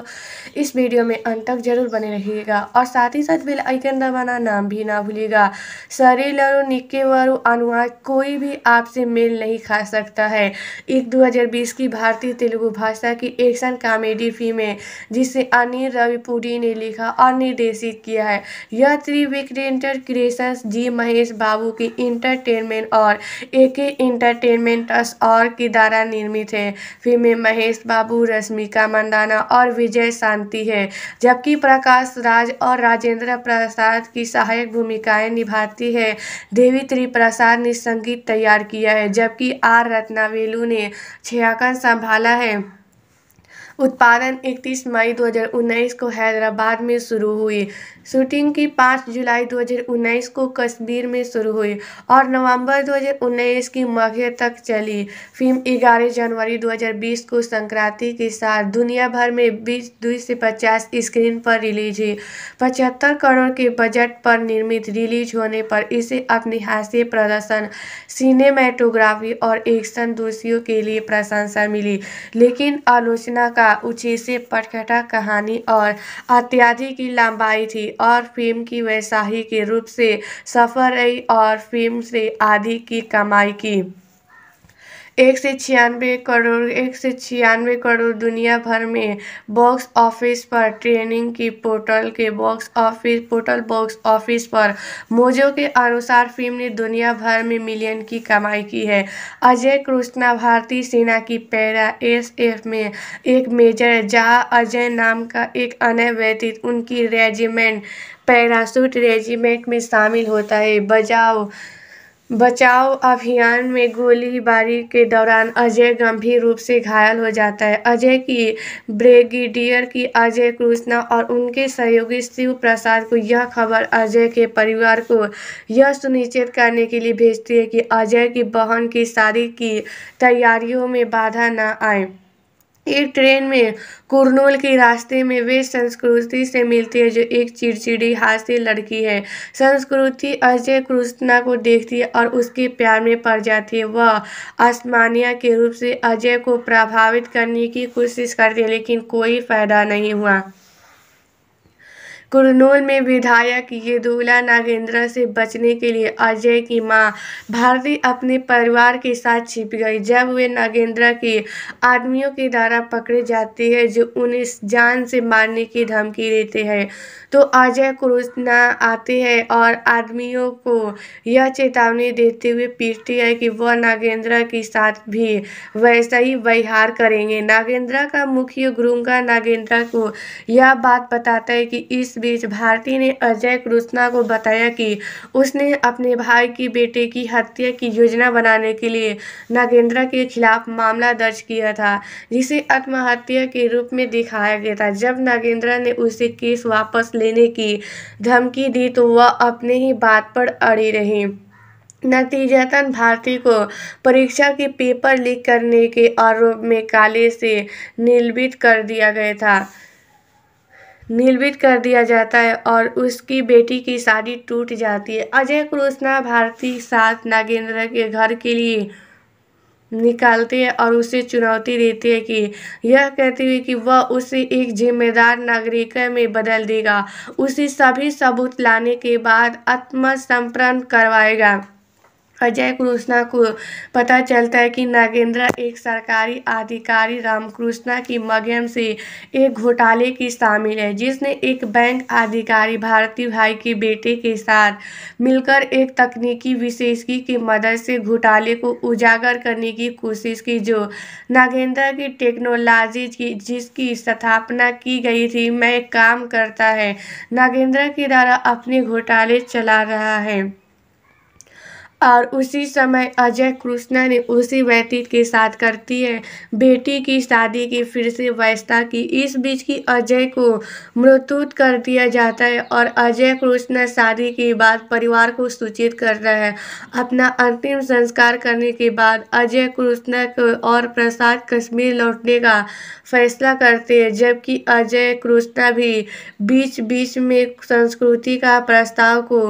इस वीडियो में अंत तक जरूर बने रहिएगा और साथ ही साथ बिल आइकन दबाना नाम भी ना भूलिए रहेगा सरी और निक्के व अनुहार कोई भी आपसे मेल नहीं खा सकता है एक 2020 की भारतीय तेलुगु भाषा की एक्शन कॉमेडी फिल्म है जिसे अनिल रविपुरी ने लिखा और निर्देशित किया है यह त्रिविक्रेंटर क्रिएशंस जी महेश बाबू की इंटरटेनमेंट और ए के इंटरटेनमेंटस और के द्वारा निर्मित है फिल्म में महेश बाबू रश्मिका मंदाना और विजय शांति है जबकि प्रकाश राज और राजेंद्र प्रसाद की सहायक भूमिका भूमिकाएं निभाती है देवी त्रिप्रसाद ने संगीत तैयार किया है जबकि आर रत्नावेलु ने छयाकन संभाला है उत्पादन 31 मई 2019 को हैदराबाद में शुरू हुई शूटिंग की 5 जुलाई 2019 को कश्मीर में शुरू हुई और नवंबर 2019 की मध्य तक चली फिल्म 11 जनवरी 2020 को संक्रांति के साथ दुनिया भर में बीस दुई से पचास स्क्रीन पर रिलीज हुई पचहत्तर करोड़ के बजट पर निर्मित रिलीज होने पर इसे अपने हास्य प्रदर्शन सिनेमेटोग्राफी और एक्शन दोषियों के लिए प्रशंसा मिली लेकिन आलोचना का से पटखटा कहानी और अत्याधिक की लंबाई थी और फिल्म की के रूप से सफल रही और फिल्म से आधी की कमाई की एक से छियानवे करोड़ एक से छियानवे करोड़ दुनिया भर में बॉक्स ऑफिस पर ट्रेनिंग की पोर्टल के box office portal box office पर मोजो के अनुसार फिल्म ने दुनिया भर में मिलियन की कमाई की है अजय कृष्णा भारतीय सेना की पैरा एस एफ में एक मेजर जहाँ अजय नाम का एक अन्य व्यतीत उनकी रेजिमेंट पैरासूट रेजिमेंट में शामिल होता है बजाओ बचाव अभियान में गोलीबारी के दौरान अजय गंभीर रूप से घायल हो जाता है अजय की ब्रिगेडियर की अजय कृष्णा और उनके सहयोगी शिव प्रसाद को यह खबर अजय के परिवार को यह सुनिश्चित करने के लिए भेजती है कि अजय की बहन की शादी की तैयारियों में बाधा न आए एक ट्रेन में कुरनूल के रास्ते में वे संस्कृति से मिलती है जो एक चिड़चिड़ी हास्य लड़की है संस्कृति अजय कृष्णा को देखती है और उसके प्यार में पड़ जाती है वह आसमानिया के रूप से अजय को प्रभावित करने की कोशिश करती है लेकिन कोई फायदा नहीं हुआ कुरनूल में विधायक येदुला नागेंद्र से बचने के लिए अजय की मां भारती अपने परिवार के साथ छिप गई जब वे नागेंद्र के आदमियों के द्वारा पकड़े जाते हैं जो उन्हें जान से मारने की धमकी देते हैं तो अजय कुरुना आते हैं और आदमियों को यह चेतावनी देते हुए पीटती है कि वह नागेंद्र के साथ भी वैसा ही व्यवहार करेंगे नागेंद्र का मुख्य गुरुंगा नागेंद्र को यह बात बताता है कि इस बीच भारती ने अजय कृष्णा को बताया कि उसने अपने भाई की बेटे की हत्या की योजना बनाने के लिए नागेंद्रा के खिलाफ मामला दर्ज किया था जिसे आत्महत्या के रूप में दिखाया गया था जब नागेंद्रा ने उसे केस वापस लेने की धमकी दी तो वह अपने ही बात पर अड़ी रही नतीजतन भारती को परीक्षा के पेपर लीक करने के आरोप में काले से निलंबित कर दिया गया था निर्मित कर दिया जाता है और उसकी बेटी की शादी टूट जाती है अजय कृष्णा भारती साथ नागेंद्र के घर के लिए निकालते हैं और उसे चुनौती देती है कि यह कहते हुए कि वह उसे एक जिम्मेदार नागरिक में बदल देगा उसे सभी सबूत लाने के बाद आत्मसमर्पण करवाएगा अजय कृष्णा को पता चलता है कि नागेंद्र एक सरकारी अधिकारी रामकृष्णा की मगेम से एक घोटाले की शामिल है जिसने एक बैंक अधिकारी भारती भाई के बेटे के साथ मिलकर एक तकनीकी विशेषज्ञ की मदद से घोटाले को उजागर करने की कोशिश की जो नागेंद्र की टेक्नोलॉजी की जिसकी स्थापना की गई थी मैं काम करता है नागेंद्र के द्वारा अपने घोटाले चला रहा है और उसी समय अजय कृष्णा ने उसी व्यक्ति के साथ करती है बेटी की शादी की फिर से व्यवस्था की इस बीच की अजय को मृत्युत कर दिया जाता है और अजय कृष्णा शादी के बाद परिवार को सूचित करता है अपना अंतिम संस्कार करने के बाद अजय कृष्णा को और प्रसाद कश्मीर लौटने का फैसला करते हैं जबकि अजय कृष्णा भी बीच बीच में संस्कृति का प्रस्ताव को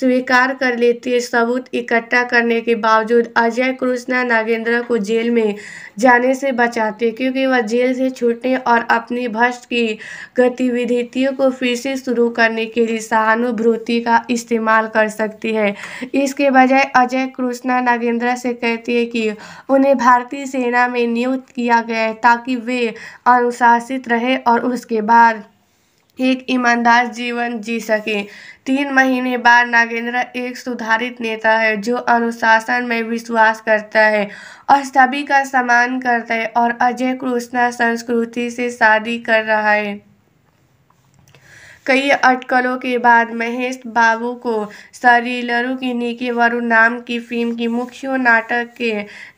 स्वीकार कर लेती है सबूत इकट्ठा इकट्ठा करने के बावजूद अजय कृष्णा नागेंद्र को जेल में जाने से बचाते क्योंकि वह जेल से छूटने और अपनी भ्रष्ट की गतिविधियों को फिर से शुरू करने के लिए सहानुभूति का इस्तेमाल कर सकती है इसके बजाय अजय कृष्णा नागेंद्र से कहती है कि उन्हें भारतीय सेना में नियुक्त किया गया है ताकि वे अनुशासित रहे और उसके बाद एक ईमानदार जीवन जी सके तीन महीने बाद नागेंद्र एक सुधारित नेता है जो अनुशासन में विश्वास करता है और सभी का सम्मान करता है और अजय कृष्णा संस्कृति से शादी कर रहा है कई अटकलों के बाद महेश बाबू को सरीलरू की निकी वरु नाम की फिल्म की मुख्य नाटक के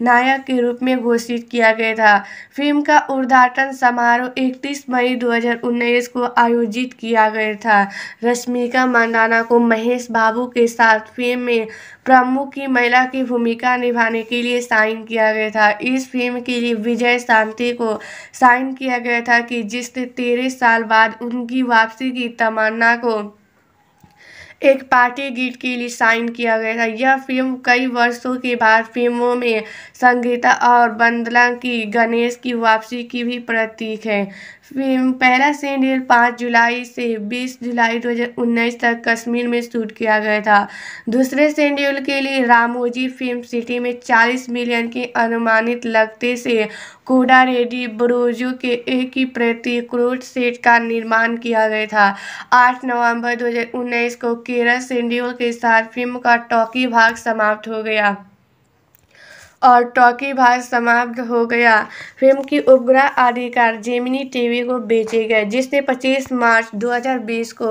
नायक के रूप में घोषित किया गया था फिल्म का उद्घाटन समारोह 31 मई 2019 को आयोजित किया गया था रश्मिका मंदाना को महेश बाबू के साथ फिल्म में प्रमुख की महिला की भूमिका निभाने के लिए साइन किया गया था इस फिल्म के लिए विजय शांति को साइन किया गया था कि जिसने तेरह साल बाद उनकी वापसी की तमन्ना को एक पार्टी गीत के लिए साइन किया गया था यह फिल्म कई वर्षों के बाद फिल्मों में संगीता और बंदला की गणेश की वापसी की भी प्रतीक है पहला सेनेल पाँच जुलाई से बीस जुलाई 2019 तक कश्मीर में शूट किया गया था दूसरे शेड्यूल के लिए रामोजी फिल्म सिटी में 40 मिलियन के अनुमानित लगते से कोडा रेडी बरोजू के एक ही प्रति क्रोड सेट का निर्माण किया गया था 8 नवंबर 2019 को केरल शेड्यूल के साथ फिल्म का टॉकी भाग समाप्त हो गया और टॉकी भाग समाप्त हो गया फिल्म की उपग्रह आधिकार जेमिनी टीवी को बेचे गए जिसने 25 मार्च 2020 को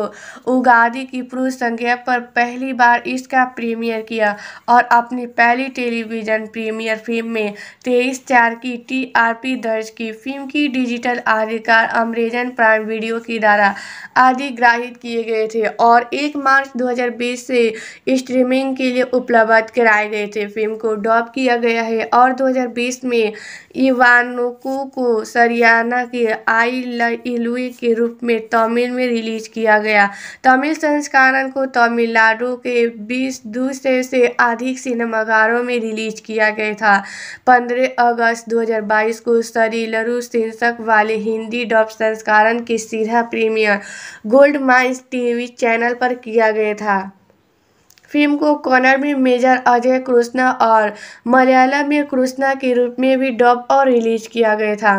उगादी की पूर्व संख्या पर पहली बार इसका प्रीमियर किया और अपनी पहली टेलीविजन प्रीमियर फिल्म में तेईस चार की टीआरपी दर्ज की फिल्म की डिजिटल आधिकार अमरेजन प्राइम वीडियो के द्वारा अधिग्राहित किए गए थे और एक मार्च दो से स्ट्रीमिंग के लिए उपलब्ध कराए गए थे फिल्म को डॉप किया गया गया है और 2020 में इवानोको को सरियाना के आई इलुई के रूप में तमिल में रिलीज किया गया तमिल संस्करण को तमिलनाडु के बीस दूसरे से अधिक सिनेमाघरों में रिलीज किया गया था 15 अगस्त 2022 को सरीलरू शीर्षक वाले हिंदी डब संस्करण के सीधा premiere gold mines TV channel पर किया गया था फिल्म को कॉनर में मेजर अजय कृष्णा और मलयालम में कृष्णा के रूप में भी डब और रिलीज किया गया था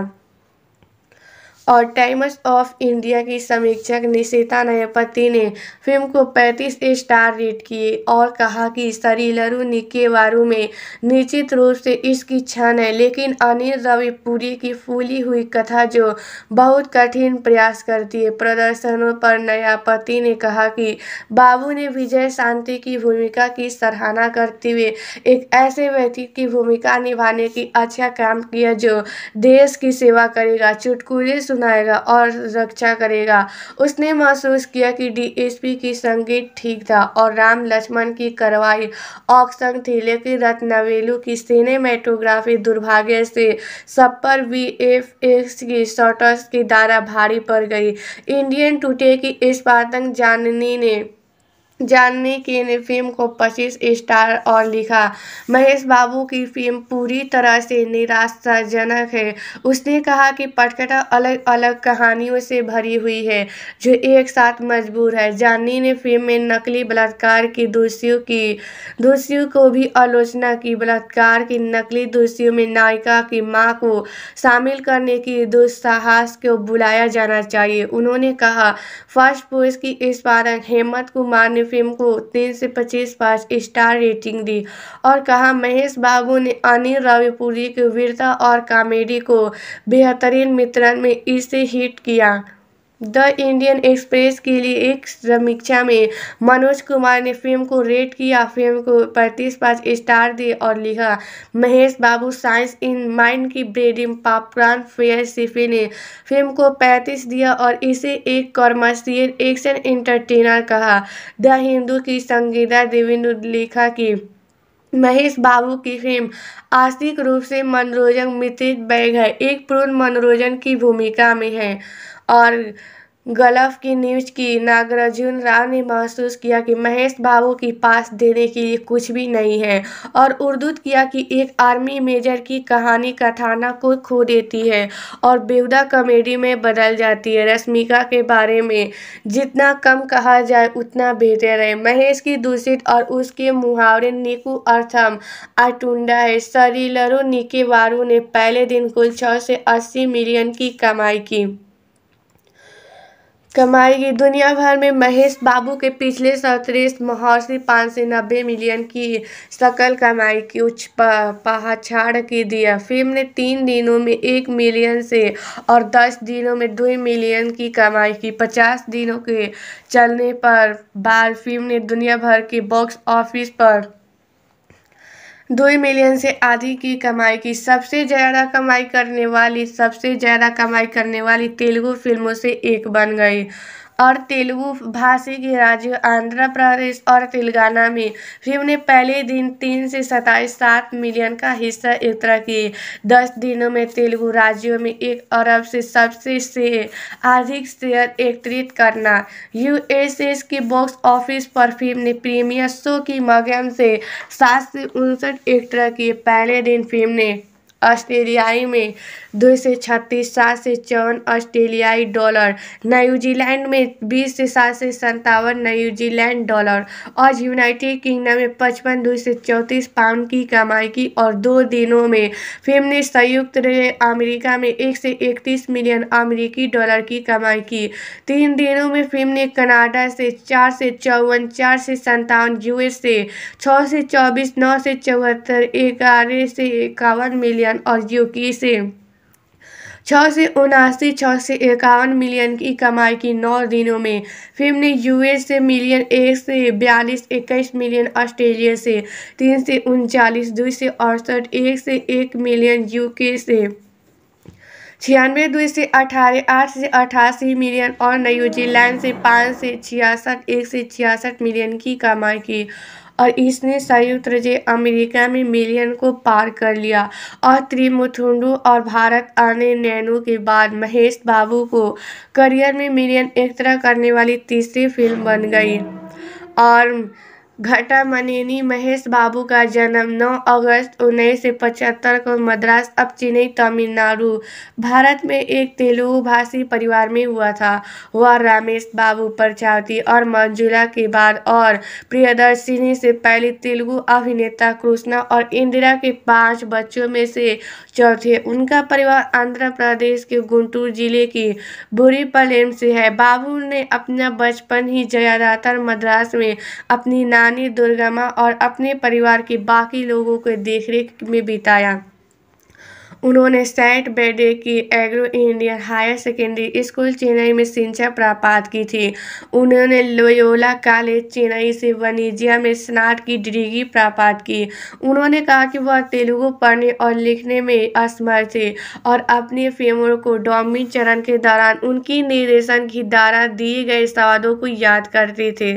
और टाइम्स ऑफ इंडिया की समीक्षक निशिता नयपति ने फिल्म को 35 स्टार रेट किए और कहा कि सरीलरू वारू में निश्चित रूप से इसकी क्षण है लेकिन अनिल रविपुरी की फूली हुई कथा जो बहुत कठिन प्रयास करती है प्रदर्शनों पर नयापति ने कहा कि बाबू ने विजय शांति की भूमिका की सराहना करते हुए एक ऐसे व्यक्ति की भूमिका निभाने की अच्छा काम किया जो देश की सेवा करेगा चुटकुले सुनाएगा और रक्षा करेगा उसने महसूस किया कि डीएसपी की संगीत ठीक था और राम लक्ष्मण की कार्रवाई औकसंग थी लेकिन रत्नवेलु की सिनेमेटोग्राफी दुर्भाग्य से सब पर वी एफ एक्स की शॉटर्स की धारा भारी पड़ गई इंडियन टूटे की इस पातंग जाननी ने जाननी की ने फिल्म को 25 स्टार और लिखा महेश बाबू की फिल्म पूरी तरह से निराशाजनक है उसने कहा कि पटकथा अलग अलग कहानियों से भरी हुई है जो एक साथ मजबूर है जानी ने फिल्म में नकली बलात्कार की दोषियों की दोषियों को भी आलोचना की बलात्कार की नकली दोषियों में नायिका की माँ को शामिल करने की दुस्साहस को बुलाया जाना चाहिए उन्होंने कहा फर्स्ट पोस्ट की इस पारक हेमंत कुमार ने फिल्म को तीन से पच्चीस पाँच स्टार रेटिंग दी और कहा महेश बाबू ने अनिल रविपुरी की वीरता और कॉमेडी को बेहतरीन मित्रण में इसे हिट किया द इंडियन एक्सप्रेस के लिए एक समीक्षा में मनोज कुमार ने फिल्म को रेट किया फिल्म को पैंतीस पाँच स्टार दिए और लिखा Mahesh Babu science in mind की ब्रेडिंग पॉपकॉर्न फेयर सिफी ने फिल्म को पैंतीस दिया और इसे एक कॉमर्शियल एक्शन एंटरटेनर कहा द हिंदू की संगीता देवी ने लिखा कि महेश बाबू की फिल्म आर्थिक रूप से मनोरंजन मित्रित बैग है एक पूर्ण मनोरंजन की भूमिका में है और गल्फ की न्यूज की नागार्जुन राव ने महसूस किया कि महेश बाबू की पास देने के लिए कुछ भी नहीं है और उर्दू किया कि एक आर्मी मेजर की कहानी कथाना को खो देती है और बेवदा कॉमेडी में बदल जाती है रश्मिका के बारे में जितना कम कहा जाए उतना बेहतर है महेश की दूषित और उसके मुहावरे निकू अर्थम आटुंडा है सरीलरो निके वारू ने पहले दिन कुल छः से अस्सी मिलियन की कमाई की कमाई दुनिया भर में महेश बाबू के पिछले सैंतीस महर्षि पाँच सौ नब्बे मिलियन की सकल कमाई की उच्च पहाड़ की दिया फिल्म ने तीन दिनों में एक मिलियन से और दस दिनों में दो मिलियन की कमाई की पचास दिनों के चलने पर बाद फिल्म ने दुनिया भर के बॉक्स ऑफिस पर दो मिलियन से आधी की कमाई की सबसे ज़्यादा कमाई करने वाली सबसे ज़्यादा कमाई करने वाली तेलुगु फिल्मों से एक बन गई और तेलुगु भाषी के राज्य आंध्र प्रदेश और तेलंगाना में फिल्म ने पहले दिन तीन से सताईस सात मिलियन का हिस्सा एकत्र किए दस दिनों में तेलुगु राज्यों में एक अरब से सबसे से अधिक शेयर एकत्रित करना यूएसएस के बॉक्स ऑफिस पर फिल्म ने प्रीमियर शो के माध्यम से सात से उनसठ एकत्र किए पहले दिन फिल्म ने ऑस्ट्रेलियाई में दो से छत्तीस सात से चौवन ऑस्ट्रेलियाई डॉलर न्यूजीलैंड में बीस से सात से सत्तावन न्यूजीलैंड डॉलर और यूनाइटेड किंगडम में पचपन दो से चौंतीस पाउंड की कमाई की और दो दिनों में फिल्म ने संयुक्त अमेरिका में एक से इकतीस मिलियन अमेरिकी डॉलर की कमाई की तीन दिनों में फिल्म ने कनाडा से चार से चौवन चार से संतावन एस से छः से चौबीस नौ से चौहत्तर ग्यारह से इक्यावन मिलियन और यूके से छः से उनासी छः से इक्यावन मिलियन की कमाई की नौ दिनों में फिल्म ने यूएस से मिलियन एक से बयालीस इक्कीस मिलियन ऑस्ट्रेलिया से तीन से उनचालीस दो से अड़सठ एक से एक मिलियन यूके से छियानवे दो से अठारह आठ से अठासी मिलियन और न्यूजीलैंड से पाँच से छियासठ एक से छियासठ मिलियन की कमाई की और इसने संयुक्त राज्य अमेरिका में मिलियन को पार कर लिया और त्रिमुथुंडू और भारत आने नैनो के बाद महेश बाबू को करियर में मिलियन एक तरह करने वाली तीसरी फिल्म बन गई और घटामनेनी महेश बाबू का जन्म 9 अगस्त उन्नीस सौ पचहत्तर को मद्रास अब चेन्नई तमिलनाडु भारत में एक तेलुगु भाषी परिवार में हुआ था वह रामेश बाबू प्रजावती और मंजुला के बाद और प्रियदर्शिनी से पहले तेलुगु अभिनेता कृष्णा और इंदिरा के पांच बच्चों में से चौथे उनका परिवार आंध्र प्रदेश के गुंटूर जिले की भूरीपलेम से है बाबू ने अपना बचपन ही ज़्यादातर मद्रास में अपनी नाम रानी दुर्गा माँ और अपने परिवार के बाकी लोगों के देखरेख में बिताया उन्होंने सेंट बेडे की Anglo Indian higher secondary school Chennai में शिक्षा प्राप्त की थी उन्होंने लोयोला कॉलेज चेन्नई से वनिजिया में स्नातक की डिग्री प्राप्त की उन्होंने कहा कि वह तेलुगु पढ़ने और लिखने में असमर्थ थे और अपने फिल्मों को डॉमी चरण के दौरान उनकी निर्देशन की द्वारा दिए गए सवादों को याद करते थे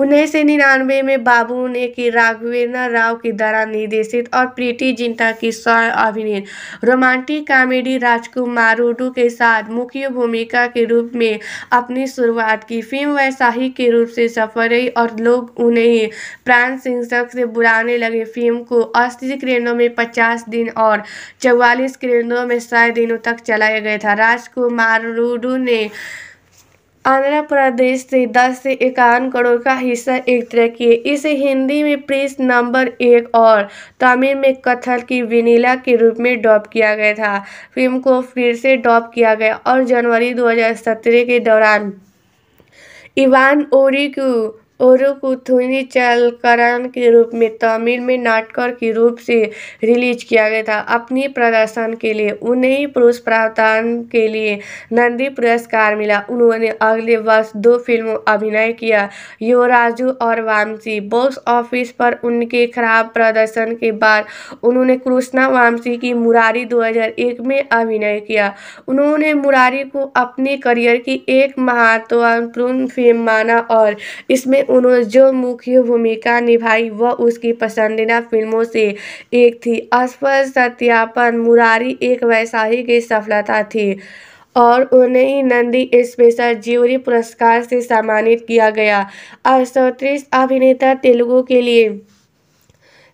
उन्नीस सौ निन्यानवे में बाबू ने की राघवेंद्र राव की द्वारा निर्देशित और प्रीति जिंटा की स्वयं अभिनय रोमांटिक कॉमेडी राजकुमार रोडू के साथ मुख्य भूमिका के रूप में अपनी शुरुआत की फिल्म वैसाही के रूप से सफल रही और लोग उन्हें प्राण सिंह से बुलाने लगे फिल्म को अस्सी करेंडों में पचास दिन और चौवालीस करेंडों में सौ दिनों तक चलाया गया था राजकुमार रूडू ने आंध्र प्रदेश से दस से इक्यावन करोड़ का हिस्सा एक की किए इसे हिंदी में प्रिंस नंबर एक और तमिल में कथल की विनीला के रूप में डॉप किया गया था फिल्म को फिर से डॉप किया गया और जनवरी 2017 के दौरान इवान ओरिक्यू ओरुकुथुई चलकरण के रूप में तमिल में नाटकर के रूप से रिलीज किया गया था अपने प्रदर्शन के लिए उन्हें पुरुष प्रावधान के लिए नंदी पुरस्कार मिला उन्होंने अगले वर्ष दो फिल्मों अभिनय किया योराजू और वामसी बॉक्स ऑफिस पर उनके खराब प्रदर्शन के बाद उन्होंने कृष्णा वामसी की मुरारी 2001 में अभिनय किया उन्होंने मुरारी को अपने करियर की एक महत्वपूर्ण फिल्म माना और इसमें उन्होंने जो मुख्य भूमिका निभाई वह उसकी पसंदीदा फिल्मों से एक थी असफल सत्यापन मुरारी एक वैसाही की सफलता थी और उन्हें ही नंदी स्पेशल ज्यूरी पुरस्कार से सम्मानित किया गया अड़सौतीस अभिनेता तेलुगु के लिए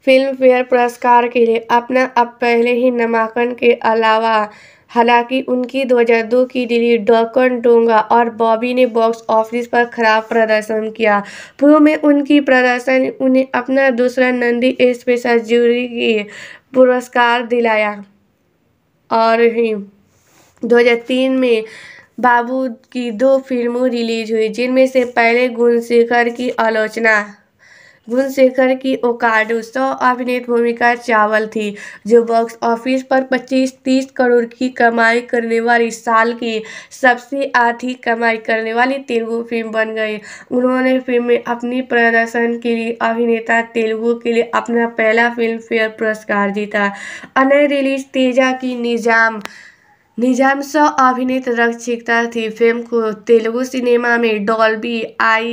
फिल्म फेयर पुरस्कार के लिए अपना अब पहले ही नामांकन के अलावा हालांकि उनकी 2002 की रिलीज डॉकन डोंगा और बॉबी ने बॉक्स ऑफिस पर खराब प्रदर्शन किया पूर्व में उनकी प्रदर्शन उन्हें अपना दूसरा नंदी स्पेशल जूरी की पुरस्कार दिलाया और ही 2003 में बाबू की दो फिल्मों रिलीज हुई जिनमें से पहले गुणशेखर की आलोचना गुणशेखर की ओकार्डो सौ अभिनेत भूमिका चावल थी जो बॉक्स ऑफिस पर 25-30 करोड़ की कमाई करने वाली साल की सबसे अधिक कमाई करने वाली तेलुगु फिल्म बन गई उन्होंने फिल्म में अपनी प्रदर्शन के लिए अभिनेता तेलुगु के लिए अपना पहला फिल्म फेयर पुरस्कार जीता अन्य रिलीज तेजा की निजाम निजाम सह अभिनीत रक्षिकता थी फिल्म को तेलुगु सिनेमा में डॉल्बी आई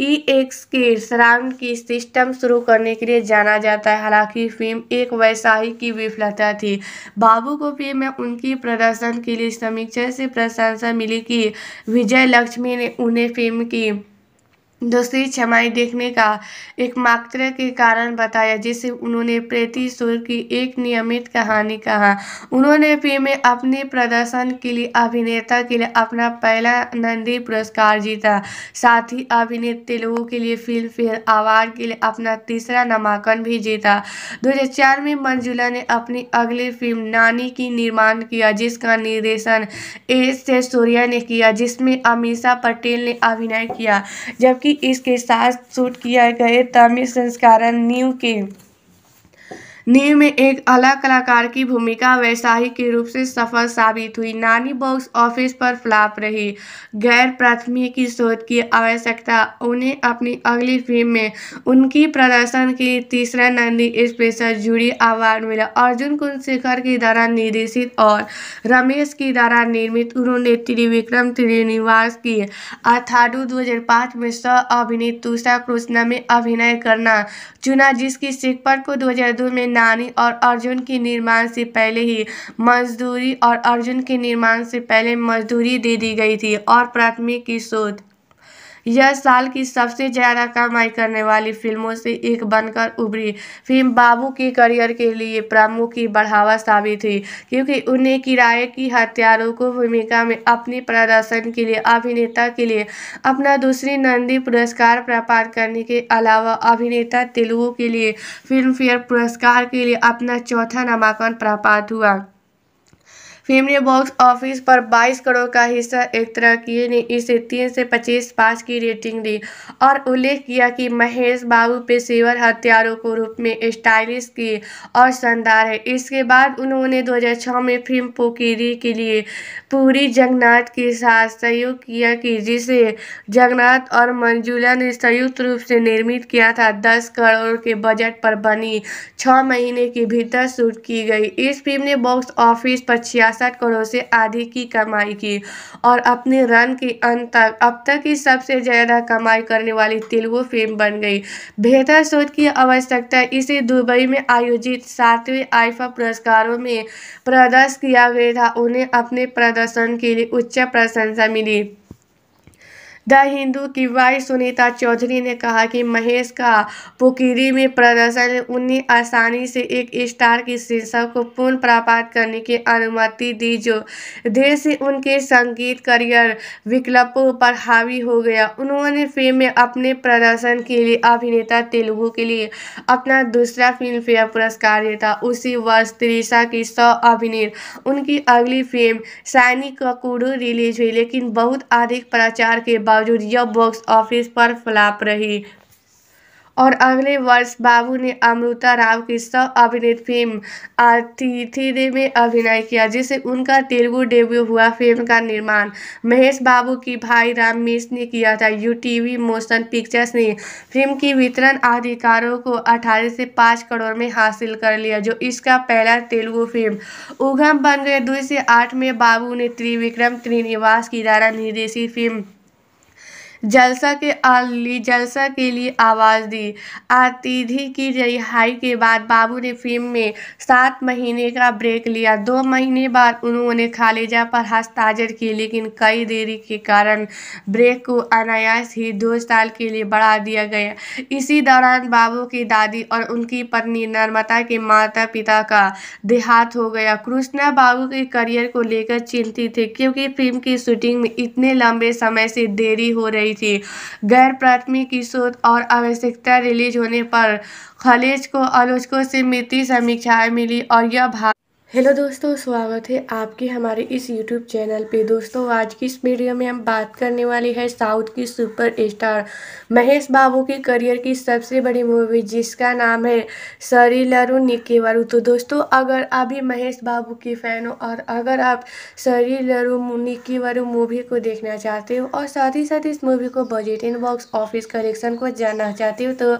ई एक्स के सराउंड की सिस्टम शुरू करने के लिए जाना जाता है हालांकि फिल्म एक वैसाही की विफलता थी बाबू को फिल्म में उनकी प्रदर्शन के लिए समीक्षा से प्रशंसा मिली कि विजय लक्ष्मी ने उन्हें फिल्म की दूसरी क्षमाई देखने का एकमात्र के कारण बताया जिसे उन्होंने प्रीति सुर की एक नियमित कहानी कहा उन्होंने फिल्म में अपने प्रदर्शन के लिए अभिनेता के लिए अपना पहला नंदी पुरस्कार जीता साथ ही अभिनेत्री तेलुगु के लिए फिल्म फेयर अवार्ड के लिए अपना तीसरा नामांकन भी जीता 2004 में मंजुला ने अपनी अगली फिल्म नानी की निर्माण किया जिसका निर्देशन एस से सूर्या ने किया जिसमें अमीषा पटेल ने अभिनय किया जबकि कि इसके साथ शूट किया गए तमिल संस्करण न्यू के नीर में एक अलग कलाकार की भूमिका वैसाही के रूप से सफल साबित हुई नानी बॉक्स ऑफिस पर फ्लॉप रही गैर प्राथमिक की शोध की आवश्यकता उन्हें अपनी अगली फिल्म में उनकी प्रदर्शन की तीसरा नंदी स्पेशल जूरी अवार्ड मिला अर्जुन कुलशेखर के द्वारा निर्देशित और रमेश के द्वारा निर्मित उन्होंने त्रिविक्रम त्रिनिवास की अथाडू दो में स अभिनीत तुषा कृष्णा में अभिनय करना चुना जिसकी सिकपट को 2002 में नानी और अर्जुन के निर्माण से पहले ही मजदूरी और अर्जुन के निर्माण से पहले मजदूरी दे दी गई थी और प्राथमिक की शोध यह साल की सबसे ज़्यादा कमाई करने वाली फिल्मों से एक बनकर उभरी फिल्म बाबू के करियर के लिए प्रमुख की बढ़ावा साबित हुई क्योंकि उन्हें किराए की हत्यारों को भूमिका में अपने प्रदर्शन के लिए अभिनेता के लिए अपना दूसरी नंदी पुरस्कार प्राप्त करने के अलावा अभिनेता तेलुगु के लिए फिल्म फेयर पुरस्कार के लिए अपना चौथा नामांकन प्राप्त हुआ फिल्म ने बॉक्स ऑफिस पर 22 करोड़ का हिस्सा एक तरह की ने इसे तीन से पच्चीस पास की रेटिंग दी और उल्लेख किया कि महेश बाबू पेशेवर हथियारों को रूप में स्टाइलिश की और शानदार है इसके बाद उन्होंने 2006 में फिल्म पोकेरी के लिए पूरी जगन्नाथ के साथ सहयोग किया कि जिसे जगन्नाथ और मंजुला ने संयुक्त रूप से निर्मित किया था दस करोड़ के बजट पर बनी छः महीने के भीतर शूट की गई इस फिल्म ने बॉक्स ऑफिस पर छियासी छियासठ करोड़ से अधिक की कमाई की और अपने रन के अंत तक अब तक की सबसे ज़्यादा कमाई करने वाली तेलुगु फिल्म बन गई बेहतर शोध की आवश्यकता इसे दुबई में आयोजित सातवें आईफा पुरस्कारों में प्रदर्श किया गया था उन्हें अपने प्रदर्शन के लिए उच्च प्रशंसा मिली द हिंदू की वाई सुनीता चौधरी ने कहा कि महेश का पुकीरी में प्रदर्शन उन्हें आसानी से एक स्टार की शीर्षक को पुनः प्राप्त करने की अनुमति दी जो देर से उनके संगीत करियर विकल्पों पर हावी हो गया उन्होंने फिल्म में अपने प्रदर्शन के लिए अभिनेता तेलुगु के लिए अपना दूसरा फिल्म फेयर पुरस्कार जीता उसी वर्ष त्रिशा की सौ अभिनेत उनकी अगली फिल्म सैनिक ककूडू रिलीज हुई लेकिन बहुत अधिक प्रचार के बाद बावजूद यह बॉक्स ऑफिस पर फ्लॉप रही और अगले वर्ष बाबू ने अमृता राव की सह अभिनीत फिल्म अतिथिदे में अभिनय किया जिसे उनका तेलुगु डेब्यू हुआ फिल्म का निर्माण महेश बाबू की भाई राम मिश्र ने किया था यू टीवी मोशन पिक्चर्स ने फिल्म की वितरण अधिकारों को 18 से 5 करोड़ में हासिल कर लिया जो इसका पहला तेलुगु फिल्म उगम बन गए दो से आठ में बाबू ने त्रिविक्रम त्रिनिवास की द्वारा निर्देशित फिल्म जलसा के अर्ली जलसा के लिए आवाज़ दी आतिथि की रिहाई के बाद बाबू ने फिल्म में सात महीने का ब्रेक लिया दो महीने बाद उन्होंने खालिजा पर हस्ताजर की लेकिन कई देरी के कारण ब्रेक को अनायास ही दो साल के लिए बढ़ा दिया गया इसी दौरान बाबू की दादी और उनकी पत्नी नर्मदा के माता पिता का देहात हो गया कृष्णा बाबू के करियर को लेकर चिंतित थे क्योंकि फिल्म की शूटिंग में इतने लंबे समय से देरी हो रही थी गैर प्राथमिक की शोध और आवश्यकता रिलीज होने पर खालिज को आलोचकों से मिति समीक्षाएं मिली और यह भाग हेलो दोस्तों स्वागत है आपके हमारे इस यूट्यूब चैनल पे दोस्तों आज की इस वीडियो में हम बात करने वाले हैं साउथ की सुपर स्टार महेश बाबू की करियर की सबसे बड़ी मूवी जिसका नाम है सरी लरू निकेवरू तो दोस्तों अगर अभी महेश बाबू की फ़ैन हो और अगर आप सरी लरू निकेवरू मूवी को देखना चाहते हो और साथ ही साथ इस मूवी को बजट इन बॉक्स ऑफिस कलेक्शन को जानना चाहते हो तो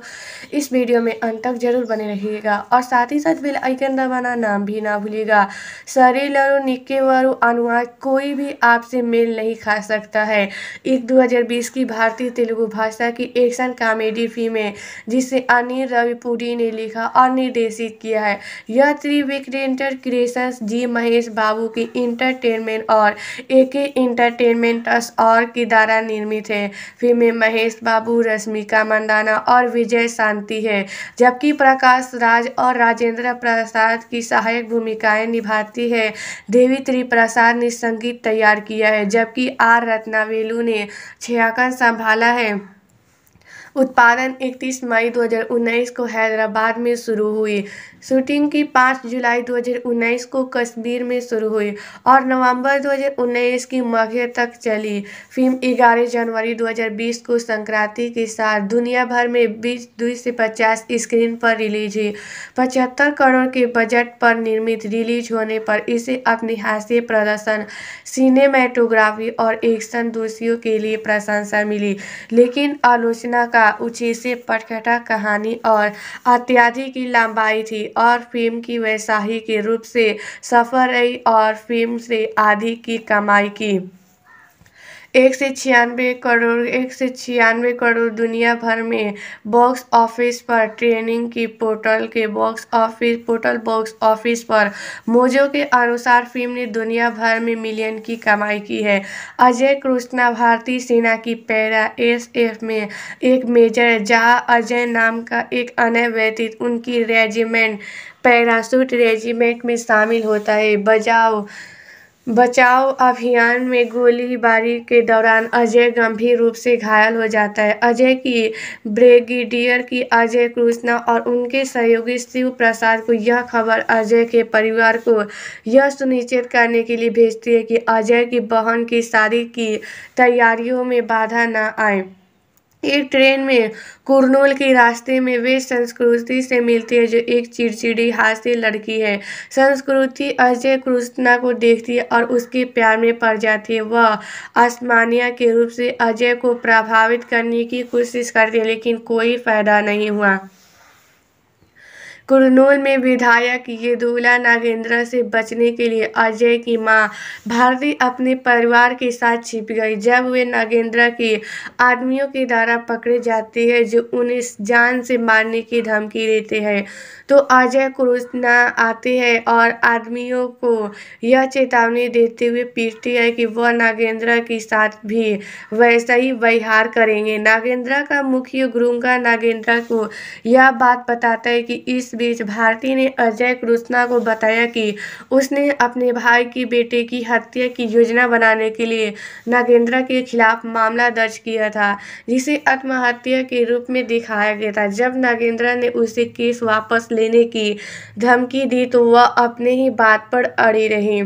इस वीडियो में अंत तक जरूर बने रहिएगा और साथ ही साथ बेल आइकन दबाना नाम भी ना भूलिए लगेगा शरीर और निक्के और अनुवाद कोई भी आपसे मेल नहीं खा सकता है एक 2020 की भारतीय तेलुगु भाषा की एक्शन कॉमेडी फिल्म है जिसे अनिल रविपुरी ने लिखा और निर्देशित किया है यह त्रिविक्रेंटर क्रिएशंस जी महेश बाबू की इंटरटेनमेंट और ए के इंटरटेनमेंट और के द्वारा निर्मित है फिल्म में महेश बाबू रश्मिका मंदाना और विजय शांति है जबकि प्रकाश राज और राजेंद्र प्रसाद की सहायक भूमिका भूमिकाएं निभाती है देवी त्रिप्रसाद ने संगीत तैयार किया है जबकि आर रत्नावेलु ने छयाकन संभाला है उत्पादन 31 मई 2019 को हैदराबाद में शुरू हुई शूटिंग की पाँच जुलाई 2019 को कश्मीर में शुरू हुई और नवंबर 2019 की मध्य तक चली फिल्म 11 जनवरी 2020 को संक्रांति के साथ दुनिया भर में बीस दो से पचास स्क्रीन पर रिलीज हुई पचहत्तर करोड़ के बजट पर निर्मित रिलीज होने पर इसे अपने हास्य प्रदर्शन सिनेमेटोग्राफी और एक्शन दोषियों के लिए प्रशंसा मिली लेकिन आलोचना का उचित से पटखटा कहानी और अत्याधिक की लंबाई थी और फिल्म की वैसाही के रूप से सफल रही और फिल्म से आधी की कमाई की एक से छियानवे करोड़ एक से छियानवे करोड़ दुनिया भर में बॉक्स ऑफिस पर ट्रेनिंग की पोर्टल के box office portal box office पर मोजो के अनुसार फिल्म ने दुनिया भर में मिलियन की कमाई की है अजय कृष्णा भारतीय सेना की पैरा एस एफ में एक मेजर जहाँ अजय नाम का एक अन्य व्यतीत उनकी रेजिमेंट पैरासूट रेजिमेंट में शामिल होता है बजाओ बचाव अभियान में गोलीबारी के दौरान अजय गंभीर रूप से घायल हो जाता है अजय की ब्रिगेडियर की अजय कृष्णा और उनके सहयोगी शिव प्रसाद को यह खबर अजय के परिवार को यह सुनिश्चित करने के लिए भेजती है कि अजय की बहन की शादी की तैयारियों में बाधा न आए एक ट्रेन में कुरनूल के रास्ते में वे संस्कृति से मिलती है जो एक चिड़चिड़ी हास्य लड़की है संस्कृति अजय कृष्णा को देखती है और उसके प्यार में पड़ जाती है वह आसमानिया के रूप से अजय को प्रभावित करने की कोशिश करती है लेकिन कोई फायदा नहीं हुआ कुरनूल में विधायक येदुला नागेंद्र से बचने के लिए अजय की मां भारती अपने परिवार के साथ छिप गई जब वे नागेंद्र के आदमियों के द्वारा पकड़े जाते हैं जो उन्हें जान से मारने की धमकी देते हैं तो अजय कुरुना न आते हैं और आदमियों को यह चेतावनी देते हुए पीटती है कि वह नागेंद्र के साथ भी वैसा ही व्यवहार करेंगे नागेंद्र का मुख्य गुरुंगा नागेंद्र को यह बात बताता है कि इस बीच भारती ने अजय कृष्णा को बताया कि उसने अपने भाई की बेटे की हत्या की योजना बनाने के लिए नागेंद्रा के खिलाफ मामला दर्ज किया था जिसे आत्महत्या के रूप में दिखाया गया था जब नागेंद्रा ने उसे केस वापस लेने की धमकी दी तो वह अपने ही बात पर अड़ी रही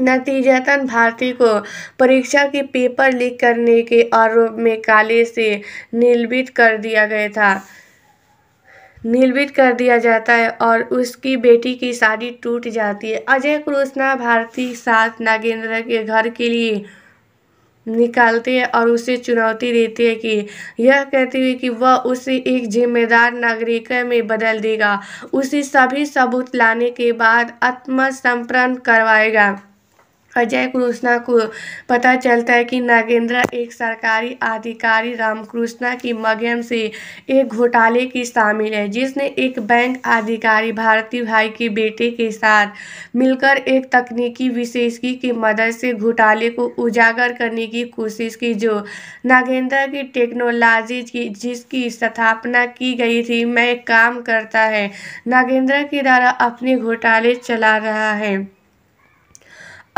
नतीजतन भारती को परीक्षा के पेपर लीक करने के आरोप में काले से निलंबित कर दिया गया था निलंबित कर दिया जाता है और उसकी बेटी की शादी टूट जाती है अजय कृष्णा भारती साथ नागेंद्र के घर के लिए निकालते हैं और उसे चुनौती देती है कि यह कहते हुए कि वह उसे एक जिम्मेदार नागरिक में बदल देगा उसे सभी सबूत लाने के बाद आत्मसमर्पण करवाएगा अजय कृष्णा को पता चलता है कि नागेंद्र एक सरकारी अधिकारी रामकृष्णा की मगेम से एक घोटाले की शामिल है जिसने एक बैंक अधिकारी भारती भाई के बेटे के साथ मिलकर एक तकनीकी विशेषज्ञ की मदद से घोटाले को उजागर करने की कोशिश की जो नागेंद्र की टेक्नोलॉजी की जिसकी स्थापना की गई थी मैं काम करता है नागेंद्र की द्वारा अपने घोटाले चला रहा है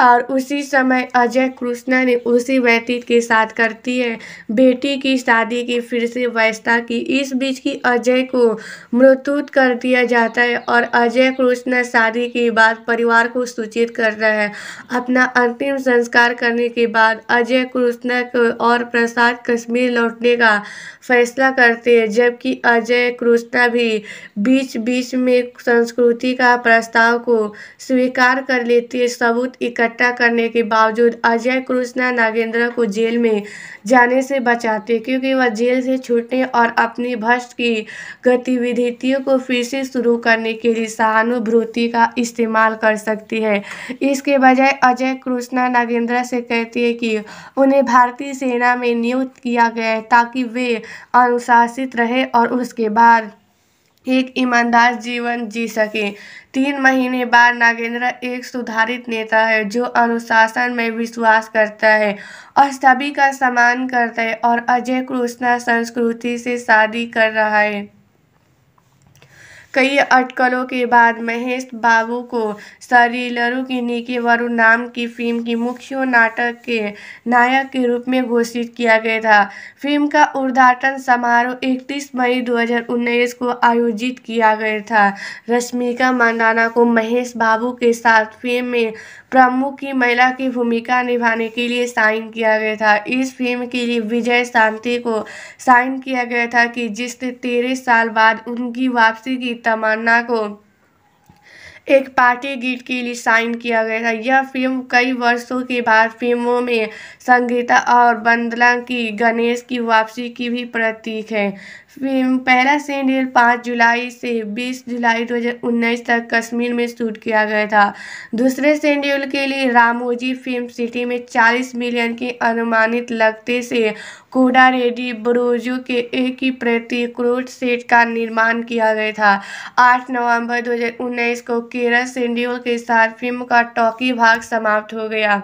और उसी समय अजय कृष्णा ने उसी व्यतीत के साथ करती है बेटी की शादी की फिर से व्यवस्था की इस बीच की अजय को मृत्युत कर दिया जाता है और अजय कृष्णा शादी के बाद परिवार को सूचित करता है अपना अंतिम संस्कार करने के बाद अजय कृष्णा को और प्रसाद कश्मीर लौटने का फैसला करते हैं जबकि अजय कृष्णा भी बीच बीच में संस्कृति का प्रस्ताव को स्वीकार कर लेती है सबूत इकट्ठा इकट्ठा करने के बावजूद अजय कृष्णा नागेंद्र को जेल में जाने से बचाते क्योंकि वह जेल से छूटने और अपनी भ्रष्ट की गतिविधियों को फिर से शुरू करने के लिए सहानुभूति का इस्तेमाल कर सकती है इसके बजाय अजय कृष्णा नागेंद्र से कहती है कि उन्हें भारतीय सेना में नियुक्त किया गया है ताकि वे अनुशासित रहे और उसके बाद एक ईमानदार जीवन जी सकें तीन महीने बाद नागेंद्र एक सुधारित नेता है जो अनुशासन में विश्वास करता है और सभी का सम्मान करता है और अजय कृष्णा संस्कृति से शादी कर रहा है कई अटकलों के बाद महेश बाबू को सरीलरू की निकी वरुण नाम की फिल्म की मुख्य नाटक के नायक के रूप में घोषित किया गया था फिल्म का उद्घाटन समारोह 31 मई 2019 को आयोजित किया गया था रश्मिका मंदाना को महेश बाबू के साथ फिल्म में प्रमुख की महिला की भूमिका निभाने के लिए साइन किया गया था इस फिल्म के लिए विजय शांति को साइन किया गया था कि जिसने तेरह साल बाद उनकी वापसी की तमन्ना को एक पार्टी गीत के लिए साइन किया गया था यह फिल्म कई वर्षों के बाद फिल्मों में संगीता और बंदला की गणेश की वापसी की भी प्रतीक है फिल्म सीन रील पाँच जुलाई से बीस जुलाई 2019 तक कश्मीर में शूट किया गया था दूसरे रील के लिए रामोजी फिल्म सिटी में 40 मिलियन की अनुमानित लगते से कोडा रेडी बरोजो के एक ही प्रति क्रोड सेट का निर्माण किया गया था 8 नवंबर 2019 को केरल सेंड्यूल के साथ फिल्म का टॉकी भाग समाप्त हो गया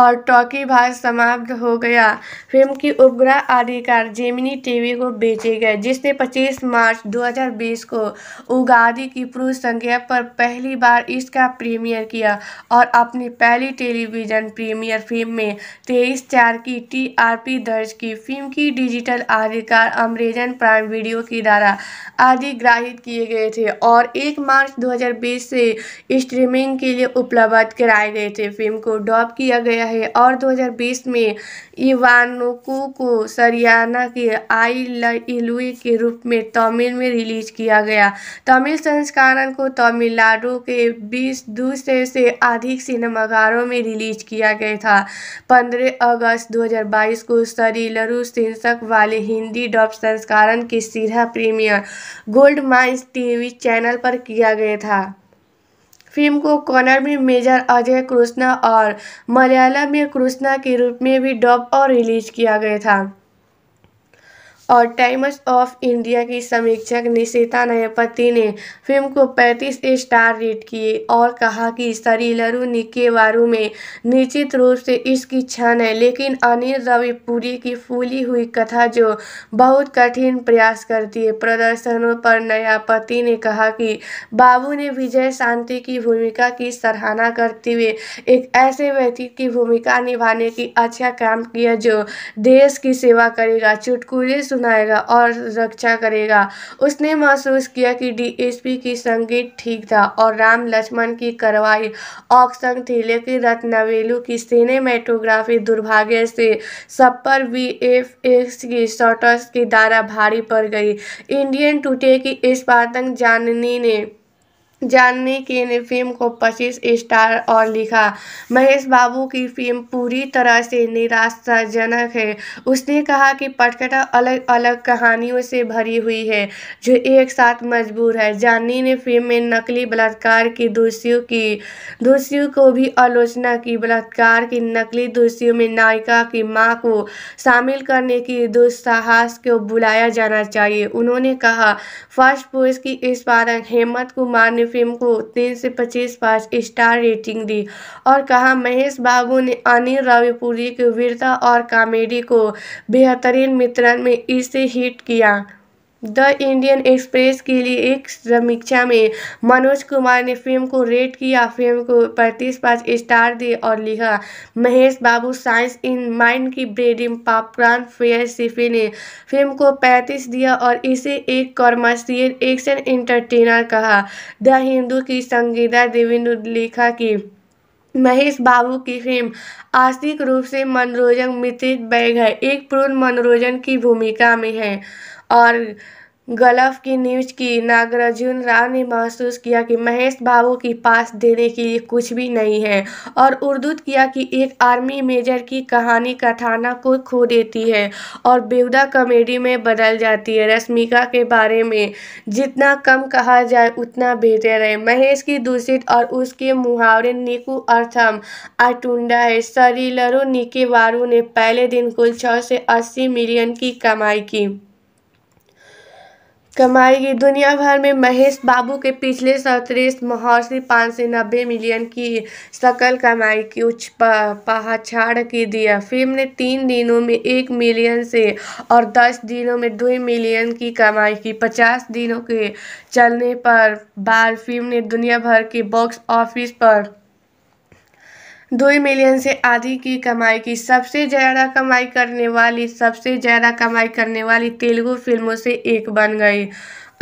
और टॉकी भाग समाप्त हो गया फिल्म की उपग्रह आधिकार जेमिनी टीवी को बेचे गए जिसने 25 मार्च 2020 को उगादी की पुरुष संख्या पर पहली बार इसका प्रीमियर किया और अपनी पहली टेलीविज़न प्रीमियर फिल्म में तेईस चार की टीआरपी दर्ज की फिल्म की डिजिटल आधिकार अमरेजन प्राइम वीडियो के द्वारा अधिग्राहित किए गए थे और एक मार्च दो से स्ट्रीमिंग के लिए उपलब्ध कराए गए थे फिल्म को डॉप किया गया गया है और 2020 में इवानुकु को सरियाना के आई इलुई के रूप में तमिल में रिलीज किया गया तमिल संस्करण को तमिलनाडु के बीस दूसरे से अधिक सिनेमाघरों में रिलीज किया गया था 15 अगस्त 2022 को सरीलरू शीर्षक वाले हिंदी डब संस्करण की सीधा premiere gold mines TV channel पर किया गया था फिल्म को कन्नड़ में मेजर अजय कृष्णा और मलयालम में कृष्णा के रूप में भी डब और रिलीज किया गया था और टाइम्स ऑफ इंडिया की समीक्षक निशिता नयपति ने फिल्म को 35 स्टार रेट किए और कहा कि सरीलरू वारू में निश्चित रूप से इसकी क्षण है लेकिन अनिल रविपुरी की फूली हुई कथा जो बहुत कठिन प्रयास करती है प्रदर्शनों पर नयापति ने कहा कि बाबू ने विजय शांति की भूमिका की सराहना करते हुए एक ऐसे व्यक्ति की भूमिका निभाने की अच्छा काम किया जो देश की सेवा करेगा चुटकुले सुन सुनाएगा और रक्षा करेगा उसने महसूस किया कि डीएसपी की संगीत ठीक था और राम लक्ष्मण की कार्रवाई औकसंग थी लेकिन रत्नवेलू की सिनेमेटोग्राफी दुर्भाग्य से सब पर वी एफ एक्स की शॉटर्स की धारा भारी पड़ गई इंडियन टूटे की इस पातंग जाननी ने जानने के ने फिल्म को 25 स्टार और लिखा महेश बाबू की फिल्म पूरी तरह से निराशाजनक है उसने कहा कि पटकथा अलग अलग कहानियों से भरी हुई है जो एक साथ मजबूर है जानी ने फिल्म में नकली बलात्कार की दोषियों की दोषियों को भी आलोचना की बलात्कार की नकली दोषियों में नायिका की माँ को शामिल करने की दुस्साहस को बुलाया जाना चाहिए उन्होंने कहा फर्स्ट पोस्ट की इस बार हेमंत कुमार ने फिल्म को तीन से पच्चीस पाँच स्टार रेटिंग दी और कहा महेश बाबू ने अनिल रविपुरी की वीरता और कॉमेडी को बेहतरीन मित्रण में इसे हिट किया द इंडियन एक्सप्रेस के लिए एक समीक्षा में मनोज कुमार ने फिल्म को रेट किया फिल्म को पैंतीस पाँच स्टार दिए और लिखा Mahesh Babu science in mind की ब्रेडिंग पापरान फेयर सिफी ने फिल्म को पैंतीस दिया और इसे एक कॉमर्शियल एक्शन एंटरटेनर कहा द हिंदू की संगीता देवी ने लिखा कि महेश बाबू की फिल्म आर्थिक रूप से मनोरंजन मित्रित बैग है एक पूर्ण मनोरंजन की भूमिका में है और गलफ की न्यूज की नागार्जुन राव ने महसूस किया कि महेश बाबू की पास देने के लिए कुछ भी नहीं है और उर्दूत किया कि एक आर्मी मेजर की कहानी कथाना को खो देती है और बेहुदा कॉमेडी में बदल जाती है रश्मिका के बारे में जितना कम कहा जाए उतना बेहतर है महेश की दूषित और उसके मुहावरे निकू अर्थम अटुंडा है सरीलरो निके वारू ने पहले दिन कुल छः से अस्सी मिलियन की कमाई की कमाई दुनिया भर में महेश बाबू के पिछले सत्रेस महर्षि पाँच सौ नब्बे मिलियन की सकल कमाई की उच्च छाड़ की दिया फिल्म ने तीन दिनों में एक मिलियन से और दस दिनों में दो मिलियन की कमाई की पचास दिनों के चलने पर बार फिल्म ने दुनिया भर के बॉक्स ऑफिस पर दो मिलियन से आधी की कमाई की सबसे ज़्यादा कमाई करने वाली सबसे ज़्यादा कमाई करने वाली तेलुगु फिल्मों से एक बन गई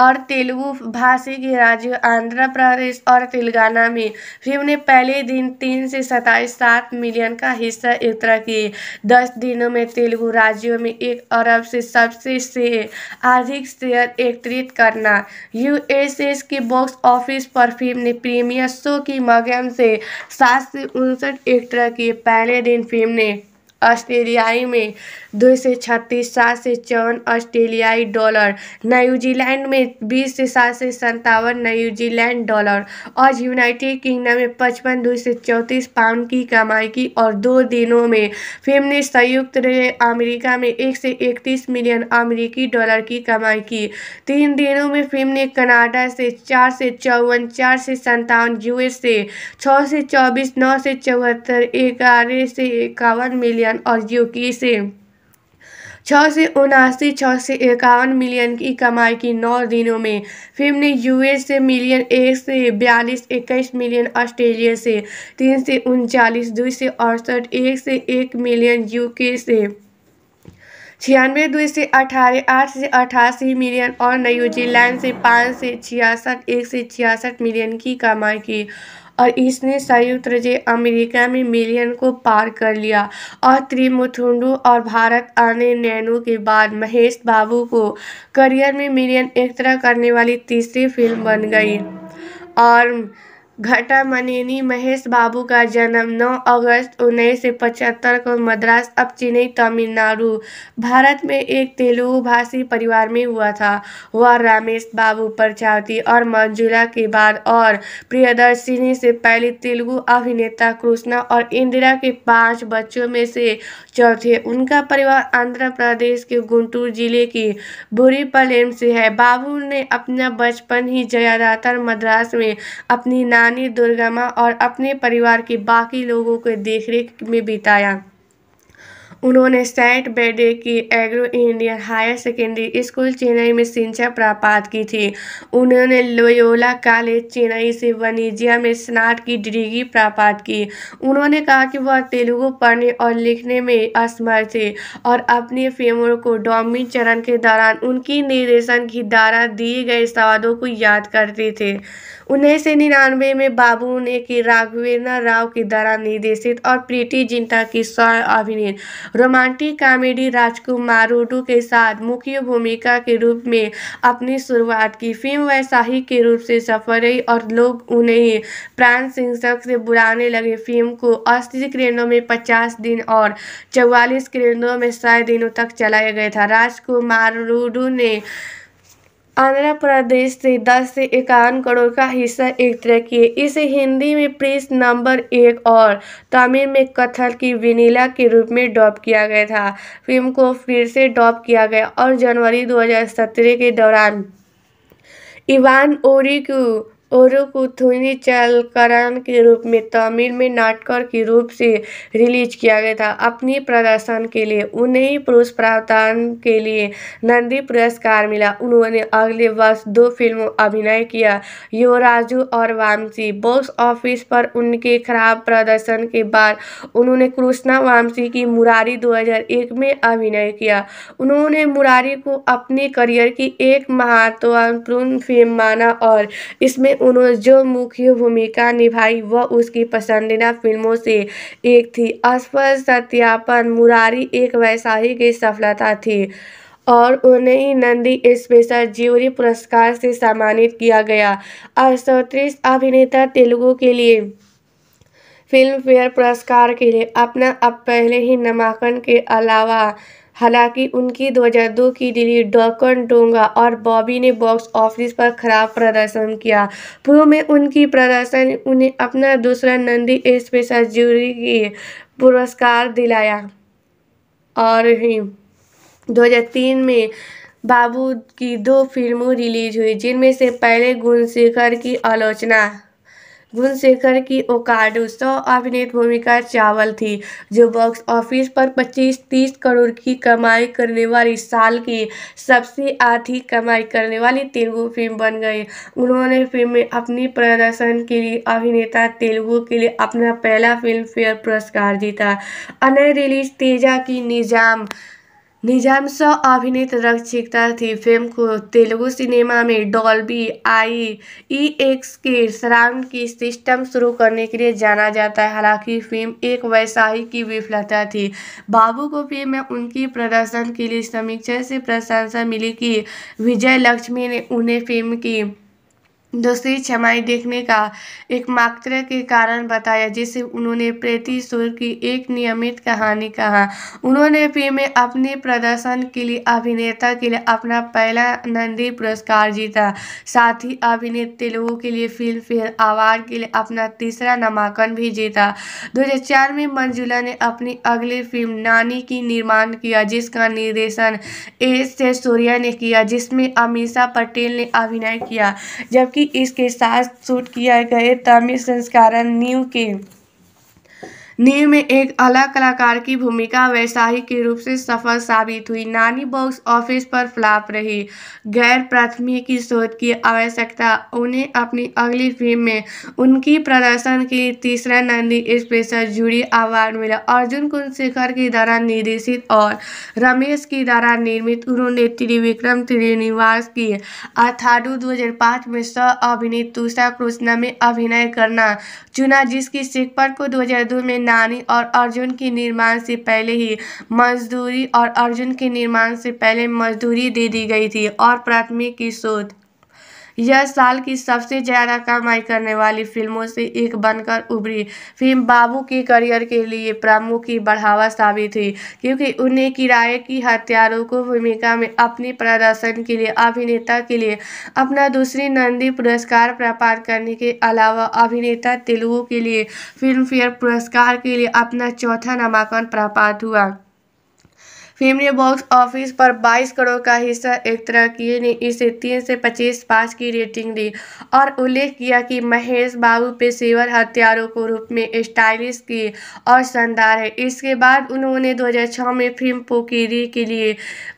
और तेलुगु भाषी के राज्य आंध्र प्रदेश और तेलंगाना में फिल्म ने पहले दिन तीन से सताईस सात मिलियन का हिस्सा एकत्र किए दस दिनों में तेलुगु राज्यों में एक अरब से सबसे से अधिक शेयर एकत्रित करना यूएसएस के बॉक्स ऑफिस पर फिल्म ने प्रीमियर शो के माध्यम से सात से उनसठ एकत्र किए पहले दिन फिल्म ने ऑस्ट्रेलियाई में दो से छत्तीस सात से चौवन ऑस्ट्रेलियाई डॉलर न्यूजीलैंड में बीस से सात से सत्तावन न्यूजीलैंड डॉलर और यूनाइटेड किंगडम में पचपन दो से चौंतीस पाउंड की कमाई की और दो दिनों में फिल्म ने संयुक्त अमेरिका में एक से इकतीस मिलियन अमेरिकी डॉलर की कमाई की तीन दिनों में फिल्म ने कनाडा से चार से चौवन चार से संतावन यूएस से छः से चौबीस नौ से चौहत्तर ग्यारह से इक्यावन मिलियन मिलियन और यूके से छः से उनासी छः से इक्यावन मिलियन की कमाई की नौ दिनों में फिल्म ने यूएस से मिलियन एक से बयालीस इक्कीस मिलियन ऑस्ट्रेलिया से तीन से उनचालीस दो से अड़सठ एक से एक मिलियन यूके से छियानवे दो से अठारह आठ से अठासी मिलियन और न्यूजीलैंड से पाँच से छियासठ एक से छियासठ मिलियन की कमाई की और इसने संयुक्त राज्य अमेरिका में मिलियन को पार कर लिया और त्रिमुथुंडू और भारत आने नैनो के बाद महेश बाबू को करियर में मिलियन एक तरह करने वाली तीसरी फिल्म बन गई और घटामनेनी महेश बाबू का जन्म 9 अगस्त उन्नीस सौ पचहत्तर को मद्रास अब चेन्नई तमिलनाडु भारत में एक तेलुगु भाषी परिवार में हुआ था वह रामेश बाबू प्रचावती और मंजुला के बाद और प्रियदर्शिनी से पहले तेलुगु अभिनेता कृष्णा और इंदिरा के पांच बच्चों में से चौथे उनका परिवार आंध्र प्रदेश के गुंटूर जिले के भूरीपालेम से है बाबू ने अपना बचपन ही ज़्यादातर मद्रास में अपनी नानी दुर्गमा और अपने परिवार के बाकी लोगों के देखरेख में बिताया उन्होंने सेंट बेडे की Anglo Indian higher secondary school Chennai में शिक्षा प्राप्त की थी उन्होंने लोयोला कॉलेज चेन्नई से वनिजिया में स्नात की डिग्री प्राप्त की उन्होंने कहा कि वह तेलुगु पढ़ने और लिखने में असमर्थ थे और अपने फिल्मों को डॉमिन चरण के दौरान उनकी निर्देशन की द्वारा दिए गए सवादों को याद करते थे उन्नीस सौ निन्यानवे में बाबू ने की राघवेंद्र राव के द्वारा निर्देशित और प्रीति जिंटा की स्वयं अभिनीत रोमांटिक कॉमेडी राजकुमार रोडू के साथ मुख्य भूमिका के रूप में अपनी शुरुआत की फिल्म वैसाही के रूप से सफल रही और लोग उन्हें प्राण शीर्षक से बुलाने लगे फिल्म को अस्सी करेंडों में पचास दिन और चौवालीस करेंडों में सौ दिनों तक चलाया गया था राजकुमार रोडू ने आंध्र प्रदेश से दस से इक्यावन करोड़ का हिस्सा एक तरह किए इसे हिंदी में प्रिंस नंबर एक और तमिल में कथल की विनीला के रूप में डॉप किया गया था फिल्म को फिर से डॉप किया गया और जनवरी 2017 के दौरान इवान ओरिक्यू ओरुकुथुई चलकरन के रूप में तमिल में नाटकर के रूप से रिलीज किया गया था अपने प्रदर्शन के लिए उन्हें पुरुष प्रावधान के लिए नंदी पुरस्कार मिला उन्होंने अगले वर्ष दो फिल्मों अभिनय किया योराजू और वामसी बॉक्स ऑफिस पर उनके खराब प्रदर्शन के बाद उन्होंने कृष्णा वामसी की मुरारी 2001 में अभिनय किया उन्होंने मुरारी को अपने करियर की एक महत्वपूर्ण फिल्म माना और इसमें उन्होंने जो मुख्य भूमिका निभाई वह उसकी पसंदीदा फिल्मों से एक थी असफल सत्यापन मुरारी एक की सफलता थी और उन्हें ही नंदी स्पेशल ज्यूरी पुरस्कार से सम्मानित किया गया अड़सौतीस अभिनेता तेलुगु के लिए फिल्म फेयर पुरस्कार के लिए अपना अब पहले ही नामांकन के अलावा हालांकि उनकी 2002 की रिलीज डॉकन डोंगा और बॉबी ने बॉक्स ऑफिस पर खराब प्रदर्शन किया पूर्व में उनकी प्रदर्शन उन्हें अपना दूसरा नंदी स्पेशल जूरी की पुरस्कार दिलाया और ही 2003 में बाबू की दो फिल्मों रिलीज हुई जिनमें से पहले गुणशेखर की आलोचना गुणशेखर की ओकाडू सौ अभिनेत भूमिका चावल थी जो बॉक्स ऑफिस पर 25-30 करोड़ की कमाई करने वाली साल की सबसे अधिक कमाई करने वाली तेलुगु फिल्म बन गई उन्होंने फिल्म में अपनी प्रदर्शन के लिए अभिनेता तेलुगु के लिए अपना पहला फिल्म फेयर पुरस्कार जीता अन्य रिलीज तेजा की निजाम निजामशाह अभिनीत रक्षिता थी फिल्म को तेलुगु सिनेमा में डॉल्बी आई ई एक्स के सराउंड की सिस्टम शुरू करने के लिए जाना जाता है हालांकि फिल्म एक वैसाही की विफलता थी बाबू को फिल्म में उनकी प्रदर्शन के लिए समीक्षा से प्रशंसा मिली कि विजय लक्ष्मी ने उन्हें फिल्म की दूसरी क्षमाई देखने का एक मात्र के कारण बताया जिसे उन्होंने सूर की एक नियमित कहानी कहा उन्होंने फिल्म में अपने प्रदर्शन के लिए अभिनेता के लिए अपना पहला नंदी पुरस्कार जीता साथ ही अभिनेत तेलुगु के लिए फिल्म फेयर अवार्ड के लिए अपना तीसरा नामांकन भी जीता दो में मंजुला ने अपनी अगली फिल्म नानी की निर्माण किया जिसका निर्देशन एस से सूर्या ने किया जिसमें अमीषा पटेल ने अभिनय किया जबकि कि इसके साथ शूट किए गए तमिल संस्करण न्यू के नीव में एक अलग कलाकार की भूमिका वैसाही के रूप से सफल साबित हुई नानी बॉक्स ऑफिस पर फ्लॉप रही गैर प्राथमिकी शोध की आवश्यकता उन्हें अपनी अगली फिल्म में उनकी प्रदर्शन की तीसरा नंदी स्पेशल जूरी अवार्ड मिला अर्जुन शेखर की द्वारा निर्देशित और रमेश की द्वारा निर्मित उन्होंने त्रिविक्रम त्रिनिवास की अथाडू दो में स अभिनीत तुषा कृष्णा में अभिनय करना चुना जिसकी सिकपट को दो में नानी और अर्जुन के निर्माण से पहले ही मजदूरी और अर्जुन के निर्माण से पहले मजदूरी दे दी गई थी और प्राथमिक की शोध यह साल की सबसे ज़्यादा कमाई करने वाली फिल्मों से एक बनकर उभरी फिल्म बाबू के करियर के लिए प्रमुख की बढ़ावा साबित हुई क्योंकि उन्हें किराए की हथियारों को भूमिका में अपने प्रदर्शन के लिए अभिनेता के लिए अपना दूसरी नंदी पुरस्कार प्राप्त करने के अलावा अभिनेता तेलुगु के लिए फिल्म फेयर पुरस्कार के लिए अपना चौथा नामांकन प्राप्त हुआ ने बॉक्स ऑफिस पर 22 करोड़ का हिस्सा एक तरह किए ने इसे तीन से पच्चीस पाँच की रेटिंग दी और उल्लेख किया कि महेश बाबू पेशेवर हथियारों को रूप में स्टाइलिश की और शानदार है इसके बाद उन्होंने 2006 में फिल्म पोकीरी के लिए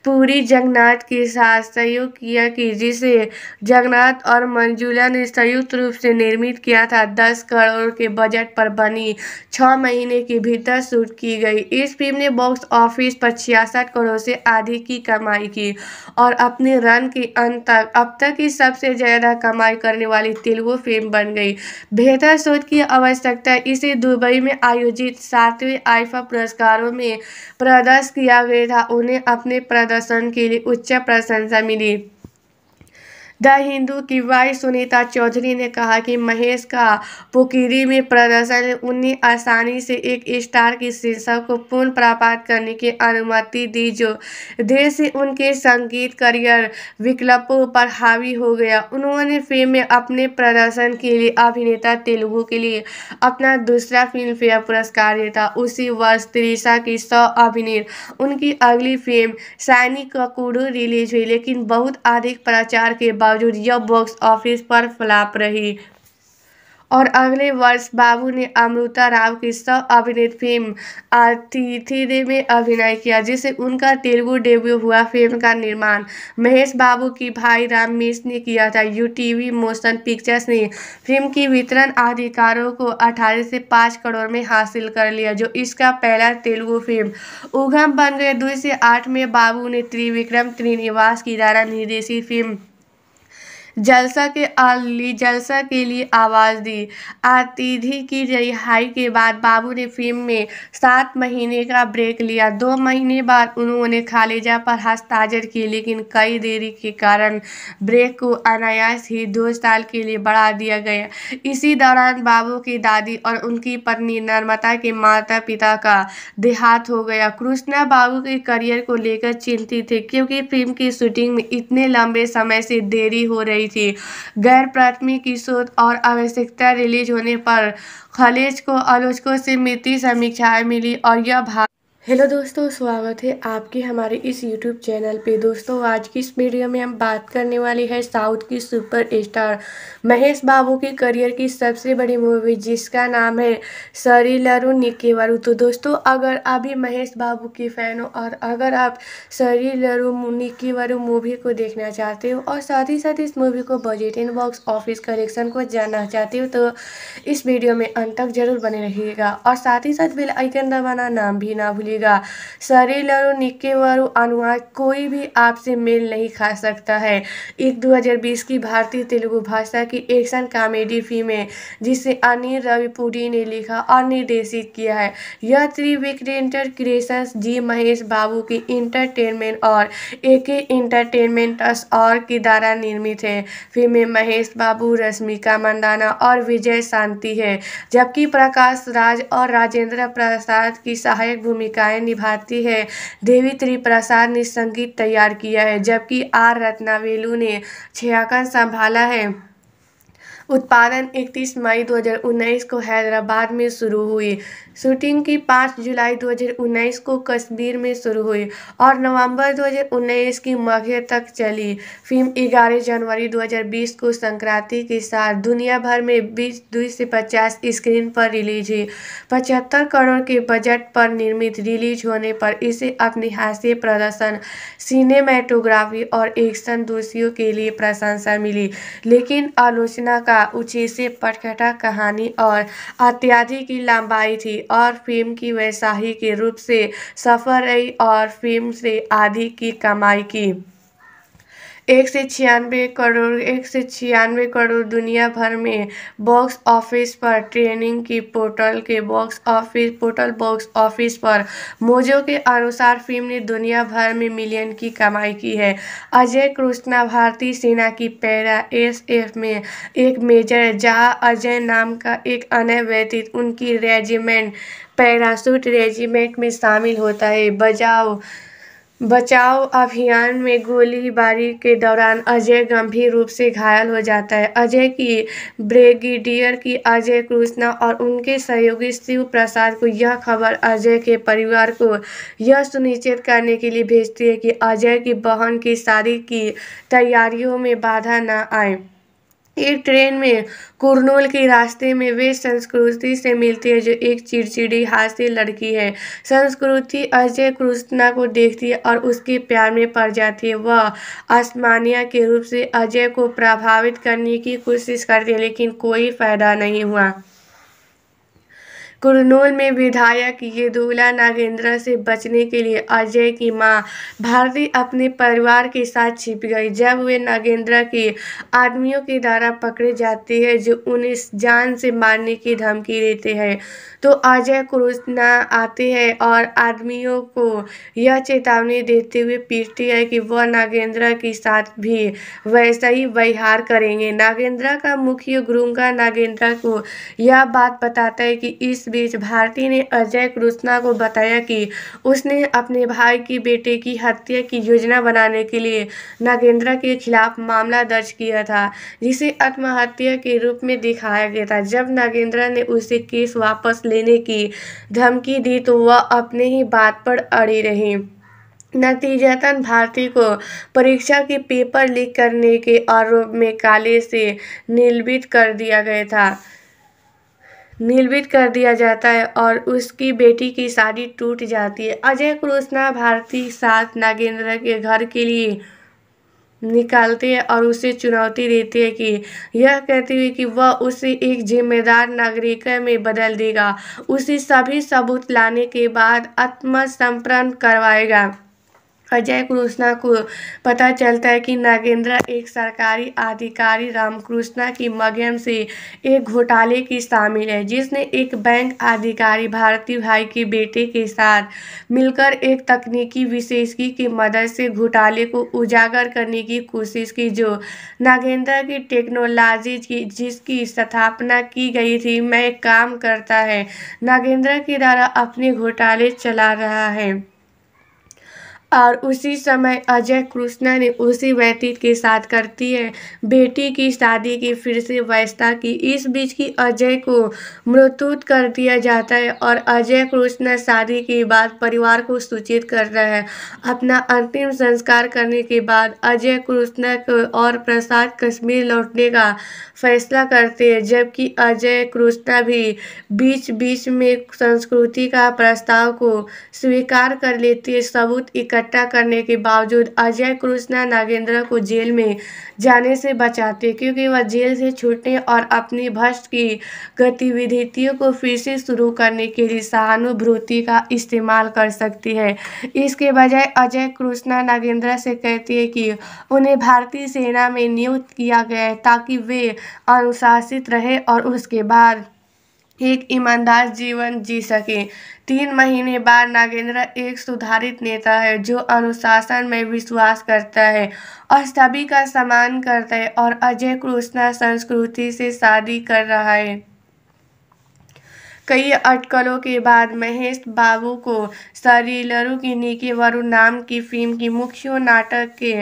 पूरी जगन्नाथ के साथ सहयोग किया कि जिसे जगन्नाथ और मंजुला ने संयुक्त रूप से निर्मित किया था दस करोड़ के बजट पर बनी छः महीने के भीतर शूट की गई इस फिल्म ने बॉक्स ऑफिस पर छियासी छियासठ करोड़ से आधी की कमाई की और अपने रन के अंत तक अब तक की सबसे ज़्यादा कमाई करने वाली तेलुगु फिल्म बन गई बेहतर शोध की आवश्यकता इसे दुबई में आयोजित सातवें आइफा पुरस्कारों में प्रदर्श किया गया था उन्हें अपने प्रदर्शन के लिए उच्च प्रशंसा मिली द हिंदू की वाई सुनीता चौधरी ने कहा कि महेश का पुकीरी में प्रदर्शन उन्हें आसानी से एक स्टार की शीर्षक को पुनः प्राप्त करने की अनुमति दी जो देर से उनके संगीत करियर विकल्पों पर हावी हो गया उन्होंने फिल्म में अपने प्रदर्शन के लिए अभिनेता तेलुगु के लिए अपना दूसरा फिल्म फेयर पुरस्कार जीता उसी वर्ष त्रिशा की सौ अभिनीत उनकी अगली फिल्म सैनिक ककूडू रिलीज हुई लेकिन बहुत अधिक प्रचार के बाद बावजूद यह बॉक्स ऑफिस पर फ्लॉप रही और अगले वर्ष बाबू ने अमृता राव की सह अभिनीत फिल्म अतिथि में अभिनय किया जिसे उनका तेलुगु डेब्यू हुआ फिल्म का निर्माण महेश बाबू की भाई राम मिश ने किया था यू टीवी मोशन पिक्चर्स ने फिल्म की वितरण अधिकारों को 18 से 5 करोड़ में हासिल कर लिया जो इसका पहला तेलुगु फिल्म उगम बन गए दो से आठ में बाबू ने त्रिविक्रम त्रिनिवास की द्वारा निर्देशित फिल्म जलसा के अर्ली जलसा के लिए आवाज़ दी आतिथि की रिहाई के बाद बाबू ने फिल्म में सात महीने का ब्रेक लिया दो महीने बाद उन्होंने खालिजा पर हस्ताजर की लेकिन कई देरी के कारण ब्रेक को अनायास ही दो साल के लिए बढ़ा दिया गया इसी दौरान बाबू की दादी और उनकी पत्नी नर्मदा के माता पिता का देहात हो गया कृष्णा बाबू के करियर को लेकर चिंतित थे क्योंकि फिल्म की शूटिंग में इतने लंबे समय से देरी हो रही गई थी गैर प्राथमिक की शोध और आवश्यकता रिलीज होने पर खलेज को आलोचकों से मिति समीक्षाएं मिली और यह भाग हेलो दोस्तों स्वागत है आपके हमारे इस यूट्यूब चैनल पे दोस्तों आज की इस वीडियो में हम बात करने वाली है साउथ की सुपर स्टार महेश बाबू के करियर की सबसे बड़ी मूवी जिसका नाम है सरी लरू वरु तो दोस्तों अगर अभी महेश बाबू की फ़ैन हो और अगर आप सरी लरू निकेवरू मूवी को देखना चाहते हो और साथ ही साथ इस मूवी को बजट इन बॉक्स ऑफिस कलेक्शन को जानना चाहते हो तो इस वीडियो में अंत तक जरूर बने रहिएगा और साथ ही साथ बिल आइकन दबाना नाम भी ना भूलिए लगेगा शरीर और निक्के और अनुवाद कोई भी आपसे मेल नहीं खा सकता है एक 2020 की भारतीय तेलुगु भाषा की एक्शन कॉमेडी फिल्म है जिसे अनिल रविपुरी ने लिखा और निर्देशित किया है यह त्रिविक्रेंटर क्रिएशंस जी महेश बाबू की इंटरटेनमेंट और ए के इंटरटेनमेंट और के द्वारा निर्मित है फिल्म में महेश बाबू रश्मिका मंदाना और विजय शांति है जबकि प्रकाश राज और राजेंद्र प्रसाद की सहायक भूमिका भूमिकाएं निभाती है देवी त्रिप्रसाद ने संगीत तैयार किया है जबकि आर रत्नावेलु ने छयाका संभाला है उत्पादन 31 मई 2019 को हैदराबाद में शुरू हुई शूटिंग की 5 जुलाई 2019 को कश्मीर में शुरू हुई और नवंबर 2019 की मध्य तक चली फिल्म 11 जनवरी 2020 को संक्रांति के साथ दुनिया भर में बीस दुई से पचास स्क्रीन पर रिलीज हुई पचहत्तर करोड़ के बजट पर निर्मित रिलीज होने पर इसे अपने हास्य प्रदर्शन सिनेमेटोग्राफी और एक्शन दोषियों के लिए प्रशंसा मिली लेकिन आलोचना का का से पटखटा कहानी और अत्याधि की लंबाई थी और फिल्म की के रूप से सफल रही और फिल्म से आधी की कमाई की एक से छियानवे करोड़ एक से छियानवे करोड़ दुनिया भर में बॉक्स ऑफिस पर ट्रेनिंग की पोर्टल के box office portal box office पर मोजो के अनुसार फिल्म ने दुनिया भर में मिलियन की कमाई की है अजय कृष्णा भारतीय सेना की पैरा एस एफ में एक मेजर है जहाँ अजय नाम का एक अन्य व्यतीत उनकी रेजिमेंट पैरासूट रेजिमेंट में शामिल होता है बजाओ बचाव अभियान में गोलीबारी के दौरान अजय गंभीर रूप से घायल हो जाता है अजय की ब्रिगेडियर की अजय कृष्णा और उनके सहयोगी शिव प्रसाद को यह खबर अजय के परिवार को यह सुनिश्चित करने के लिए भेजती है कि अजय की बहन की शादी की तैयारियों में बाधा न आए एक ट्रेन में कुरनूल के रास्ते में वे संस्कृति से मिलती है जो एक चिड़चिड़ी हास्य लड़की है संस्कृति अजय कृष्णा को देखती है और उसके प्यार में पड़ जाती है वह आसमानिया के रूप से अजय को प्रभावित करने की कोशिश करती है लेकिन कोई फायदा नहीं हुआ कुरनूल में विधायक येदुला नागेंद्र से बचने के लिए अजय की मां भारती अपने परिवार के साथ छिप गई जब वे नागेंद्र के आदमियों के द्वारा पकड़े जाते हैं जो उन्हें जान से मारने की धमकी देते हैं तो अजय कुरुना आते हैं और आदमियों को यह चेतावनी देते हुए पीटती है कि वह नागेंद्र के साथ भी वैसा ही व्यवहार करेंगे नागेंद्र का मुख्य गुरुंगा नागेंद्र को यह बात बताता है कि इस बीच भारती ने अजय कृष्णा को बताया कि उसने अपने भाई की बेटे की हत्या की योजना बनाने के लिए नागेंद्रा के खिलाफ मामला दर्ज किया था जिसे आत्महत्या के रूप में दिखाया गया था जब नागेंद्रा ने उसे केस वापस लेने की धमकी दी तो वह अपने ही बात पर अड़ी रही नतीजतन भारती को परीक्षा के पेपर लीक करने के आरोप में काले से निलंबित कर दिया गया था निलंबित कर दिया जाता है और उसकी बेटी की शादी टूट जाती है अजय कृष्णा भारती साथ नागेंद्र के घर के लिए निकालते हैं और उसे चुनौती देते हैं कि यह कहते हुए कि वह उसे एक जिम्मेदार नागरिक में बदल देगा उसे सभी सबूत लाने के बाद आत्मसमर्पण करवाएगा अजय कृष्णा को पता चलता है कि नागेंद्र एक सरकारी अधिकारी रामकृष्णा की मध्यम से एक घोटाले की शामिल है जिसने एक बैंक अधिकारी भारती भाई के बेटे के साथ मिलकर एक तकनीकी विशेषज्ञ की मदद से घोटाले को उजागर करने की कोशिश की जो नागेंद्र की टेक्नोलॉजी की जिसकी स्थापना की गई थी मैं काम करता है नागेंद्र की द्वारा अपने घोटाले चला रहा है और उसी समय अजय कृष्णा ने उसी व्यतीत के साथ करती है बेटी की शादी की फिर से व्यवस्था की इस बीच की अजय को मृत्युत कर दिया जाता है और अजय कृष्णा शादी के बाद परिवार को सूचित करता है अपना अंतिम संस्कार करने के बाद अजय कृष्णा को और प्रसाद कश्मीर लौटने का फैसला करते हैं जबकि अजय कृष्णा भी बीच बीच में संस्कृति का प्रस्ताव को स्वीकार कर लेती है सबूत इकट्ठा इकट्ठा करने के बावजूद अजय कृष्णा नागेंद्र को जेल में जाने से बचाते क्योंकि वह जेल से छूटने और अपनी भ्रष्ट की गतिविधियों को फिर से शुरू करने के लिए सहानुभूति का इस्तेमाल कर सकती है इसके बजाय अजय कृष्णा नागेंद्र से कहती है कि उन्हें भारतीय सेना में नियुक्त किया गया है ताकि वे अनुशासित रहे और उसके बाद एक ईमानदार जीवन जी सके तीन महीने बाद नागेंद्र एक सुधारित नेता है जो अनुशासन में विश्वास करता है और सभी का सम्मान करता है और अजय कृष्णा संस्कृति से शादी कर रहा है कई अटकलों के बाद महेश बाबू को सरीलरू की निकी वरुण नाम की फिल्म की मुख्य नाटक के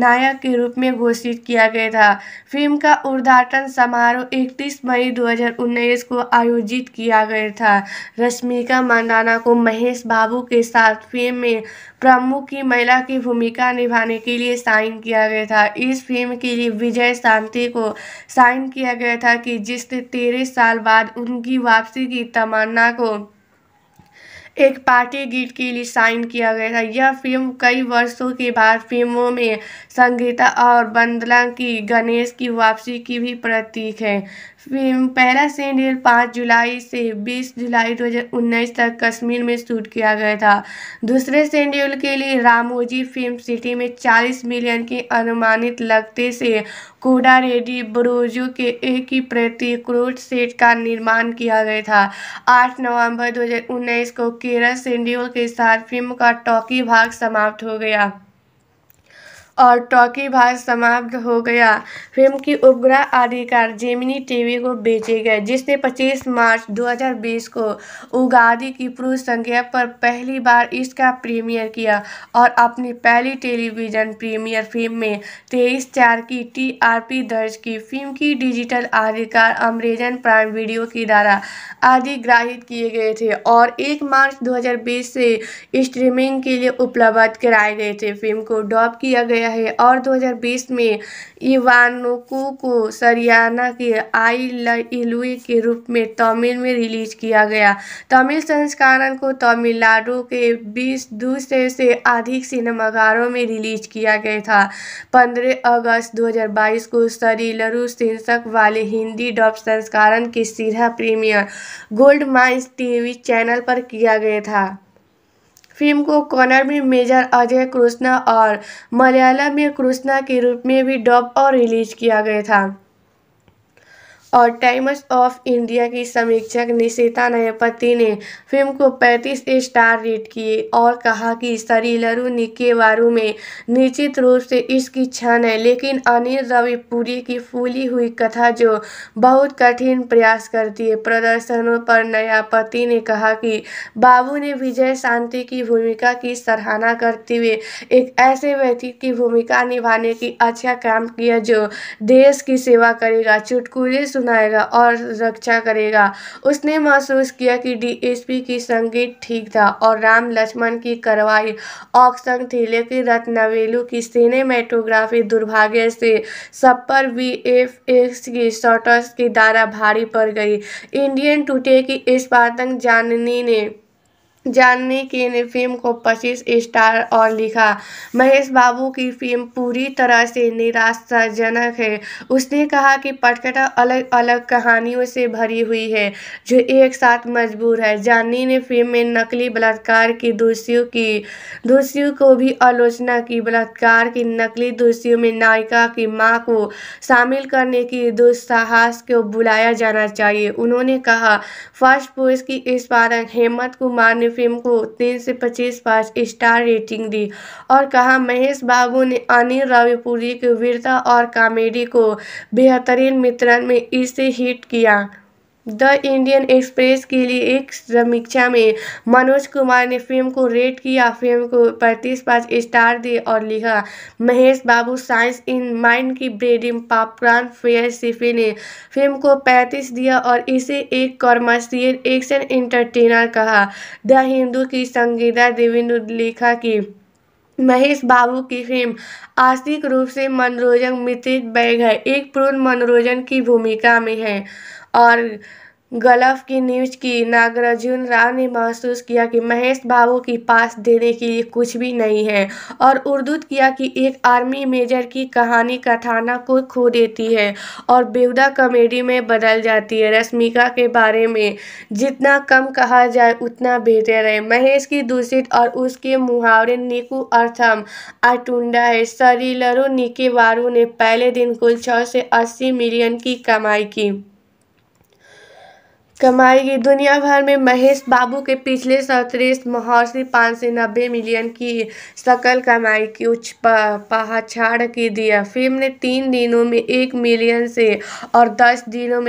नायक के रूप में घोषित किया गया था फिल्म का उद्घाटन समारोह 31 मई 2019 को आयोजित किया गया था रश्मिका मंदाना को महेश बाबू के साथ फिल्म में प्रमुख की महिला की भूमिका निभाने के लिए साइन किया गया था इस फिल्म के लिए विजय शांति को साइन किया गया था कि जिसने तेरह साल बाद उनकी वापसी की तमन्ना को एक पार्टी गीत के लिए साइन किया गया था यह फिल्म कई वर्षों के बाद फिल्मों में संगीता और बंदला की गणेश की वापसी की भी प्रतीक है पहला सीन पाँच जुलाई से बीस जुलाई दो हज़ार उन्नीस तक कश्मीर में शूट किया गया था दूसरे रील के लिए रामोजी फिल्म सिटी में 40 मिलियन के अनुमानित लगते से कोडा रेडी बरोजो के एक ही प्रति करोड़ सेट का निर्माण किया गया था 8 नवंबर 2019 को केरल सेंड्यूल के साथ फिल्म का टॉकी भाग समाप्त हो गया और टॉकी भाग समाप्त हो गया फिल्म की उपग्रह आधिकार जेमिनी टीवी को बेचे गए जिसने 25 मार्च 2020 को उगादी की पूर्व संख्या पर पहली बार इसका प्रीमियर किया और अपनी पहली टेलीविज़न प्रीमियर फिल्म में तेईस चार की टीआरपी दर्ज की फिल्म की डिजिटल आधिकार अमरेजन प्राइम वीडियो के द्वारा अधिग्राहित किए गए थे और एक मार्च दो से स्ट्रीमिंग के लिए उपलब्ध कराए गए थे फिल्म को डॉप किया गया गया है और 2020 में इवानुकू को सरियाना के आई इलुए के रूप में तमिल में रिलीज किया गया तमिल संस्करण को तमिलनाडु के बीस दूसरे से अधिक सिनेमाघरों में रिलीज किया गया था 15 अगस्त 2022 को सरीलरू शीर्षक वाले हिंदी डब संस्करण के सीधा premiere Goldmines TV channel पर किया गया था फिल्म को कॉर्नर में मेजर अजय कृष्णा और मलयालम में कृष्णा के रूप में भी डब और रिलीज किया गया था और टाइम्स ऑफ इंडिया की समीक्षक निशिता नयपति ने फिल्म को 35 स्टार रेट किए और कहा कि सरीलरू वारू में निश्चित रूप से इसकी क्षण है लेकिन अनिल रविपुरी की फूली हुई कथा जो बहुत कठिन प्रयास करती है प्रदर्शनों पर नयापति ने कहा कि बाबू ने विजय शांति की भूमिका की सराहना करते हुए एक ऐसे व्यक्ति की भूमिका निभाने की अच्छा काम किया जो देश की सेवा करेगा चुटकुले सुनाएगा और रक्षा करेगा उसने महसूस किया कि डीएसपी की संगीत ठीक था और राम लक्ष्मण की कार्रवाई औसंग थी लेकिन रत्नवेलू की सिनेमेटोग्राफी दुर्भाग्य से सब पर वी एफ एक्स की शॉटर्स की धारा भारी पड़ गई इंडियन टूटे की इस बातंग जाननी ने जानने ने फिल्म को 25 स्टार और लिखा महेश बाबू की फिल्म पूरी तरह से निराशाजनक है उसने कहा कि पटकथा अलग अलग कहानियों से भरी हुई है जो एक साथ मजबूर है जाननी ने फिल्म में नकली बलात्कार की दोषियों की दोषियों को भी आलोचना की बलात्कार की नकली दोषियों में नायिका की माँ को शामिल करने की दुस्साहस को बुलाया जाना चाहिए उन्होंने कहा फर्स्ट पोस्ट की इस बार हेमंत कुमार ने फिल्म को तीन से पच्चीस पाँच स्टार रेटिंग दी और कहा महेश बाबू ने अनिल राविपुरी की वीरता और कॉमेडी को बेहतरीन मित्रण में इसे हिट किया द इंडियन एक्सप्रेस के लिए एक समीक्षा में मनोज कुमार ने फिल्म को रेट किया फिल्म को पैंतीस पाँच स्टार दिए और लिखा Mahesh Babu science in mind की ब्रेडिंग पापकान फेयर सिफी ने फिल्म को पैंतीस दिया और इसे एक कॉमर्शियल एक्शन एंटरटेनर कहा द हिंदू की संगीता देवी ने लिखा कि महेश बाबू की फिल्म आर्थिक रूप से मनोरंजन मित्रित बैग है एक पूर्ण मनोरंजन की भूमिका में है और गलफ की न्यूज की नागार्जुन राव ने महसूस किया कि महेश बाबू की पास देने के लिए कुछ भी नहीं है और उर्दूत किया कि एक आर्मी मेजर की कहानी कथाना को खो देती है और बेहदा कॉमेडी में बदल जाती है रश्मिका के बारे में जितना कम कहा जाए उतना बेहतर है महेश की दूषित और उसके मुहावरे निकू अर्थम आटुंडा है सरीलरो निके वारू ने पहले दिन कुल छः से अस्सी मिलियन की कमाई की कमाई की दुनिया भर में महेश बाबू के पिछले सत्रह महर्षि पाँच से नब्बे मिलियन की सकल कमाई की उच्च पहचान की दिया फिल्म ने तीन दिनों में एक मिलियन से और दस दिनों में